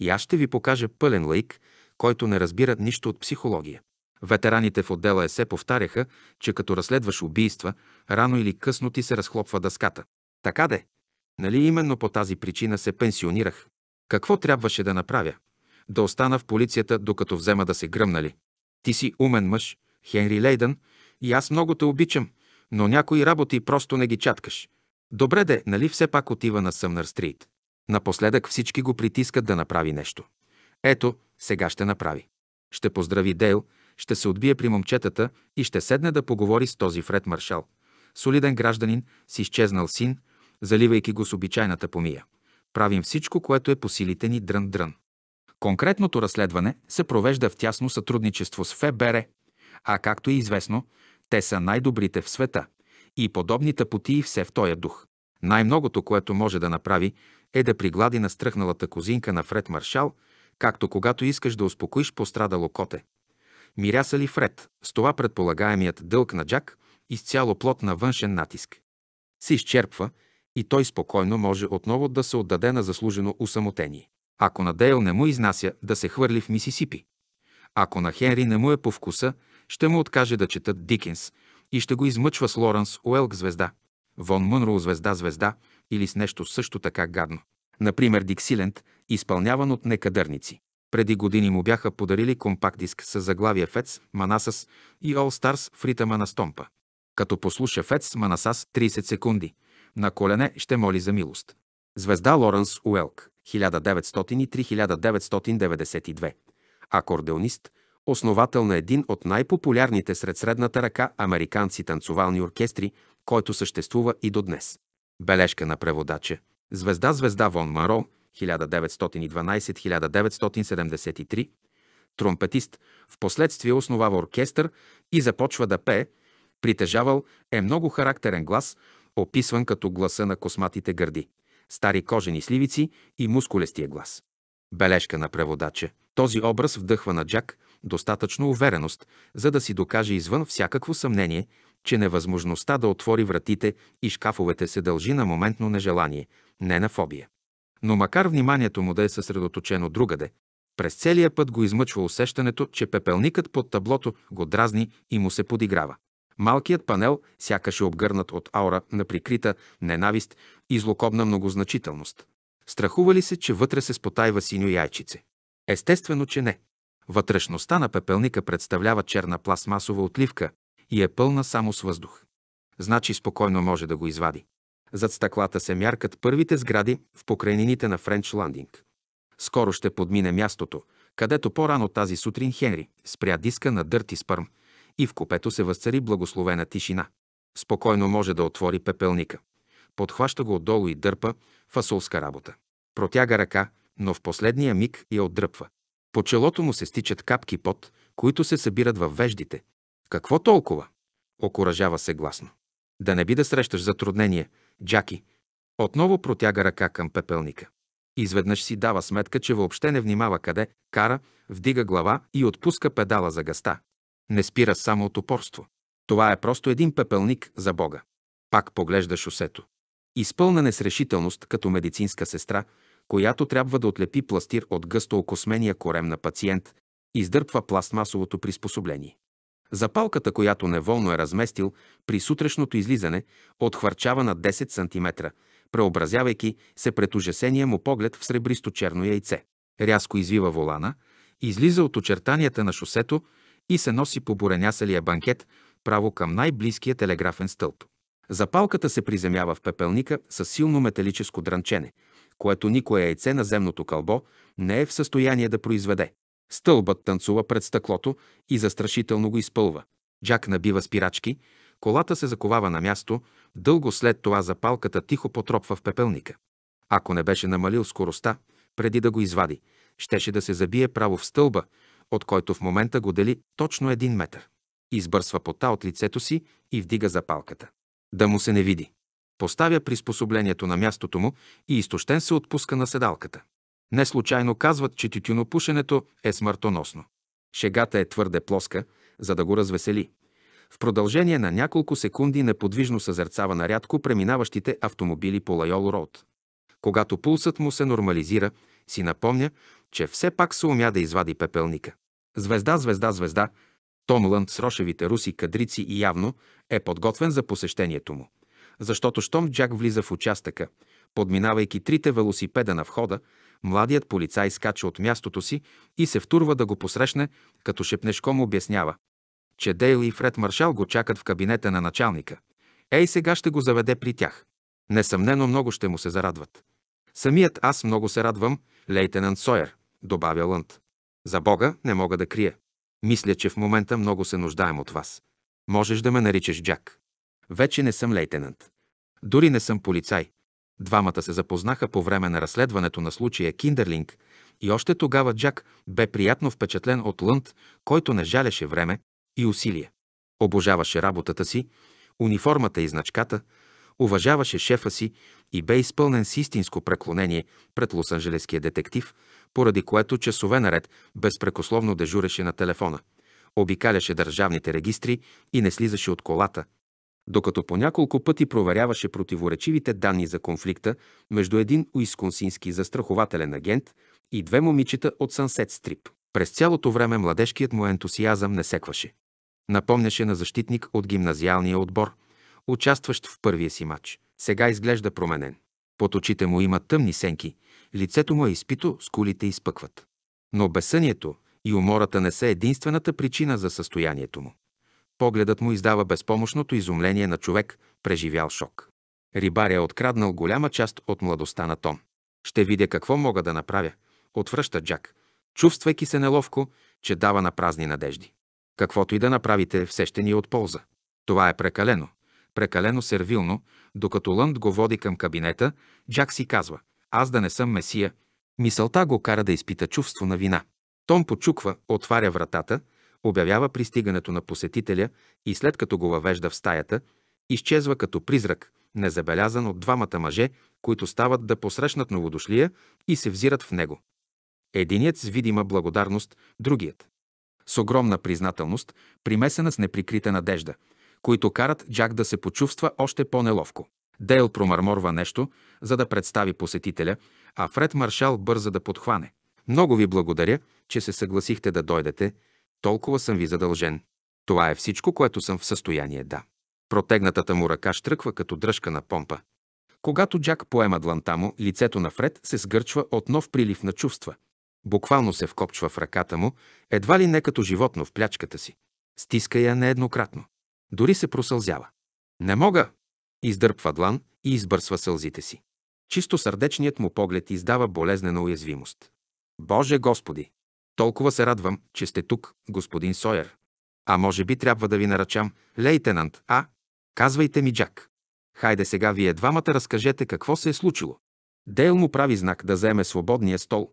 и аз ще ви покажа пълен лайк, който не разбира нищо от психология. Ветераните в отдела ЕСЕ повтаряха, че като разследваш убийства, рано или късно ти се разхлопва дъската. Така де. Нали именно по тази причина се пенсионирах? Какво трябваше да направя? Да остана в полицията, докато взема да се гръмнали. Ти си умен мъж, Хенри Лейдън, и аз много те обичам, но някои работи просто не ги чаткаш. Добре де, нали все пак отива на Съмнър Стрит? Напоследък всички го притискат да направи нещо. Ето, сега ще направи. Ще поздрави Дейл, ще се отбие при момчетата и ще седне да поговори с този Фред Маршал. Солиден гражданин, с изчезнал син, заливайки го с обичайната помия. Правим всичко, което е по силите ни дрън-дрън. Конкретното разследване се провежда в тясно сътрудничество с ФБР, а както е известно, те са най-добрите в света и подобни и все в този дух. Най-многото, което може да направи, е да приглади настръхналата козинка на Фред Маршал, както когато искаш да успокоиш пострадало коте. Миряса ли Фред, с това предполагаемият дълг на Джак изцяло плод на външен натиск. Се изчерпва и той спокойно може отново да се отдаде на заслужено усамотение. Ако на Дейл не му изнася да се хвърли в Мисисипи, ако на Хенри не му е по вкуса, ще му откаже да четат Дикенс и ще го измъчва с Лоренс Уелк звезда, Вон Мънроу звезда звезда или с нещо също така гадно. Например, Диксиленд, изпълняван от некадърници. Преди години му бяха подарили компакт-диск с заглавие Фец, Манасас и All Stars в ритъма на Стомпа. Като послуша Фец Манасас 30 секунди, на колене ще моли за милост. Звезда Лоренс Уелк, 1903-1992. Акордеонист, основател на един от най-популярните сред средната ръка американци танцовални оркестри, който съществува и до днес. Бележка на преводача. Звезда Звезда Вон Маро, 1912-1973, тромпетист, в последствие основава оркестър и започва да пее, притежавал е много характерен глас, описван като гласа на косматите гърди, стари кожени сливици и мускулестия глас. Бележка на преводача. Този образ вдъхва на Джак достатъчно увереност, за да си докаже извън всякакво съмнение, че невъзможността да отвори вратите и шкафовете се дължи на моментно нежелание, не на фобия. Но макар вниманието му да е съсредоточено другаде, през целия път го измъчва усещането, че пепелникът под таблото го дразни и му се подиграва. Малкият панел сякаш е обгърнат от аура на прикрита ненавист и злокобна многозначителност. Страхува ли се, че вътре се спотайва синьо яйчице? Естествено, че не. Вътрешността на пепелника представлява черна пластмасова отливка и е пълна само с въздух. Значи спокойно може да го извади. Зад стъклата се мяркат първите сгради в покрайнините на Френч Ландинг. Скоро ще подмине мястото, където по-рано тази сутрин Хенри спря диска на дърти спърм и в купето се възцари благословена тишина. Спокойно може да отвори пепелника. Подхваща го отдолу и дърпа фасолска работа. Протяга ръка, но в последния миг я отдръпва. По челото му се стичат капки пот, които се събират във веждите. Какво толкова? Окоръжава се гласно. Да не би да срещаш затруднение, Джаки. Отново протяга ръка към пепелника. Изведнъж си дава сметка, че въобще не внимава къде, кара, вдига глава и отпуска педала за гъста. Не спира само от упорство. Това е просто един пепелник за Бога. Пак поглежда шосето. Изпълнен с решителност като медицинска сестра, която трябва да отлепи пластир от гъсто окосмения корем на пациент, издърпва пластмасовото приспособление. Запалката, която неволно е разместил при сутрешното излизане, отхвърчава на 10 см, преобразявайки се пред ужасения му поглед в сребристо-черно яйце. Рязко извива волана, излиза от очертанията на шосето и се носи по буренясалия банкет право към най-близкия телеграфен стълб. Запалката се приземява в пепелника с силно металическо дрънчене, което никое яйце на земното кълбо не е в състояние да произведе. Стълбът танцува пред стъклото и застрашително го изпълва. Джак набива спирачки, колата се заковава на място, дълго след това запалката тихо потропва в пепелника. Ако не беше намалил скоростта, преди да го извади, щеше да се забие право в стълба, от който в момента го дели точно един метър. Избърсва пота от лицето си и вдига запалката. Да му се не види. Поставя приспособлението на мястото му и изтощен се отпуска на седалката. Не случайно казват, че тютюнопушенето е смъртоносно. Шегата е твърде плоска, за да го развесели. В продължение на няколко секунди неподвижно съзерцава нарядко преминаващите автомобили по Лайол Роуд. Когато пулсът му се нормализира, си напомня, че все пак се умя да извади пепелника. Звезда, звезда, звезда, Том Лънд с рошевите руси кадрици и явно е подготвен за посещението му. Защото щом Джак влиза в участъка, подминавайки трите велосипеда на входа, Младият полицай скача от мястото си и се втурва да го посрещне, като шепнешком обяснява, че Дейл и Фред Маршал го чакат в кабинета на началника. Ей, сега ще го заведе при тях. Несъмнено много ще му се зарадват. Самият аз много се радвам, лейтенант Сойер, добавя Лънд. За Бога не мога да крия. Мисля, че в момента много се нуждаем от вас. Можеш да ме наричаш Джак. Вече не съм лейтенант. Дори не съм полицай. Двамата се запознаха по време на разследването на случая Киндерлинг и още тогава Джак бе приятно впечатлен от Лънд, който не жалеше време и усилие. Обожаваше работата си, униформата и значката, уважаваше шефа си и бе изпълнен с истинско преклонение пред лос-анджелеския детектив, поради което часове наред безпрекословно дежуреше на телефона, обикаляше държавните регистри и не слизаше от колата, докато по няколко пъти проверяваше противоречивите данни за конфликта между един уисконсински застрахователен агент и две момичета от Сансет Стрип. През цялото време младежкият му ентусиазъм не секваше. Напомняше на защитник от гимназиалния отбор, участващ в първия си матч. Сега изглежда променен. Под очите му има тъмни сенки, лицето му е изпито, скулите изпъкват. Но бесънието и умората не са единствената причина за състоянието му. Погледът му издава безпомощното изумление на човек, преживял шок. Рибаря е откраднал голяма част от младостта на Том. Ще видя какво мога да направя, отвръща Джак, чувствайки се неловко, че дава на празни надежди. Каквото и да направите, все ще ни е от полза. Това е прекалено. Прекалено сервилно, докато Лънд го води към кабинета, Джак си казва, аз да не съм месия. Мисълта го кара да изпита чувство на вина. Том почуква, отваря вратата обявява пристигането на посетителя и след като го въвежда в стаята, изчезва като призрак, незабелязан от двамата мъже, които стават да посрещнат новодошлия и се взират в него. Единият с видима благодарност, другият. С огромна признателност, примесена с неприкрита надежда, които карат Джак да се почувства още по-неловко. Дейл промърморва нещо, за да представи посетителя, а Фред Маршал бърза да подхване. Много ви благодаря, че се съгласихте да дойдете, толкова съм ви задължен. Това е всичко, което съм в състояние да. Протегнатата му ръка штръква като дръжка на помпа. Когато Джак поема дланта му, лицето на Фред се сгърчва от нов прилив на чувства. Буквално се вкопчва в ръката му, едва ли не като животно в плячката си. Стиска я нееднократно. Дори се просълзява. Не мога! Издърпва длан и избърсва сълзите си. Чисто сърдечният му поглед издава болезнена уязвимост. Боже Господи! Толкова се радвам, че сте тук, господин Сойер. А може би трябва да ви наръчам лейтенант А. Казвайте ми, Джак. Хайде сега вие двамата разкажете какво се е случило. Дейл му прави знак да заеме свободния стол.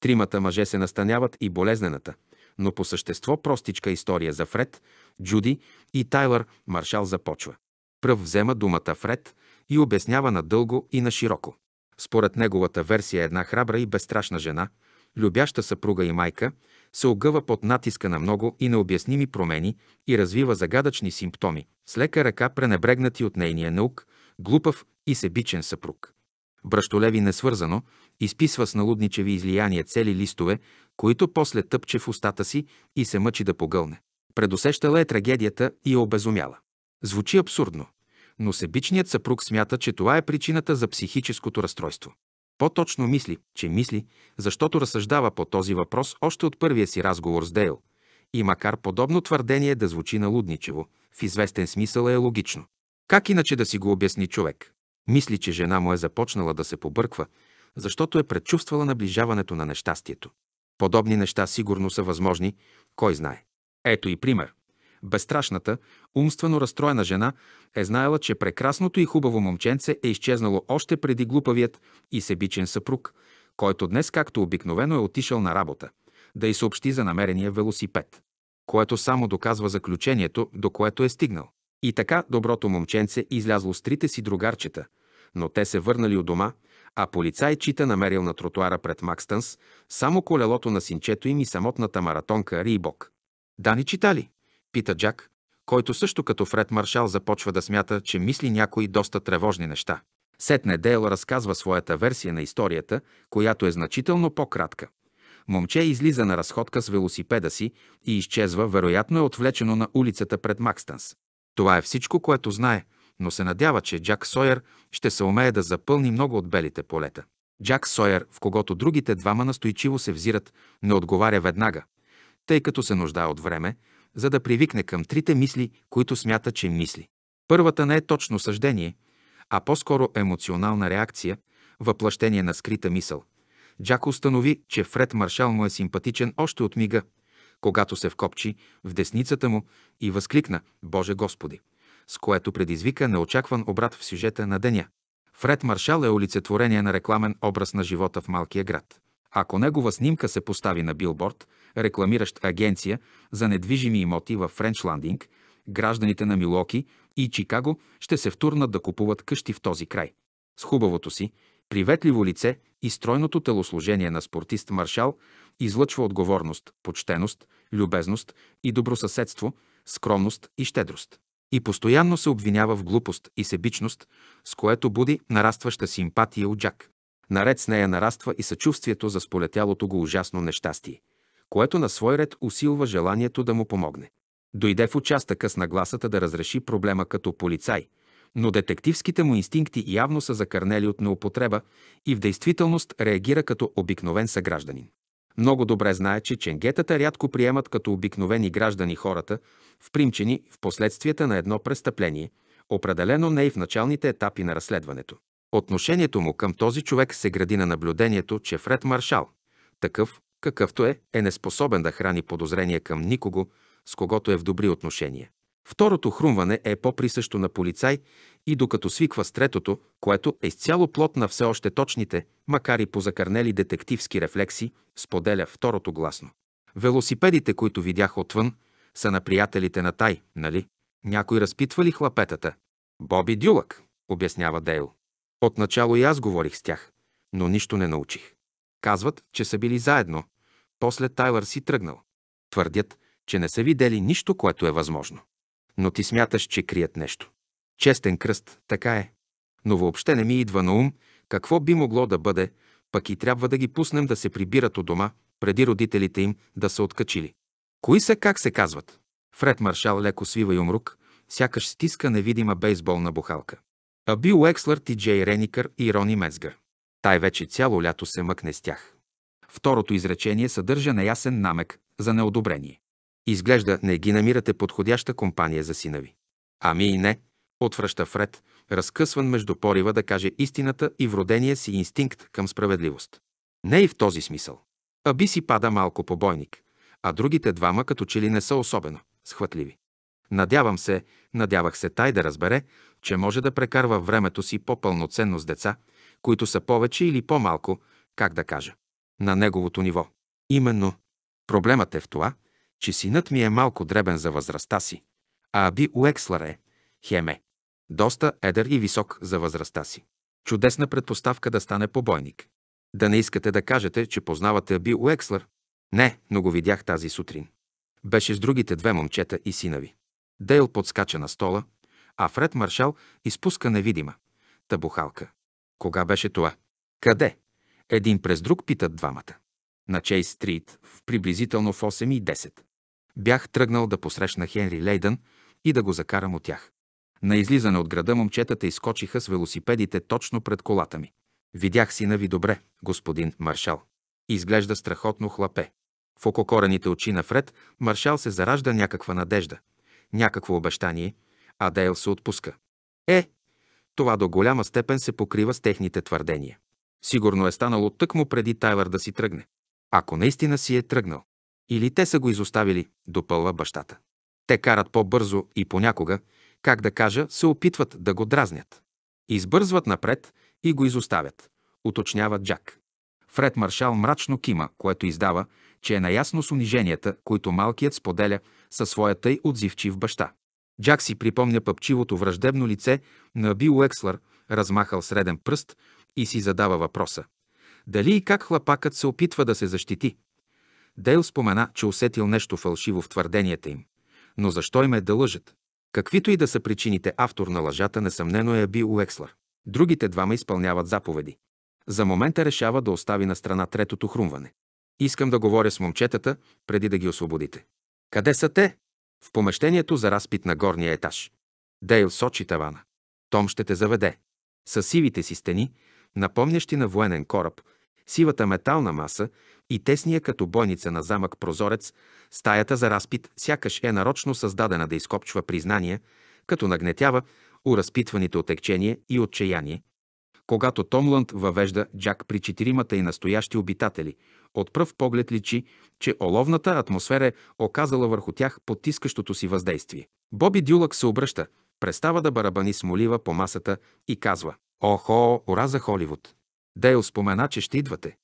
Тримата мъже се настаняват и болезнената, но по същество простичка история за Фред, Джуди и Тайлър Маршал започва. Пръв взема думата Фред и обяснява надълго и на широко. Според неговата версия една храбра и безстрашна жена – любяща съпруга и майка, се огъва под натиска на много и необясними промени и развива загадъчни симптоми, с лека ръка пренебрегнати от нейния наук, глупав и себичен съпруг. Бръщолеви несвързано изписва с налудничеви излияния цели листове, които после тъпче в устата си и се мъчи да погълне. Предусещала е трагедията и е обезумяла. Звучи абсурдно, но себичният съпруг смята, че това е причината за психическото разстройство. По-точно мисли, че мисли, защото разсъждава по този въпрос още от първия си разговор с Дейл. И макар подобно твърдение да звучи на лудничево, в известен смисъл е логично. Как иначе да си го обясни човек? Мисли, че жена му е започнала да се побърква, защото е предчувствала наближаването на нещастието. Подобни неща сигурно са възможни, кой знае. Ето и пример. Безстрашната, умствено разстроена жена е знаела, че прекрасното и хубаво момченце е изчезнало още преди глупавият и себичен съпруг, който днес, както обикновено, е отишъл на работа, да й съобщи за намерения велосипед, което само доказва заключението, до което е стигнал. И така доброто момченце излязло с трите си другарчета, но те се върнали от дома, а чита намерил на тротуара пред Макстънс само колелото на синчето им и самотната маратонка Рибок. Дани читали. Пита Джак, който също като Фред Маршал започва да смята, че мисли някои доста тревожни неща. Сетне Дейл разказва своята версия на историята, която е значително по-кратка. Момче излиза на разходка с велосипеда си и изчезва, вероятно е отвлечено на улицата пред Макстанс. Това е всичко, което знае, но се надява, че Джак Сойер ще се умее да запълни много от белите полета. Джак Сойер, в когото другите двама настойчиво се взират, не отговаря веднага, тъй като се нуждае от време, за да привикне към трите мисли, които смята, че мисли. Първата не е точно съждение, а по-скоро емоционална реакция, въплъщение на скрита мисъл. Джак установи, че Фред Маршал му е симпатичен още от мига, когато се вкопчи в десницата му и възкликна «Боже Господи!», с което предизвика неочакван обрат в сюжета на деня. Фред Маршал е олицетворение на рекламен образ на живота в малкия град. Ако негова снимка се постави на билборд, рекламиращ агенция за недвижими имоти в Френчландинг, гражданите на Милоки и Чикаго ще се втурнат да купуват къщи в този край. С хубавото си, приветливо лице и стройното телосложение на спортист Маршал излъчва отговорност, почтеност, любезност и добросъседство, скромност и щедрост. И постоянно се обвинява в глупост и себичност, с което буди нарастваща симпатия у Джак. Наред с нея нараства и съчувствието за сполетялото го ужасно нещастие, което на свой ред усилва желанието да му помогне. Дойде в участъка с нагласата да разреши проблема като полицай, но детективските му инстинкти явно са закърнели от неупотреба и в действителност реагира като обикновен съгражданин. Много добре знае, че ченгетата рядко приемат като обикновени граждани хората, впримчени в последствията на едно престъпление, определено не и в началните етапи на разследването. Отношението му към този човек се гради на наблюдението, че Фред Маршал, такъв, какъвто е, е неспособен да храни подозрения към никого, с когото е в добри отношения. Второто хрумване е по-присъщо на полицай и докато свиква с третото, което е изцяло плод на все още точните, макар и позакърнели детективски рефлекси, споделя второто гласно. Велосипедите, които видях отвън, са на приятелите на Тай, нали? Някой разпитва ли хлапетата? Боби Дюлък, обяснява Дейл. Отначало и аз говорих с тях, но нищо не научих. Казват, че са били заедно. После Тайлър си тръгнал. Твърдят, че не са видели нищо, което е възможно. Но ти смяташ, че крият нещо. Честен кръст, така е. Но въобще не ми идва на ум какво би могло да бъде, пък и трябва да ги пуснем да се прибират от дома, преди родителите им да са откачили. Кои са как се казват? Фред Маршал леко свива юмрук, сякаш стиска невидима бейсболна бухалка а Бил Екслър, Ти Джей Реникър и Рони Мецгър. Тай вече цяло лято се мъкне с тях. Второто изречение съдържа неясен намек за неодобрение. Изглежда не ги намирате подходяща компания за сина ви. Ами и не, отвръща Фред, разкъсван между порива да каже истината и вродения си инстинкт към справедливост. Не и в този смисъл. Аби си пада малко побойник, а другите двама като че ли не са особено схватливи. Надявам се, надявах се Тай да разбере, че може да прекарва времето си по-пълноценно с деца, които са повече или по-малко, как да кажа, на неговото ниво. Именно проблемът е в това, че синът ми е малко дребен за възрастта си, а Аби Уекслър е, хеме, доста едър и висок за възрастта си. Чудесна предпоставка да стане побойник. Да не искате да кажете, че познавате Аби Уекслър. Не, но го видях тази сутрин. Беше с другите две момчета и сина ви. Дейл подскача на стола, а Фред Маршал изпуска невидима. Табухалка. Кога беше това? Къде? Един през друг питат двамата. На Чей Стрит, в приблизително в 8 и 10. Бях тръгнал да посрещна Хенри Лейдън и да го закарам от тях. На излизане от града момчетата изкочиха с велосипедите точно пред колата ми. Видях сина ви добре, господин Маршал. Изглежда страхотно хлапе. В ококорените очи на Фред Маршал се заражда някаква надежда, някакво обещание – а Дейл се отпуска. Е, това до голяма степен се покрива с техните твърдения. Сигурно е станало тъкмо преди Тайлър да си тръгне. Ако наистина си е тръгнал. Или те са го изоставили, допълва бащата. Те карат по-бързо и понякога, как да кажа, се опитват да го дразнят. Избързват напред и го изоставят, уточнява Джак. Фред Маршал мрачно кима, което издава, че е наясно с униженията, които малкият споделя със своята и отзивчив баща. Джак си припомня пъпчивото враждебно лице на Бил Екслър, размахал среден пръст и си задава въпроса. Дали и как хлапакът се опитва да се защити? Дейл спомена, че усетил нещо фалшиво в твърденията им. Но защо им е да лъжат? Каквито и да са причините, автор на лъжата несъмнено е Бил Уекслър. Другите двама изпълняват заповеди. За момента решава да остави на страна третото хрумване. Искам да говоря с момчетата, преди да ги освободите. Къде са те? в помещението за разпит на горния етаж. Дейл сочи тавана. Том ще те заведе. С сивите си стени, напомнящи на военен кораб, сивата метална маса и тесния като бойница на замък прозорец, стаята за разпит сякаш е нарочно създадена да изкопчва признания, като нагнетява у разпитваните отекчение и отчаяние. Когато Томланд въвежда Джак при четиримата и настоящи обитатели, от пръв поглед личи, че оловната атмосфера е оказала върху тях потискащото си въздействие. Боби Дюлък се обръща, престава да барабани с молива по масата и казва «Охо, ура за Холивуд!» Дейл спомена, че ще идвате.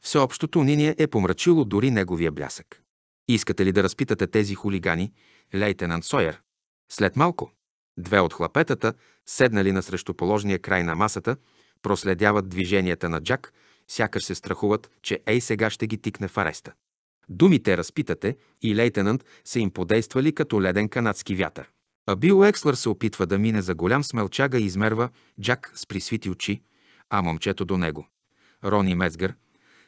Всеобщото униние е помрачило дори неговия блясък. Искате ли да разпитате тези хулигани, лейтенант Сойер? След малко, две от хлапетата, седнали на срещу положния край на масата, проследяват движенията на Джак сякаш се страхуват, че ей сега ще ги тикне в ареста. Думите разпитате и лейтенант са им подействали като леден канадски вятър. А Бил Екслър се опитва да мине за голям смелчага и измерва Джак с присвити очи, а момчето до него. Рони Мецгър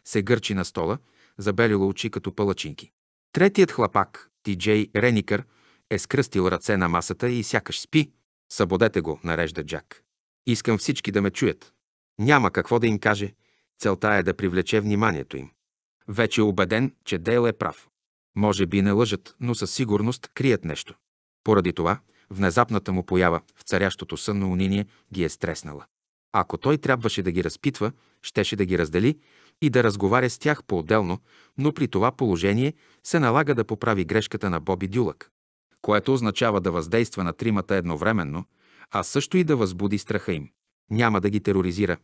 се гърчи на стола, забелило очи като палачинки. Третият хлапак, Ти Джей Реникър, е скръстил ръце на масата и сякаш спи. Събодете го, нарежда Джак. Искам всички да ме чуят. Няма какво да им каже, Целта е да привлече вниманието им. Вече е убеден, че Дейл е прав. Може би не лъжат, но със сигурност крият нещо. Поради това, внезапната му поява в царящото сънно униние ги е стреснала. Ако той трябваше да ги разпитва, щеше да ги раздели и да разговаря с тях по-отделно, но при това положение се налага да поправи грешката на Боби Дюлък, което означава да въздейства на тримата едновременно, а също и да възбуди страха им. Няма да ги тероризира,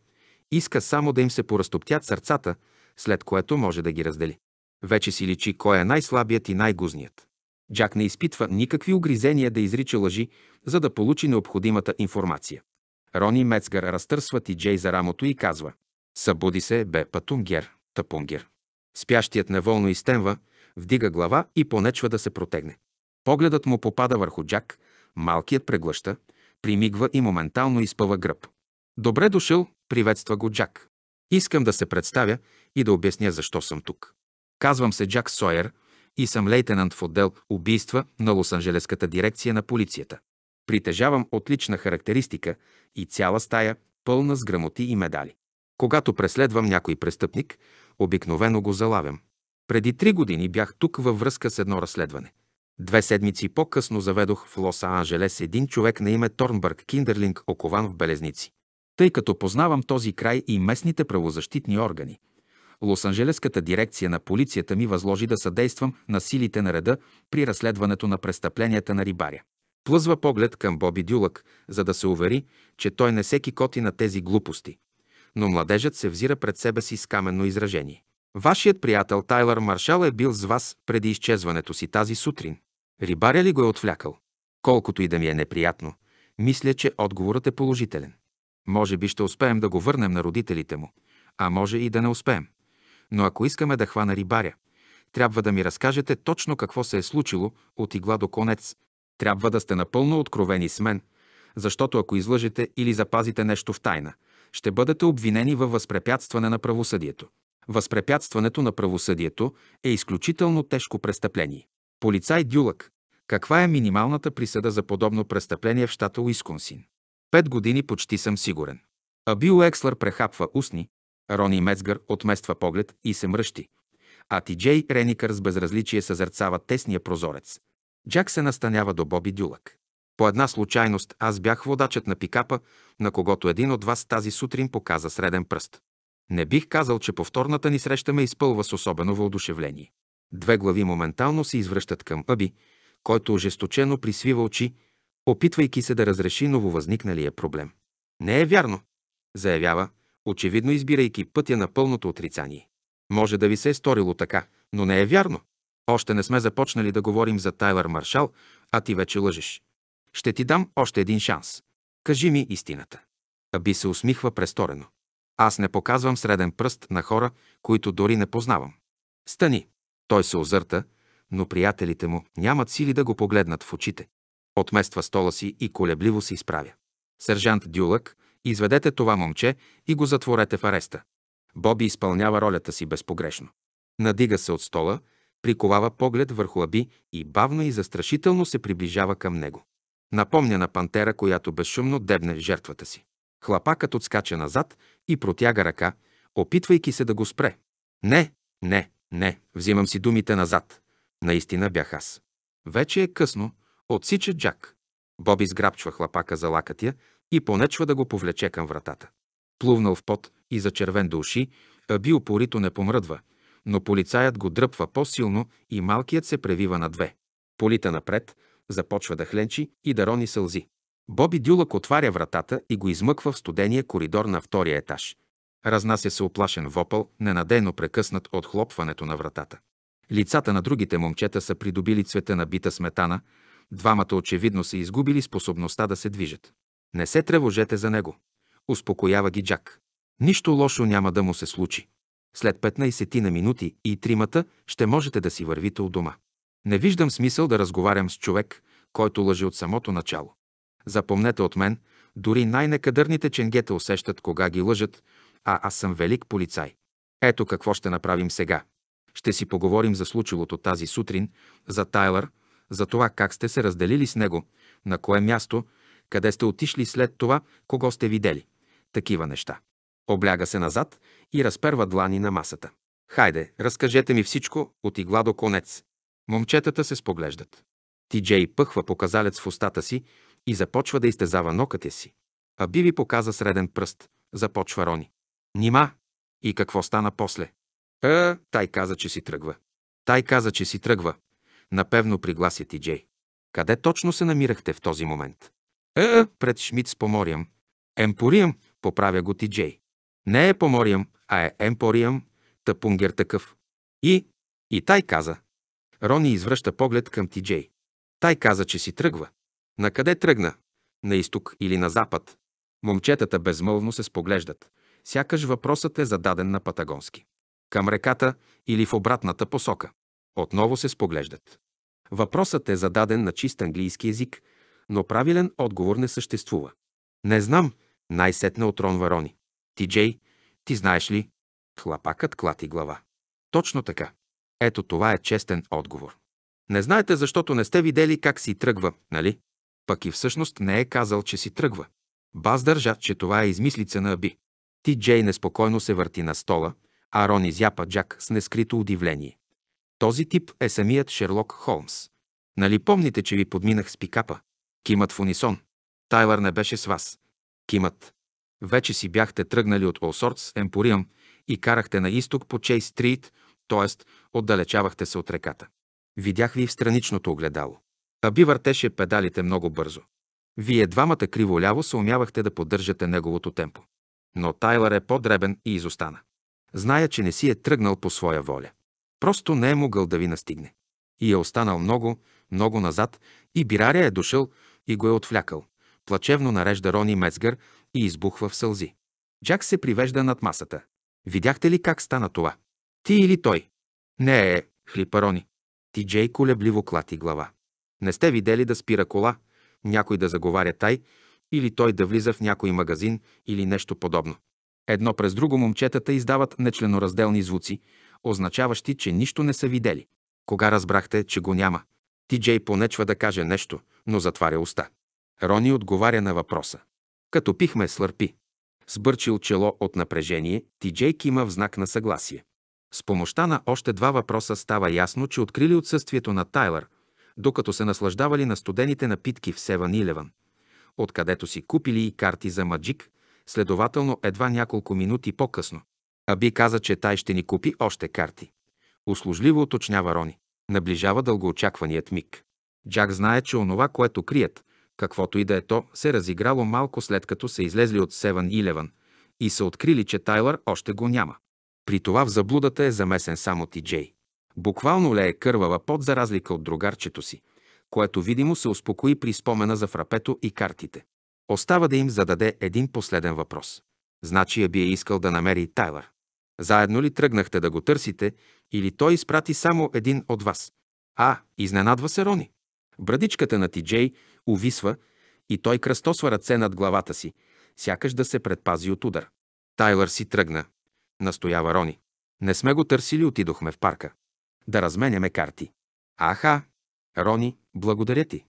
иска само да им се поразтоптят сърцата, след което може да ги раздели. Вече си личи кой е най-слабият и най-гузният. Джак не изпитва никакви огризения да изрича лъжи, за да получи необходимата информация. Рони Мецгар разтърсва ти Джей за рамото и казва «Събуди се, бе патунгер, тапунгер». Спящият неволно изтемва, вдига глава и понечва да се протегне. Погледът му попада върху Джак, малкият преглъща, примигва и моментално изпъва гръб. Добре дошъл, Приветства го Джак. Искам да се представя и да обясня защо съм тук. Казвам се Джак Сойер и съм лейтенант в отдел убийства на Лос-Анджелеската дирекция на полицията. Притежавам отлична характеристика и цяла стая пълна с грамоти и медали. Когато преследвам някой престъпник, обикновено го залавям. Преди три години бях тук във връзка с едно разследване. Две седмици по-късно заведох в Лос-Анджелес един човек на име Торнбърг Киндерлинг Окован в Белезници. Тъй като познавам този край и местните правозащитни органи, Лос-Анджелеската дирекция на полицията ми възложи да съдействам на силите на реда при разследването на престъпленията на рибаря. Плъзва поглед към Боби Дюлък, за да се увери, че той не се коти на тези глупости. Но младежът се взира пред себе си с каменно изражение. Вашият приятел Тайлър Маршал е бил с вас преди изчезването си тази сутрин. Рибаря ли го е отвлякал? Колкото и да ми е неприятно, мисля, че отговорът е положителен. Може би ще успеем да го върнем на родителите му, а може и да не успеем. Но ако искаме да хвана рибаря, трябва да ми разкажете точно какво се е случило от игла до конец. Трябва да сте напълно откровени с мен, защото ако излъжете или запазите нещо в тайна, ще бъдете обвинени във възпрепятстване на правосъдието. Възпрепятстването на правосъдието е изключително тежко престъпление. Полицай Дюлък, каква е минималната присъда за подобно престъпление в щата Уисконсин? Пет години почти съм сигурен. А Бил Екслър прехапва устни, Рони Мецгър отмества поглед и се мръщи, а Ти Джей Реникър с безразличие съзерцава тесния прозорец. Джак се настанява до Боби Дюлък. По една случайност аз бях водачът на пикапа, на когото един от вас тази сутрин показа среден пръст. Не бих казал, че повторната ни среща ме изпълва с особено въодушевление. Две глави моментално се извръщат към Аби, който ожесточено присвива очи, опитвайки се да разреши нововъзникналия проблем. Не е вярно, заявява, очевидно избирайки пътя на пълното отрицание. Може да ви се е сторило така, но не е вярно. Още не сме започнали да говорим за Тайлър Маршал, а ти вече лъжиш. Ще ти дам още един шанс. Кажи ми истината. Аби се усмихва престорено. Аз не показвам среден пръст на хора, които дори не познавам. Стани. Той се озърта, но приятелите му нямат сили да го погледнат в очите. Отмества стола си и колебливо се изправя. Сержант Дюлък, изведете това момче и го затворете в ареста. Боби изпълнява ролята си безпогрешно. Надига се от стола, приковава поглед върху Аби и бавно и застрашително се приближава към него. Напомня на пантера, която безшумно дебне жертвата си. Хлапакът отскача назад и протяга ръка, опитвайки се да го спре. Не, не, не, взимам си думите назад. Наистина бях аз. Вече е късно, Отсича Джак. Боби сграбчва хлапака за лакътя и понечва да го повлече към вратата. Плувнал в пот и зачервен до уши, Аби упорито не помръдва, но полицаят го дръпва по-силно и малкият се превива на две. Полита напред, започва да хленчи и да рони сълзи. Боби Дюлък отваря вратата и го измъква в студения коридор на втория етаж. Разнася се оплашен вопъл, ненадейно прекъснат от хлопването на вратата. Лицата на другите момчета са придобили цвета на бита сметана, Двамата очевидно са изгубили способността да се движат. Не се тревожете за него. Успокоява ги Джак. Нищо лошо няма да му се случи. След 15 на минути и тримата ще можете да си вървите от дома. Не виждам смисъл да разговарям с човек, който лъжи от самото начало. Запомнете от мен, дори най-некадърните ченгета усещат кога ги лъжат, а аз съм велик полицай. Ето какво ще направим сега. Ще си поговорим за случилото тази сутрин, за Тайлър, за това как сте се разделили с него, на кое място, къде сте отишли след това, кого сте видели. Такива неща. Обляга се назад и разперва длани на масата. Хайде, разкажете ми всичко от игла до конец. Момчетата се споглеждат. Ти Джей пъхва показалец в устата си и започва да изтезава нокътя си. А Биви ви показа среден пръст, започва Рони. Нима! И какво стана после? Е, тай каза, че си тръгва. Тай каза, че си тръгва напевно пригласи ти Джей. Къде точно се намирахте в този момент? Е, е пред Шмидт с Поморием. Емпориям, поправя го ти Джей. Не е Поморием, а е Емпориям, тъпунгер такъв. И, и тай каза. Рони извръща поглед към ти Джей. Тай каза, че си тръгва. На къде тръгна? На изток или на запад? Момчетата безмълвно се споглеждат. Сякаш въпросът е зададен на патагонски. Към реката или в обратната посока. Отново се споглеждат. Въпросът е зададен на чист английски язик, но правилен отговор не съществува. Не знам, най сетна отронва Рони. Ти, Джей, ти знаеш ли? Хлапакът клати глава. Точно така. Ето това е честен отговор. Не знаете, защото не сте видели как си тръгва, нали? Пък и всъщност не е казал, че си тръгва. Баз държа, че това е измислица на Аби. Ти Джей неспокойно се върти на стола, а Рон изяпа Джак с нескрито удивление. Този тип е самият Шерлок Холмс. Нали помните, че ви подминах с пикапа? Кимат в унисон. Тайлър не беше с вас. Кимат. Вече си бяхте тръгнали от Олсортс Емпориъм и карахте на изток по Чей Стрит, т.е. отдалечавахте се от реката. Видях ви в страничното огледало. Аби въртеше педалите много бързо. Вие двамата криволяво се умявахте да поддържате неговото темпо. Но Тайлър е по-дребен и изостана. Зная, че не си е тръгнал по своя воля. Просто не е могъл да ви настигне. И е останал много, много назад и Бираря е дошъл и го е отвлякал. Плачевно нарежда Рони Мецгър и избухва в сълзи. Джак се привежда над масата. Видяхте ли как стана това? Ти или той? Не е, хлипа Рони. Ти Джей колебливо клати глава. Не сте видели да спира кола, някой да заговаря тай, или той да влиза в някой магазин или нещо подобно. Едно през друго момчетата издават нечленоразделни звуци, означаващи, че нищо не са видели. Кога разбрахте, че го няма? Ти Джей понечва да каже нещо, но затваря уста. Рони отговаря на въпроса. Като пихме слърпи. Сбърчил чело от напрежение, Ти Джей кима в знак на съгласие. С помощта на още два въпроса става ясно, че открили отсъствието на Тайлър, докато се наслаждавали на студените напитки в Севан Илеван, откъдето си купили и карти за Маджик, следователно едва няколко минути по-късно. Аби каза, че тай ще ни купи още карти. Услужливо уточнява Рони. Наближава дългоочакваният миг. Джак знае, че онова, което крият, каквото и да е то, се разиграло малко след като са излезли от Севан Илеван и са открили, че Тайлър още го няма. При това в заблудата е замесен само Ти Джей. Буквално ле е кървава под за разлика от другарчето си, което видимо се успокои при спомена за фрапето и картите. Остава да им зададе един последен въпрос. Значи я би е искал да намери Тайлър. Заедно ли тръгнахте да го търсите или той изпрати само един от вас? А, изненадва се Рони. Брадичката на Тиджей увисва и той кръстосва ръце над главата си, сякаш да се предпази от удар. Тайлър си тръгна, настоява Рони. Не сме го търсили, отидохме в парка. Да разменяме карти. Аха, Рони, благодаря ти.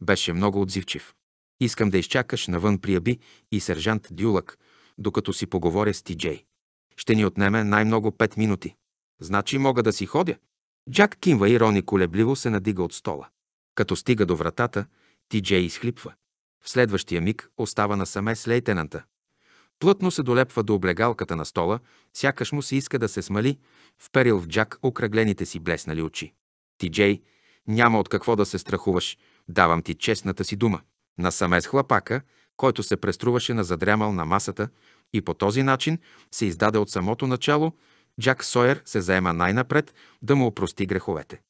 Беше много отзивчив. Искам да изчакаш навън при Аби и сержант Дюлък, докато си поговоря с Тиджей. Ще ни отнеме най-много 5 минути. Значи мога да си ходя. Джак кимва и Рони колебливо се надига от стола. Като стига до вратата, Ти Джей изхлипва. В следващия миг остава насаме с лейтенанта. Плътно се долепва до облегалката на стола, сякаш му се иска да се смали, вперил в Джак окръглените си блеснали очи. Ти Джей, няма от какво да се страхуваш, давам ти честната си дума. Насаме с хлапака, който се преструваше на задрямал на масата, и по този начин се издаде от самото начало, Джак Сойер се заема най-напред да му опрости греховете.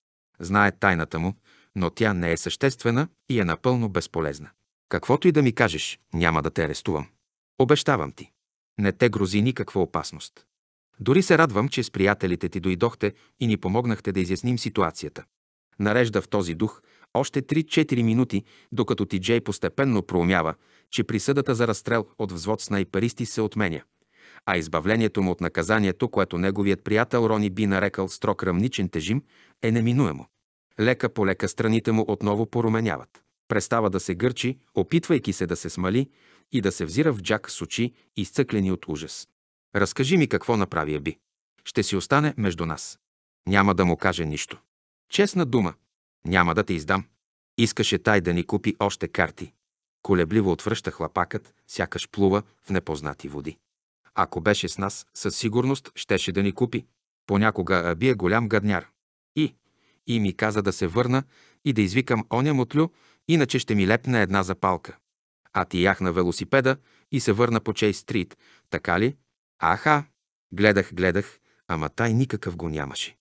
Знае тайната му, но тя не е съществена и е напълно безполезна. Каквото и да ми кажеш, няма да те арестувам. Обещавам ти. Не те грози никаква опасност. Дори се радвам, че с приятелите ти дойдохте и ни помогнахте да изясним ситуацията. Нарежда в този дух още 3-4 минути, докато Тиджей постепенно проумява, че присъдата за разстрел от взвод снайперисти се отменя, а избавлението му от наказанието, което неговият приятел Рони би нарекал строк ръмничен тежим, е неминуемо. Лека по лека страните му отново поруменяват. Престава да се гърчи, опитвайки се да се смали и да се взира в Джак с очи, изцъклени от ужас. Разкажи ми какво направи Би. Ще си остане между нас. Няма да му каже нищо. Честна дума, няма да те издам. Искаше тай да ни купи още карти. Колебливо отвръща хлапакът, сякаш плува в непознати води. Ако беше с нас, със сигурност щеше да ни купи. Понякога Аби е голям гадняр. И, и ми каза да се върна и да извикам оня мотлю, иначе ще ми лепне една запалка. А ти ях на велосипеда и се върна по Чей стрит, така ли? Аха! Гледах, гледах, ама тай никакъв го нямаше.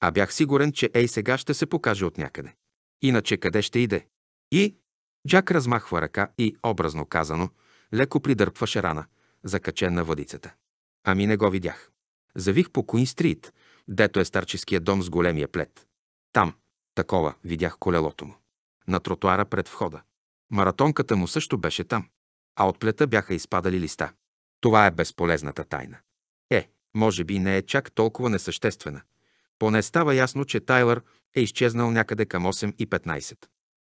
А бях сигурен, че ей сега ще се покаже от някъде. Иначе къде ще иде? И Джак размахва ръка и, образно казано, леко придърпваше рана, закачен на въдицата. Ами не го видях. Завих по Куин Стрит, дето е старческия дом с големия плед. Там, такова, видях колелото му. На тротуара пред входа. Маратонката му също беше там, а от плета бяха изпадали листа. Това е безполезната тайна. Е, може би не е чак толкова несъществена – поне става ясно, че Тайлър е изчезнал някъде към 8.15,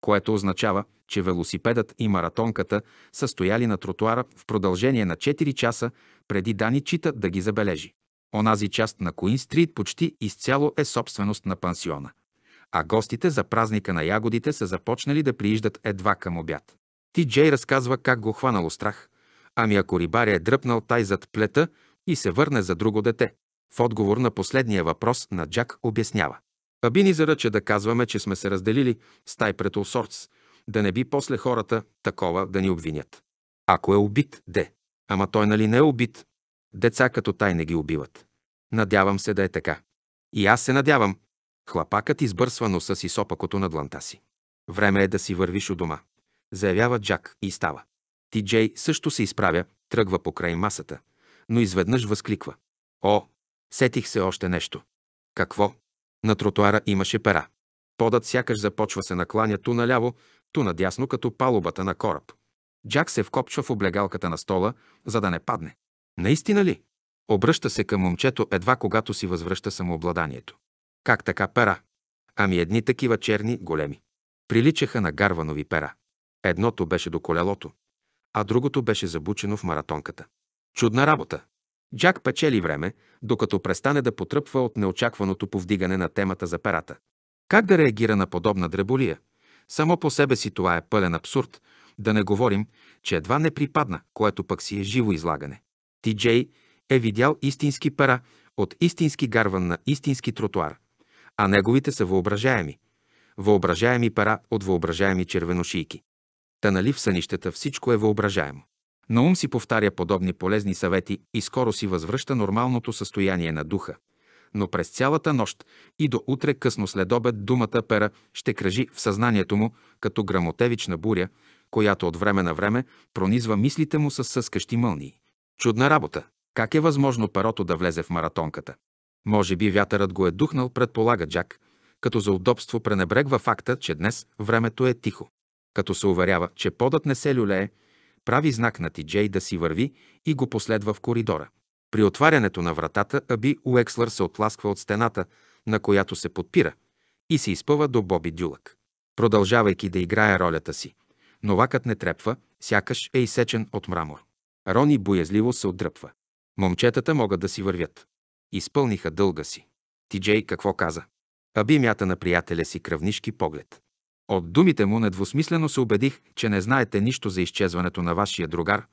което означава, че велосипедът и маратонката са стояли на тротуара в продължение на 4 часа преди Дани Чита да ги забележи. Онази част на Куин Стрит почти изцяло е собственост на пансиона, а гостите за празника на ягодите са започнали да прииждат едва към обяд. Ти Джей разказва как го хванало страх. Ами ако рибаря е дръпнал тай зад плета и се върне за друго дете. В отговор на последния въпрос на Джак обяснява. Аби ни заръча да казваме, че сме се разделили с тай пред Осорц, да не би после хората такова да ни обвинят. Ако е убит, де. Ама той нали не е убит? Деца като тай не ги убиват. Надявам се да е така. И аз се надявам. Хлапакът избърсва носа си с опакото на дланта си. Време е да си вървиш у дома. Заявява Джак и става. Ти Джей също се изправя, тръгва покрай масата, но изведнъж възкликва. О, Сетих се още нещо. Какво? На тротуара имаше пера. Подът сякаш започва се накланя ту наляво, ту надясно, като палубата на кораб. Джак се вкопчва в облегалката на стола, за да не падне. Наистина ли? Обръща се към момчето едва когато си възвръща самообладанието. Как така пера? Ами едни такива черни, големи. Приличаха на гарванови пера. Едното беше до колелото, а другото беше забучено в маратонката. Чудна работа. Джак печели време, докато престане да потръпва от неочакваното повдигане на темата за перата. Как да реагира на подобна дреболия? Само по себе си това е пълен абсурд, да не говорим, че едва не припадна, което пък си е живо излагане. Ти Джей е видял истински пера от истински гарван на истински тротуар, а неговите са въображаеми. Въображаеми пера от въображаеми червеношийки. Та нали в сънищата всичко е въображаемо. Наум си повтаря подобни полезни съвети и скоро си възвръща нормалното състояние на духа. Но през цялата нощ и до утре късно след обед думата пера ще кръжи в съзнанието му като грамотевична буря, която от време на време пронизва мислите му с съскащи мълнии. Чудна работа! Как е възможно перото да влезе в маратонката? Може би вятърът го е духнал, предполага Джак, като за удобство пренебрегва факта, че днес времето е тихо. Като се уверява, че подът не се люлее, прави знак на Тиджей да си върви и го последва в коридора. При отварянето на вратата Аби Уекслър се отласква от стената, на която се подпира, и се изпъва до Боби Дюлък. Продължавайки да играе ролята си, новакът не трепва, сякаш е изсечен от мрамор. Рони боязливо се отдръпва. Момчетата могат да си вървят. Изпълниха дълга си. Тиджей какво каза? Аби мята на приятеля си кръвнишки поглед. От думите му недвусмислено се убедих, че не знаете нищо за изчезването на вашия другар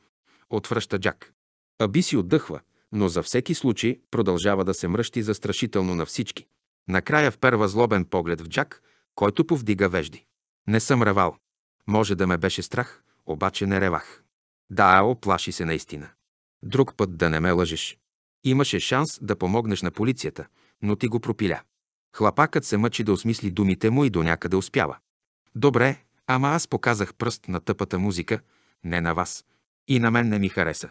Отвръща Джак. Аби си отдъхва, но за всеки случай продължава да се мръщи застрашително на всички. Накрая вперва злобен поглед в Джак, който повдига вежди. Не съм ревал. Може да ме беше страх, обаче не ревах. Да, оплаши се наистина. Друг път да не ме лъжеш. Имаше шанс да помогнеш на полицията, но ти го пропиля. Хлапакът се мъчи да осмисли думите му и до някъде успява. Добре, ама аз показах пръст на тъпата музика, не на вас. И на мен не ми хареса.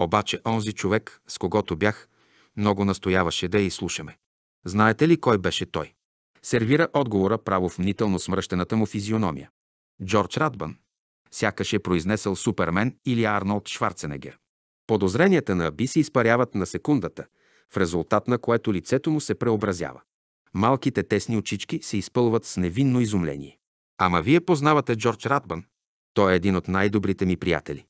Обаче онзи човек, с когото бях, много настояваше да я изслушаме. Знаете ли кой беше той? Сервира отговора право в мнително смръщената му физиономия. Джордж Радбан. Сякаш е произнесъл Супермен или Арнолд Шварценегер. Подозренията на Аби се изпаряват на секундата, в резултат на което лицето му се преобразява. Малките тесни очички се изпълват с невинно изумление. Ама вие познавате Джордж Радбан. Той е един от най-добрите ми приятели.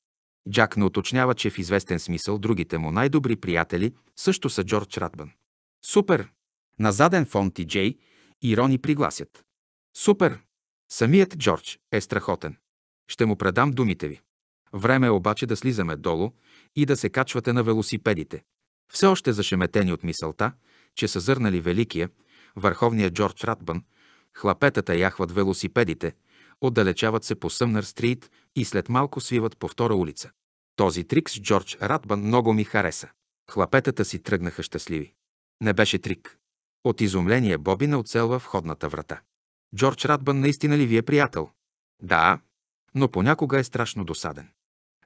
Джак не уточнява, че е в известен смисъл другите му най-добри приятели също са Джордж Радбан. Супер! На заден фон Ти Джей и Рони пригласят. Супер! Самият Джордж е страхотен. Ще му предам думите ви. Време е обаче да слизаме долу и да се качвате на велосипедите. Все още зашеметени от мисълта, че са зърнали великия, върховния Джордж Радбан, Хлапетата яхват велосипедите, отдалечават се по Съмнър стрит и след малко свиват по втора улица. Този трик с Джордж Радбан много ми хареса. Хлапетата си тръгнаха щастливи. Не беше трик. От изумление Боби не оцелва входната врата. Джордж Радбан наистина ли ви е приятел? Да, но понякога е страшно досаден.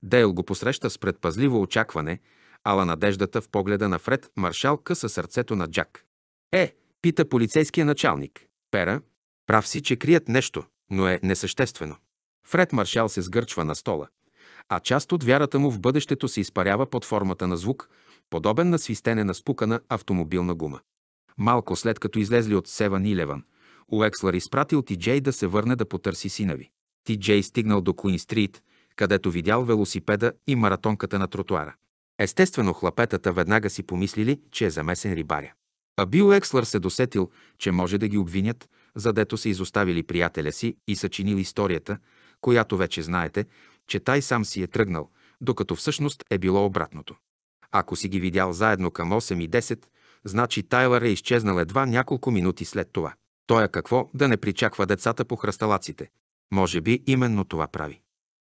Дейл го посреща с предпазливо очакване, ала надеждата в погледа на Фред Маршал къса сърцето на Джак. Е, пита полицейския началник. Пера, Прав си, че крият нещо, но е несъществено. Фред Маршал се сгърчва на стола, а част от вярата му в бъдещето се изпарява под формата на звук, подобен на свистене на спукана автомобилна гума. Малко след като излезли от Севан и Леван, Уекслър изпратил Ти Джей да се върне да потърси сина ви. Ти Джей стигнал до Куин Стрит, където видял велосипеда и маратонката на тротуара. Естествено, хлапетата веднага си помислили, че е замесен рибаря. А Бил Екслър се досетил, че може да ги обвинят, задето са изоставили приятеля си и чинили историята, която вече знаете, че тай сам си е тръгнал, докато всъщност е било обратното. Ако си ги видял заедно към 8 и 10, значи Тайлър е изчезнал едва няколко минути след това. Той е какво да не причаква децата по хръсталаците. Може би именно това прави.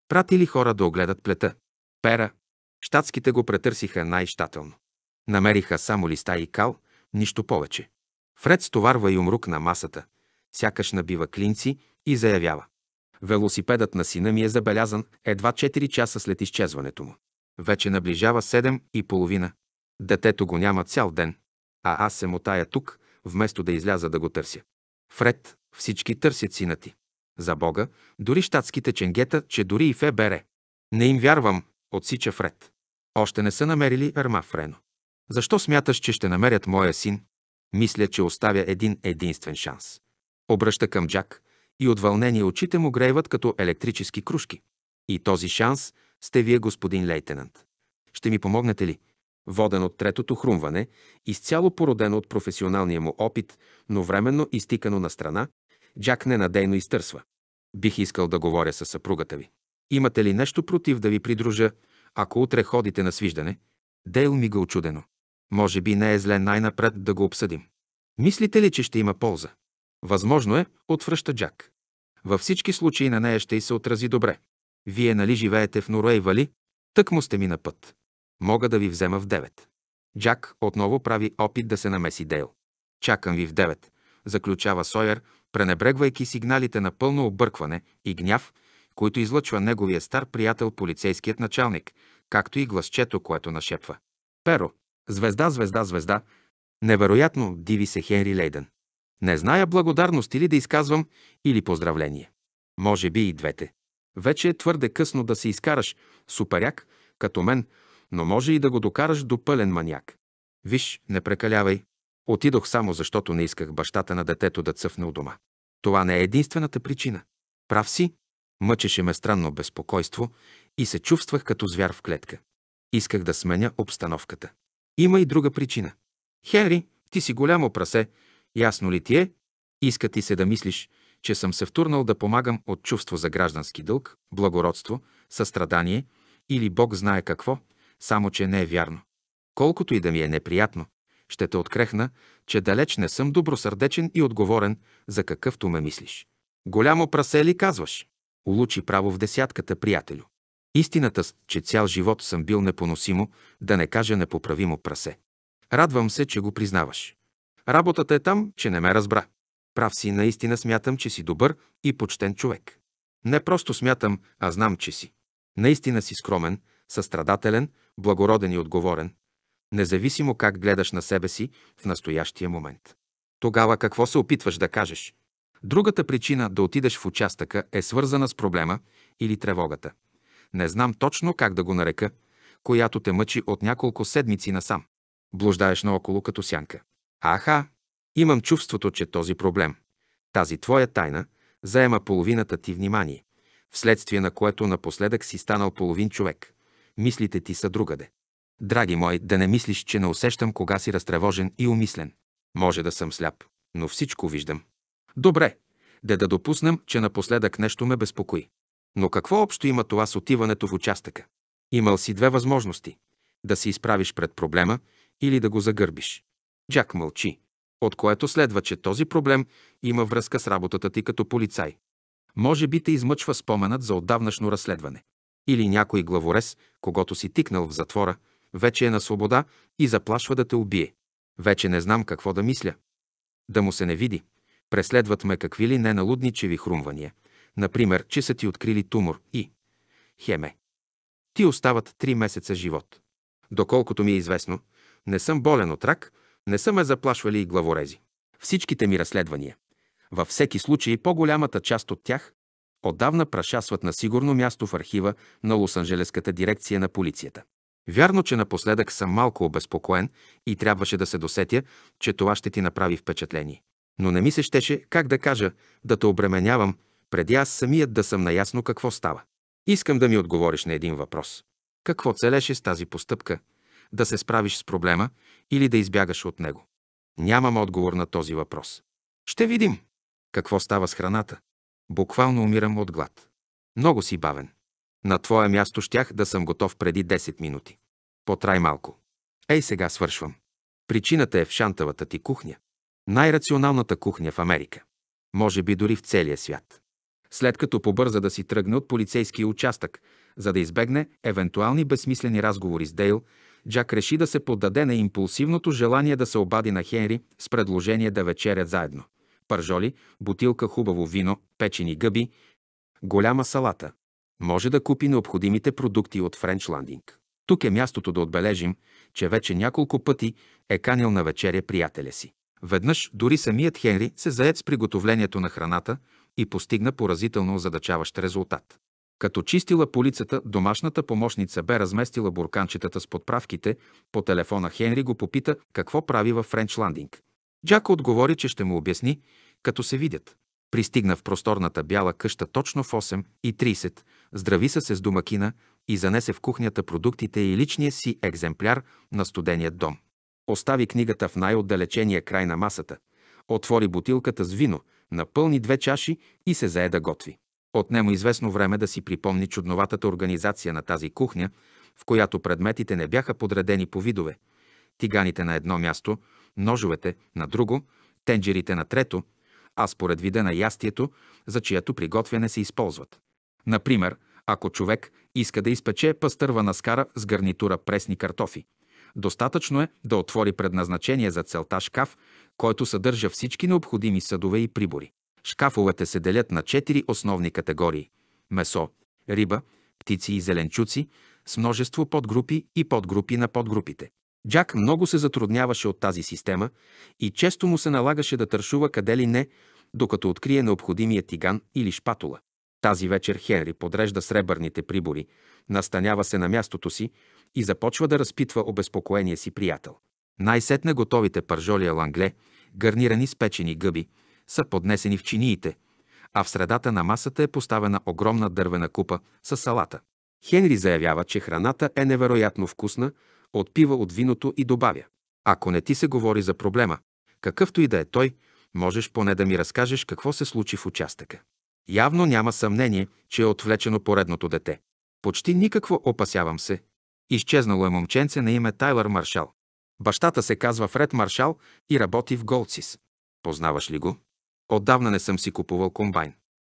Пратили хора да огледат плета. Пера. Штатските го претърсиха най-щателно. Намериха само листа и кал, нищо повече. Фред стоварва и умрук на масата, сякаш набива клинци и заявява. Велосипедът на сина ми е забелязан едва 4 часа след изчезването му. Вече наближава 7 и половина. Детето го няма цял ден, а аз се мотая тук, вместо да изляза да го търся. Фред, всички търсят сина ти. За Бога, дори щатските ченгета, че дори и Фе бере. Не им вярвам, отсича Фред. Още не са намерили Арма Френо. Защо смяташ, че ще намерят моя син? Мисля, че оставя един единствен шанс. Обръща към Джак и от вълнение очите му грейват като електрически кружки. И този шанс сте вие, господин лейтенант. Ще ми помогнете ли? Воден от третото хрумване, изцяло породено от професионалния му опит, но временно изтикано на страна, Джак ненадейно изтърсва. Бих искал да говоря със съпругата ви. Имате ли нещо против да ви придружа, ако утре ходите на свиждане? Дейл мига очудено. Може би не е зле най-напред да го обсъдим. Мислите ли, че ще има полза? Възможно е, отвръща Джак. Във всички случаи на нея ще й се отрази добре. Вие нали живеете в Норуей Вали? Тък му сте ми на път. Мога да ви взема в 9. Джак отново прави опит да се намеси Дейл. Чакам ви в 9, заключава Сойер, пренебрегвайки сигналите на пълно объркване и гняв, които излъчва неговия стар приятел полицейският началник, както и гласчето, което нашепва. Перо. Звезда, звезда, звезда. Невероятно диви се Хенри Лейден. Не зная благодарност или да изказвам, или поздравление. Може би и двете. Вече е твърде късно да се изкараш суперяк, като мен, но може и да го докараш до пълен маняк. Виж, не прекалявай. Отидох само защото не исках бащата на детето да цъфне у дома. Това не е единствената причина. Прав си, мъчеше ме странно безпокойство и се чувствах като звяр в клетка. Исках да сменя обстановката. Има и друга причина. Хенри, ти си голямо прасе, Ясно ли ти е? Иска ти се да мислиш, че съм се втурнал да помагам от чувство за граждански дълг, благородство, състрадание или Бог знае какво, само че не е вярно. Колкото и да ми е неприятно, ще те открехна, че далеч не съм добросърдечен и отговорен, за какъвто ме мислиш. Голямо прасе ли казваш? Улучи право в десятката, приятелю. Истината, че цял живот съм бил непоносимо, да не кажа непоправимо прасе. Радвам се, че го признаваш. Работата е там, че не ме разбра. Прав си, наистина смятам, че си добър и почтен човек. Не просто смятам, а знам, че си. Наистина си скромен, състрадателен, благороден и отговорен, независимо как гледаш на себе си в настоящия момент. Тогава какво се опитваш да кажеш? Другата причина да отидеш в участъка е свързана с проблема или тревогата. Не знам точно как да го нарека, която те мъчи от няколко седмици насам. Блуждаеш наоколо като сянка. Аха, имам чувството, че този проблем, тази твоя тайна, заема половината ти внимание, вследствие на което напоследък си станал половин човек. Мислите ти са другаде. Драги мои, да не мислиш, че не усещам кога си разтревожен и умислен. Може да съм сляп, но всичко виждам. Добре, да да допуснем, че напоследък нещо ме безпокои. Но какво общо има това с отиването в участъка? Имал си две възможности – да се изправиш пред проблема или да го загърбиш. Джак мълчи, от което следва, че този проблем има връзка с работата ти като полицай. Може би те измъчва споменът за отдавнашно разследване. Или някой главорез, когато си тикнал в затвора, вече е на свобода и заплашва да те убие. Вече не знам какво да мисля. Да му се не види. Преследват ме какви ли неналудничеви хрумвания. Например, че са ти открили тумор и... Хеме. Ти остават три месеца живот. Доколкото ми е известно, не съм болен от рак – не са ме заплашвали и главорези. Всичките ми разследвания. Във всеки случай по-голямата част от тях отдавна прашасват на сигурно място в архива на Лос-Анджелеската дирекция на полицията. Вярно, че напоследък съм малко обезпокоен и трябваше да се досетя, че това ще ти направи впечатление. Но не ми се щеше, как да кажа, да те обременявам, преди аз самият да съм наясно какво става. Искам да ми отговориш на един въпрос. Какво целеше с тази постъпка? да се справиш с проблема или да избягаш от него? Нямам отговор на този въпрос. Ще видим. Какво става с храната? Буквално умирам от глад. Много си бавен. На твое място щях да съм готов преди 10 минути. Потрай малко. Ей, сега свършвам. Причината е в шантавата ти кухня. Най-рационалната кухня в Америка. Може би дори в целия свят. След като побърза да си тръгне от полицейския участък, за да избегне евентуални безсмислени разговори с Дейл, Джак реши да се поддаде на импулсивното желание да се обади на Хенри с предложение да вечерят заедно. Пържоли, бутилка хубаво вино, печени гъби, голяма салата. Може да купи необходимите продукти от Френч Ландинг. Тук е мястото да отбележим, че вече няколко пъти е канил на вечеря приятеля си. Веднъж дори самият Хенри се заед с приготовлението на храната и постигна поразително задачаващ резултат. Като чистила полицата, домашната помощница бе разместила бурканчетата с подправките. По телефона Хенри го попита какво прави във Ландинг. Джак отговори, че ще му обясни, като се видят. Пристигна в просторната бяла къща точно в 8.30, здрави се с домакина и занесе в кухнята продуктите и личния си екземпляр на студения дом. Остави книгата в най-отдалечения край на масата, отвори бутилката с вино, напълни две чаши и се заеда, готви. Отнема известно време да си припомни чудноватата организация на тази кухня, в която предметите не бяха подредени по видове. Тиганите на едно място, ножовете на друго, тенджерите на трето, а според вида на ястието, за чието приготвяне се използват. Например, ако човек иска да изпече пастървана скара с гарнитура пресни картофи, достатъчно е да отвори предназначение за целта шкаф, който съдържа всички необходими съдове и прибори. Шкафовете се делят на четири основни категории – месо, риба, птици и зеленчуци, с множество подгрупи и подгрупи на подгрупите. Джак много се затрудняваше от тази система и често му се налагаше да тършува къде ли не, докато открие необходимия тиган или шпатула. Тази вечер Хенри подрежда сребърните прибори, настанява се на мястото си и започва да разпитва обезпокоения си приятел. Най-сетне готовите пържоли лангле, гарнирани с печени гъби – са поднесени в чиниите, а в средата на масата е поставена огромна дървена купа с салата. Хенри заявява, че храната е невероятно вкусна, отпива от виното и добавя. Ако не ти се говори за проблема, какъвто и да е той, можеш поне да ми разкажеш какво се случи в участъка. Явно няма съмнение, че е отвлечено поредното дете. Почти никакво опасявам се. Изчезнало е момченце на име Тайлър Маршал. Бащата се казва Фред Маршал и работи в Голцис. Познаваш ли го? Отдавна не съм си купувал комбайн.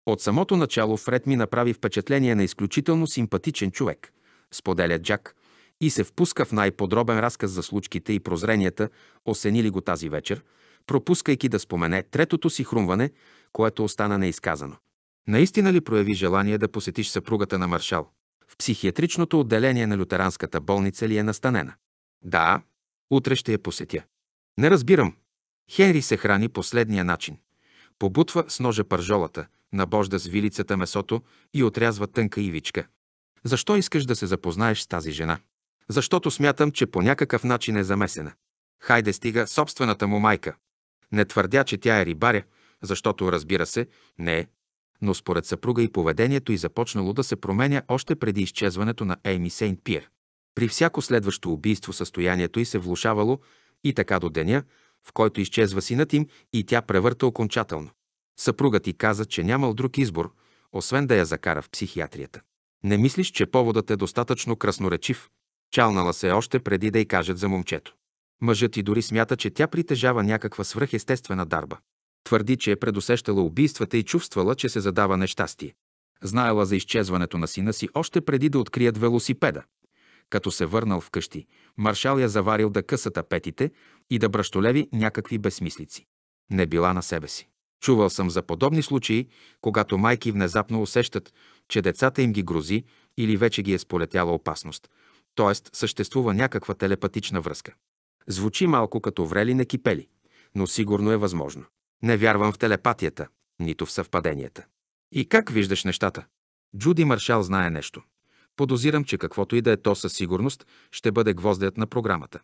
От самото начало Фред ми направи впечатление на изключително симпатичен човек, споделя Джак, и се впуска в най-подробен разказ за случките и прозренията, осенили го тази вечер, пропускайки да спомене третото си хрумване, което остана неизказано. Наистина ли прояви желание да посетиш съпругата на маршал? В психиатричното отделение на лютеранската болница ли е настанена? Да, утре ще я посетя. Не разбирам. Хенри се храни последния начин. Побутва с ножа пържолата, набожда с вилицата месото и отрязва тънка ивичка. Защо искаш да се запознаеш с тази жена? Защото смятам, че по някакъв начин е замесена. Хайде стига собствената му майка. Не твърдя, че тя е рибаря, защото, разбира се, не е. Но според съпруга и поведението й започнало да се променя още преди изчезването на Ейми Сейнт Пир. При всяко следващо убийство състоянието й се влушавало и така до деня, в който изчезва синът им и тя превърта окончателно. Съпругът ти каза, че нямал друг избор, освен да я закара в психиатрията. Не мислиш, че поводът е достатъчно красноречив? Чалнала се още преди да й кажат за момчето. Мъжът ти дори смята, че тя притежава някаква свръхестествена дарба. Твърди, че е предусещала убийствата и чувствала, че се задава нещастие. Знаела за изчезването на сина си още преди да открият велосипеда. Като се върнал вкъщи, маршал я заварил да къса петите, и да бръщолеви някакви безсмислици. Не била на себе си. Чувал съм за подобни случаи, когато майки внезапно усещат, че децата им ги грози или вече ги е сполетяла опасност, т.е. съществува някаква телепатична връзка. Звучи малко като врели на кипели, но сигурно е възможно. Не вярвам в телепатията, нито в съвпаденията. И как виждаш нещата? Джуди Маршал знае нещо. Подозирам, че каквото и да е то със сигурност, ще бъде гвоздеят на програмата.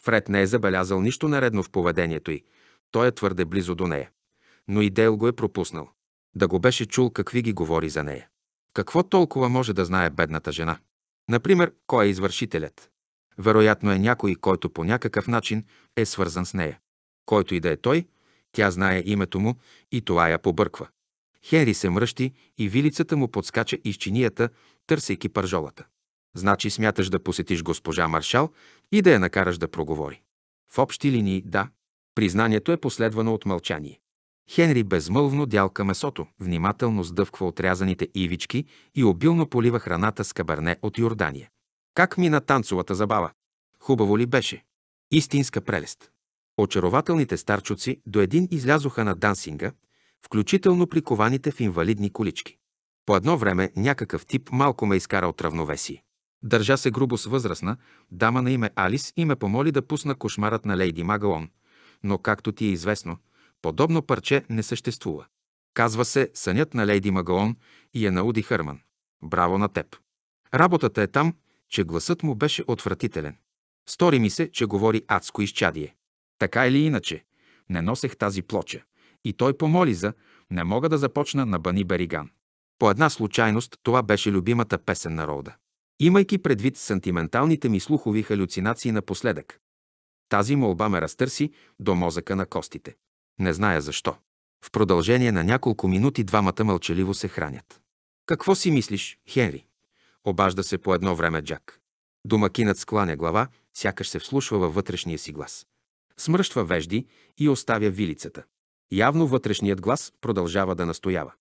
Фред не е забелязал нищо наредно в поведението й. Той е твърде близо до нея. Но и Дейл го е пропуснал. Да го беше чул какви ги говори за нея. Какво толкова може да знае бедната жена? Например, кой е извършителят? Вероятно е някой, който по някакъв начин е свързан с нея. Който и да е той, тя знае името му и това я побърква. Хенри се мръщи и вилицата му подскача из чинията, търсейки пържолата. Значи смяташ да посетиш госпожа Маршал и да я накараш да проговори. В общи линии, да. Признанието е последвано от мълчание. Хенри безмълвно дялка месото, внимателно сдъвква отрязаните ивички и обилно полива храната с кабарне от Йордания. Как мина танцовата забава? Хубаво ли беше? Истинска прелест. Очарователните старчоци до един излязоха на дансинга, включително прикованите в инвалидни колички. По едно време някакъв тип малко ме изкара от равновесие. Държа се грубо с възрастна, дама на име Алис и ме помоли да пусна кошмарът на Лейди Магалон. Но както ти е известно, подобно парче не съществува. Казва се Сънят на Лейди Магалон и е на Уди Хърман. Браво на теб! Работата е там, че гласът му беше отвратителен. Стори ми се, че говори адско изчадие. Така или иначе, не носех тази плоча. И той помоли за «Не мога да започна на Бани Бериган». По една случайност това беше любимата песен на Роуда имайки предвид сантименталните ми слухови халюцинации напоследък. Тази молба ме разтърси до мозъка на костите. Не зная защо. В продължение на няколко минути двамата мълчаливо се хранят. Какво си мислиш, Хенри? Обажда се по едно време Джак. Домакинът скланя глава, сякаш се вслушва във вътрешния си глас. Смръщва вежди и оставя вилицата. Явно вътрешният глас продължава да настоява.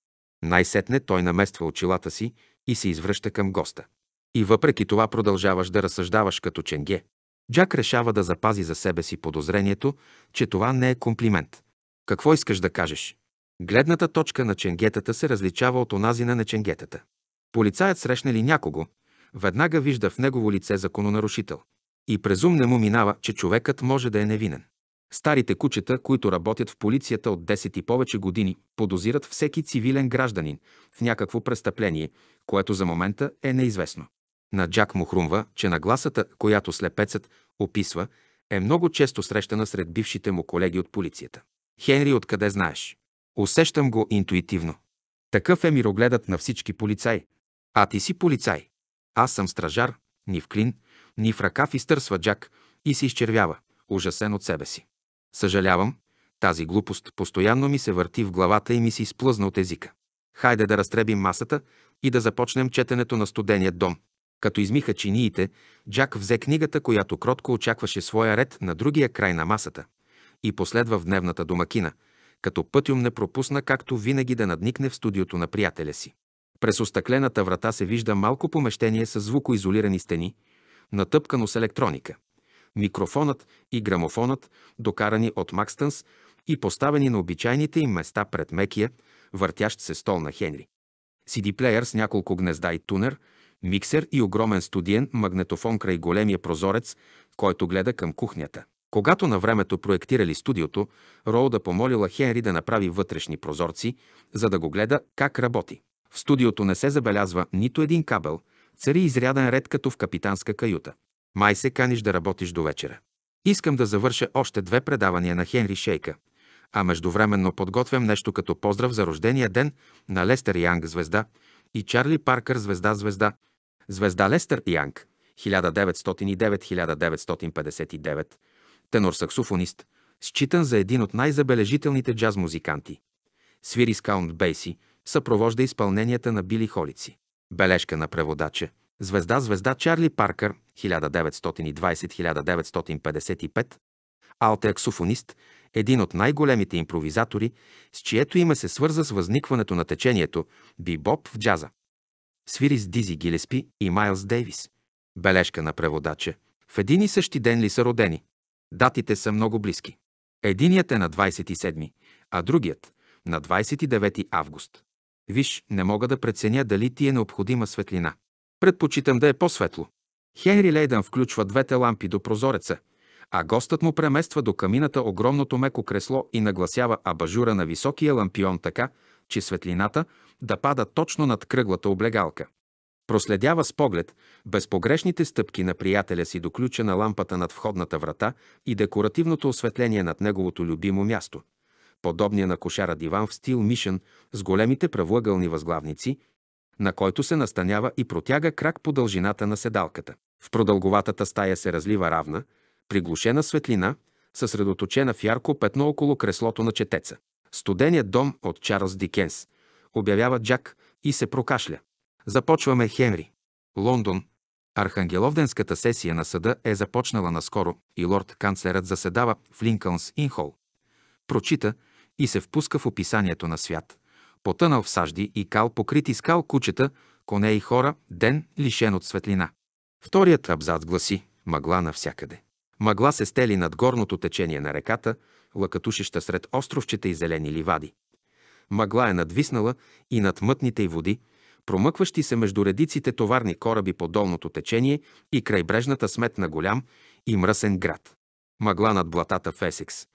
Най-сетне той намества очилата си и се извръща към госта. И въпреки това продължаваш да разсъждаваш като ченге. Джак решава да запази за себе си подозрението, че това не е комплимент. Какво искаш да кажеш? Гледната точка на ченгетата се различава от онази на Ченгетата. Полицаят срещне ли някого, веднага вижда в негово лице закононарушител. И презум не му минава, че човекът може да е невинен. Старите кучета, които работят в полицията от 10 и повече години, подозират всеки цивилен гражданин в някакво престъпление, което за момента е неизвестно. На Джак му хрумва, че нагласата, която слепецът описва, е много често срещана сред бившите му колеги от полицията. Хенри, откъде знаеш? Усещам го интуитивно. Такъв е мирогледът на всички полицаи. А ти си полицай. Аз съм стражар, ни в клин, ни в ръкав изтърсва Джак и се изчервява, ужасен от себе си. Съжалявам, тази глупост постоянно ми се върти в главата и ми се изплъзна от езика. Хайде да разтребим масата и да започнем четенето на студения дом. Като измиха чиниите, Джак взе книгата, която кротко очакваше своя ред на другия край на масата и последва в дневната домакина, като пътюм не пропусна както винаги да надникне в студиото на приятеля си. През остъклената врата се вижда малко помещение с звукоизолирани стени, натъпкано с електроника. Микрофонът и грамофонът, докарани от Макстънс и поставени на обичайните им места пред мекия, въртящ се стол на Хенри. CD плеер с няколко гнезда и тунер – миксер и огромен студиен магнетофон край големия прозорец, който гледа към кухнята. Когато на времето проектирали студиото, Роуда помолила Хенри да направи вътрешни прозорци, за да го гледа как работи. В студиото не се забелязва нито един кабел, цари изряден ред като в капитанска каюта. Май се каниш да работиш до вечера. Искам да завърша още две предавания на Хенри Шейка, а междувременно подготвям нещо като поздрав за рождения ден на Лестер Янг звезда и Чарли Паркър звезда звезда, Звезда Лестър Янг, 1909-1959, тенор-саксофонист, считан за един от най-забележителните джаз-музиканти. Свири с Каунт Бейси, съпровожда изпълненията на Били Холици. Бележка на преводача. Звезда Звезда Чарли Паркър, 1920-1955, алтеаксофонист, един от най-големите импровизатори, с чието име се свърза с възникването на течението бибоп в джаза свири с Дизи Гилеспи и Майлз Дейвис. Бележка на преводача. В един и същи ден ли са родени? Датите са много близки. Единият е на 27, а другият – на 29 август. Виж, не мога да преценя дали ти е необходима светлина. Предпочитам да е по-светло. Хенри Лейдън включва двете лампи до прозореца, а гостът му премества до камината огромното меко кресло и нагласява абажура на високия лампион така, че светлината да пада точно над кръглата облегалка. Проследява с поглед безпогрешните стъпки на приятеля си до ключа на лампата над входната врата и декоративното осветление над неговото любимо място, подобния на кошара диван в стил Мишен с големите правоъгълни възглавници, на който се настанява и протяга крак по дължината на седалката. В продълговатата стая се разлива равна, приглушена светлина, съсредоточена в ярко петно около креслото на четеца. Студеният дом от Чарлз Дикенс, обявява Джак и се прокашля. Започваме Хенри. Лондон. Архангеловденската сесия на съда е започнала наскоро и лорд канцлерът заседава в Линкълнс Инхол. Прочита и се впуска в описанието на свят. Потънал в сажди и кал, покрити скал кучета, коне и хора, ден лишен от светлина. Вторият абзац гласи – мъгла навсякъде. Мъгла се стели над горното течение на реката – лакатушища сред островчета и зелени ливади. Мъгла е надвиснала и над мътните й води, промъкващи се между редиците товарни кораби по долното течение и крайбрежната смет на голям и мръсен град. Мъгла над блатата в Есекс.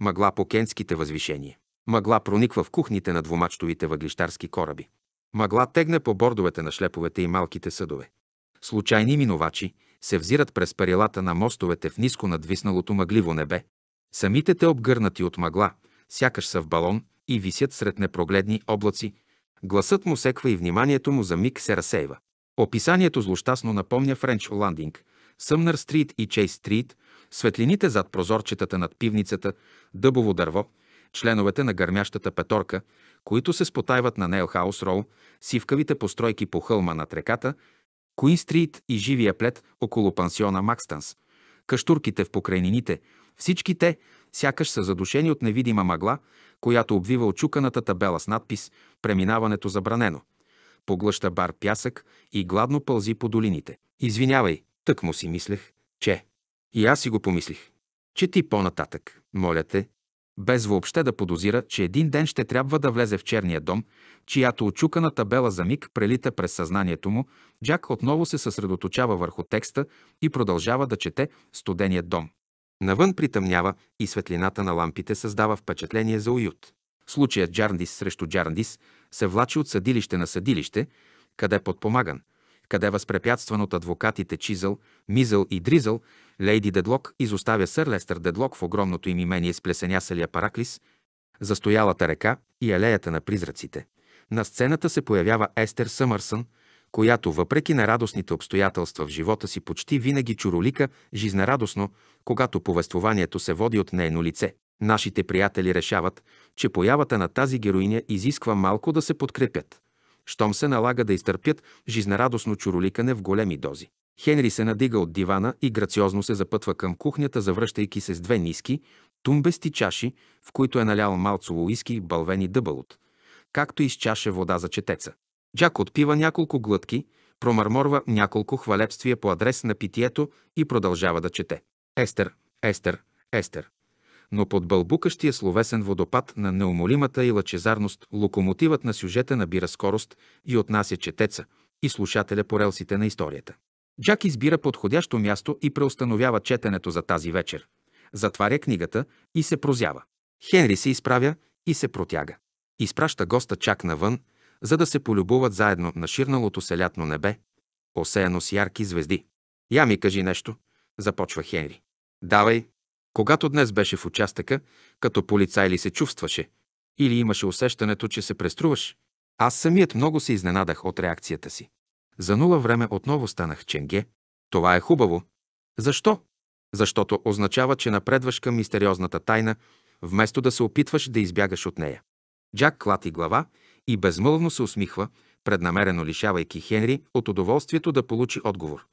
Мъгла по кенските възвишения. Мъгла прониква в кухните на двумачтовите въглищарски кораби. Мъгла тегне по бордовете на шлеповете и малките съдове. Случайни минувачи се взират през парилата на мостовете в ниско надвисналото мъгливо небе, Самите те обгърнати от мъгла, сякаш са в балон и висят сред непрогледни облаци, гласът му секва и вниманието му за миг се разсейва. Описанието злощастно напомня Френч Ландинг, Съмнър стрит и Чейс стрит, светлините зад прозорчетата над пивницата, дъбово дърво, членовете на гърмящата петорка, които се спотайват на Нейл Хаус Роу, сивкавите постройки по хълма над реката, Куин Стрит и живия плед около пансиона Макстанс, каштурките в покрайнините, всички те сякаш са задушени от невидима мъгла, която обвива очуканата табела с надпис «Преминаването забранено». Поглъща бар пясък и гладно пълзи по долините. Извинявай, тък му си мислех, че... И аз си го помислих. че ти по-нататък, моля те, без въобще да подозира, че един ден ще трябва да влезе в черния дом, чиято очукана табела за миг прелита през съзнанието му, Джак отново се съсредоточава върху текста и продължава да чете студения дом. Навън притъмнява и светлината на лампите създава впечатление за уют. Случаят Джарндис срещу Джарндис се влачи от съдилище на съдилище, къде подпомаган, къде възпрепятстван от адвокатите Чизъл, Мизъл и Дризъл, Лейди Дедлок изоставя сър Лестър Дедлок в огромното им имение с плесенясалия параклис, застоялата река и алеята на призраците. На сцената се появява Естер Съмърсън, която въпреки на радостните обстоятелства в живота си почти винаги чуролика жизнерадостно, когато повествованието се води от нейно лице. Нашите приятели решават, че появата на тази героиня изисква малко да се подкрепят, щом се налага да изтърпят жизнерадостно чуроликане в големи дози. Хенри се надига от дивана и грациозно се запътва към кухнята, завръщайки се с две ниски, тумбести чаши, в които е налял малцово уиски, бълвени дъбълот, както и с чаша вода за четеца. Джак отпива няколко глътки, промърморва няколко хвалебствия по адрес на питието и продължава да чете. Естер, Естер, Естер. Но под бълбукащия словесен водопад на неумолимата и лъчезарност локомотивът на сюжета набира скорост и отнася четеца и слушателя по релсите на историята. Джак избира подходящо място и преустановява четенето за тази вечер. Затваря книгата и се прозява. Хенри се изправя и се протяга. Изпраща госта чак навън, за да се полюбуват заедно на ширналото селятно небе, осеяно с ярки звезди. Я ми кажи нещо, започва Хенри. Давай. Когато днес беше в участъка, като полицай ли се чувстваше? Или имаше усещането, че се преструваш? Аз самият много се изненадах от реакцията си. За нула време отново станах ченге. Това е хубаво. Защо? Защото означава, че напредваш към мистериозната тайна, вместо да се опитваш да избягаш от нея. Джак клати глава и безмълвно се усмихва, преднамерено лишавайки Хенри от удоволствието да получи отговор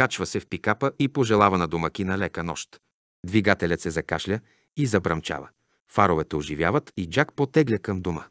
качва се в пикапа и пожелава на домакина лека нощ. Двигателят се закашля и забрамчава. Фаровете оживяват и Джак потегля към дома.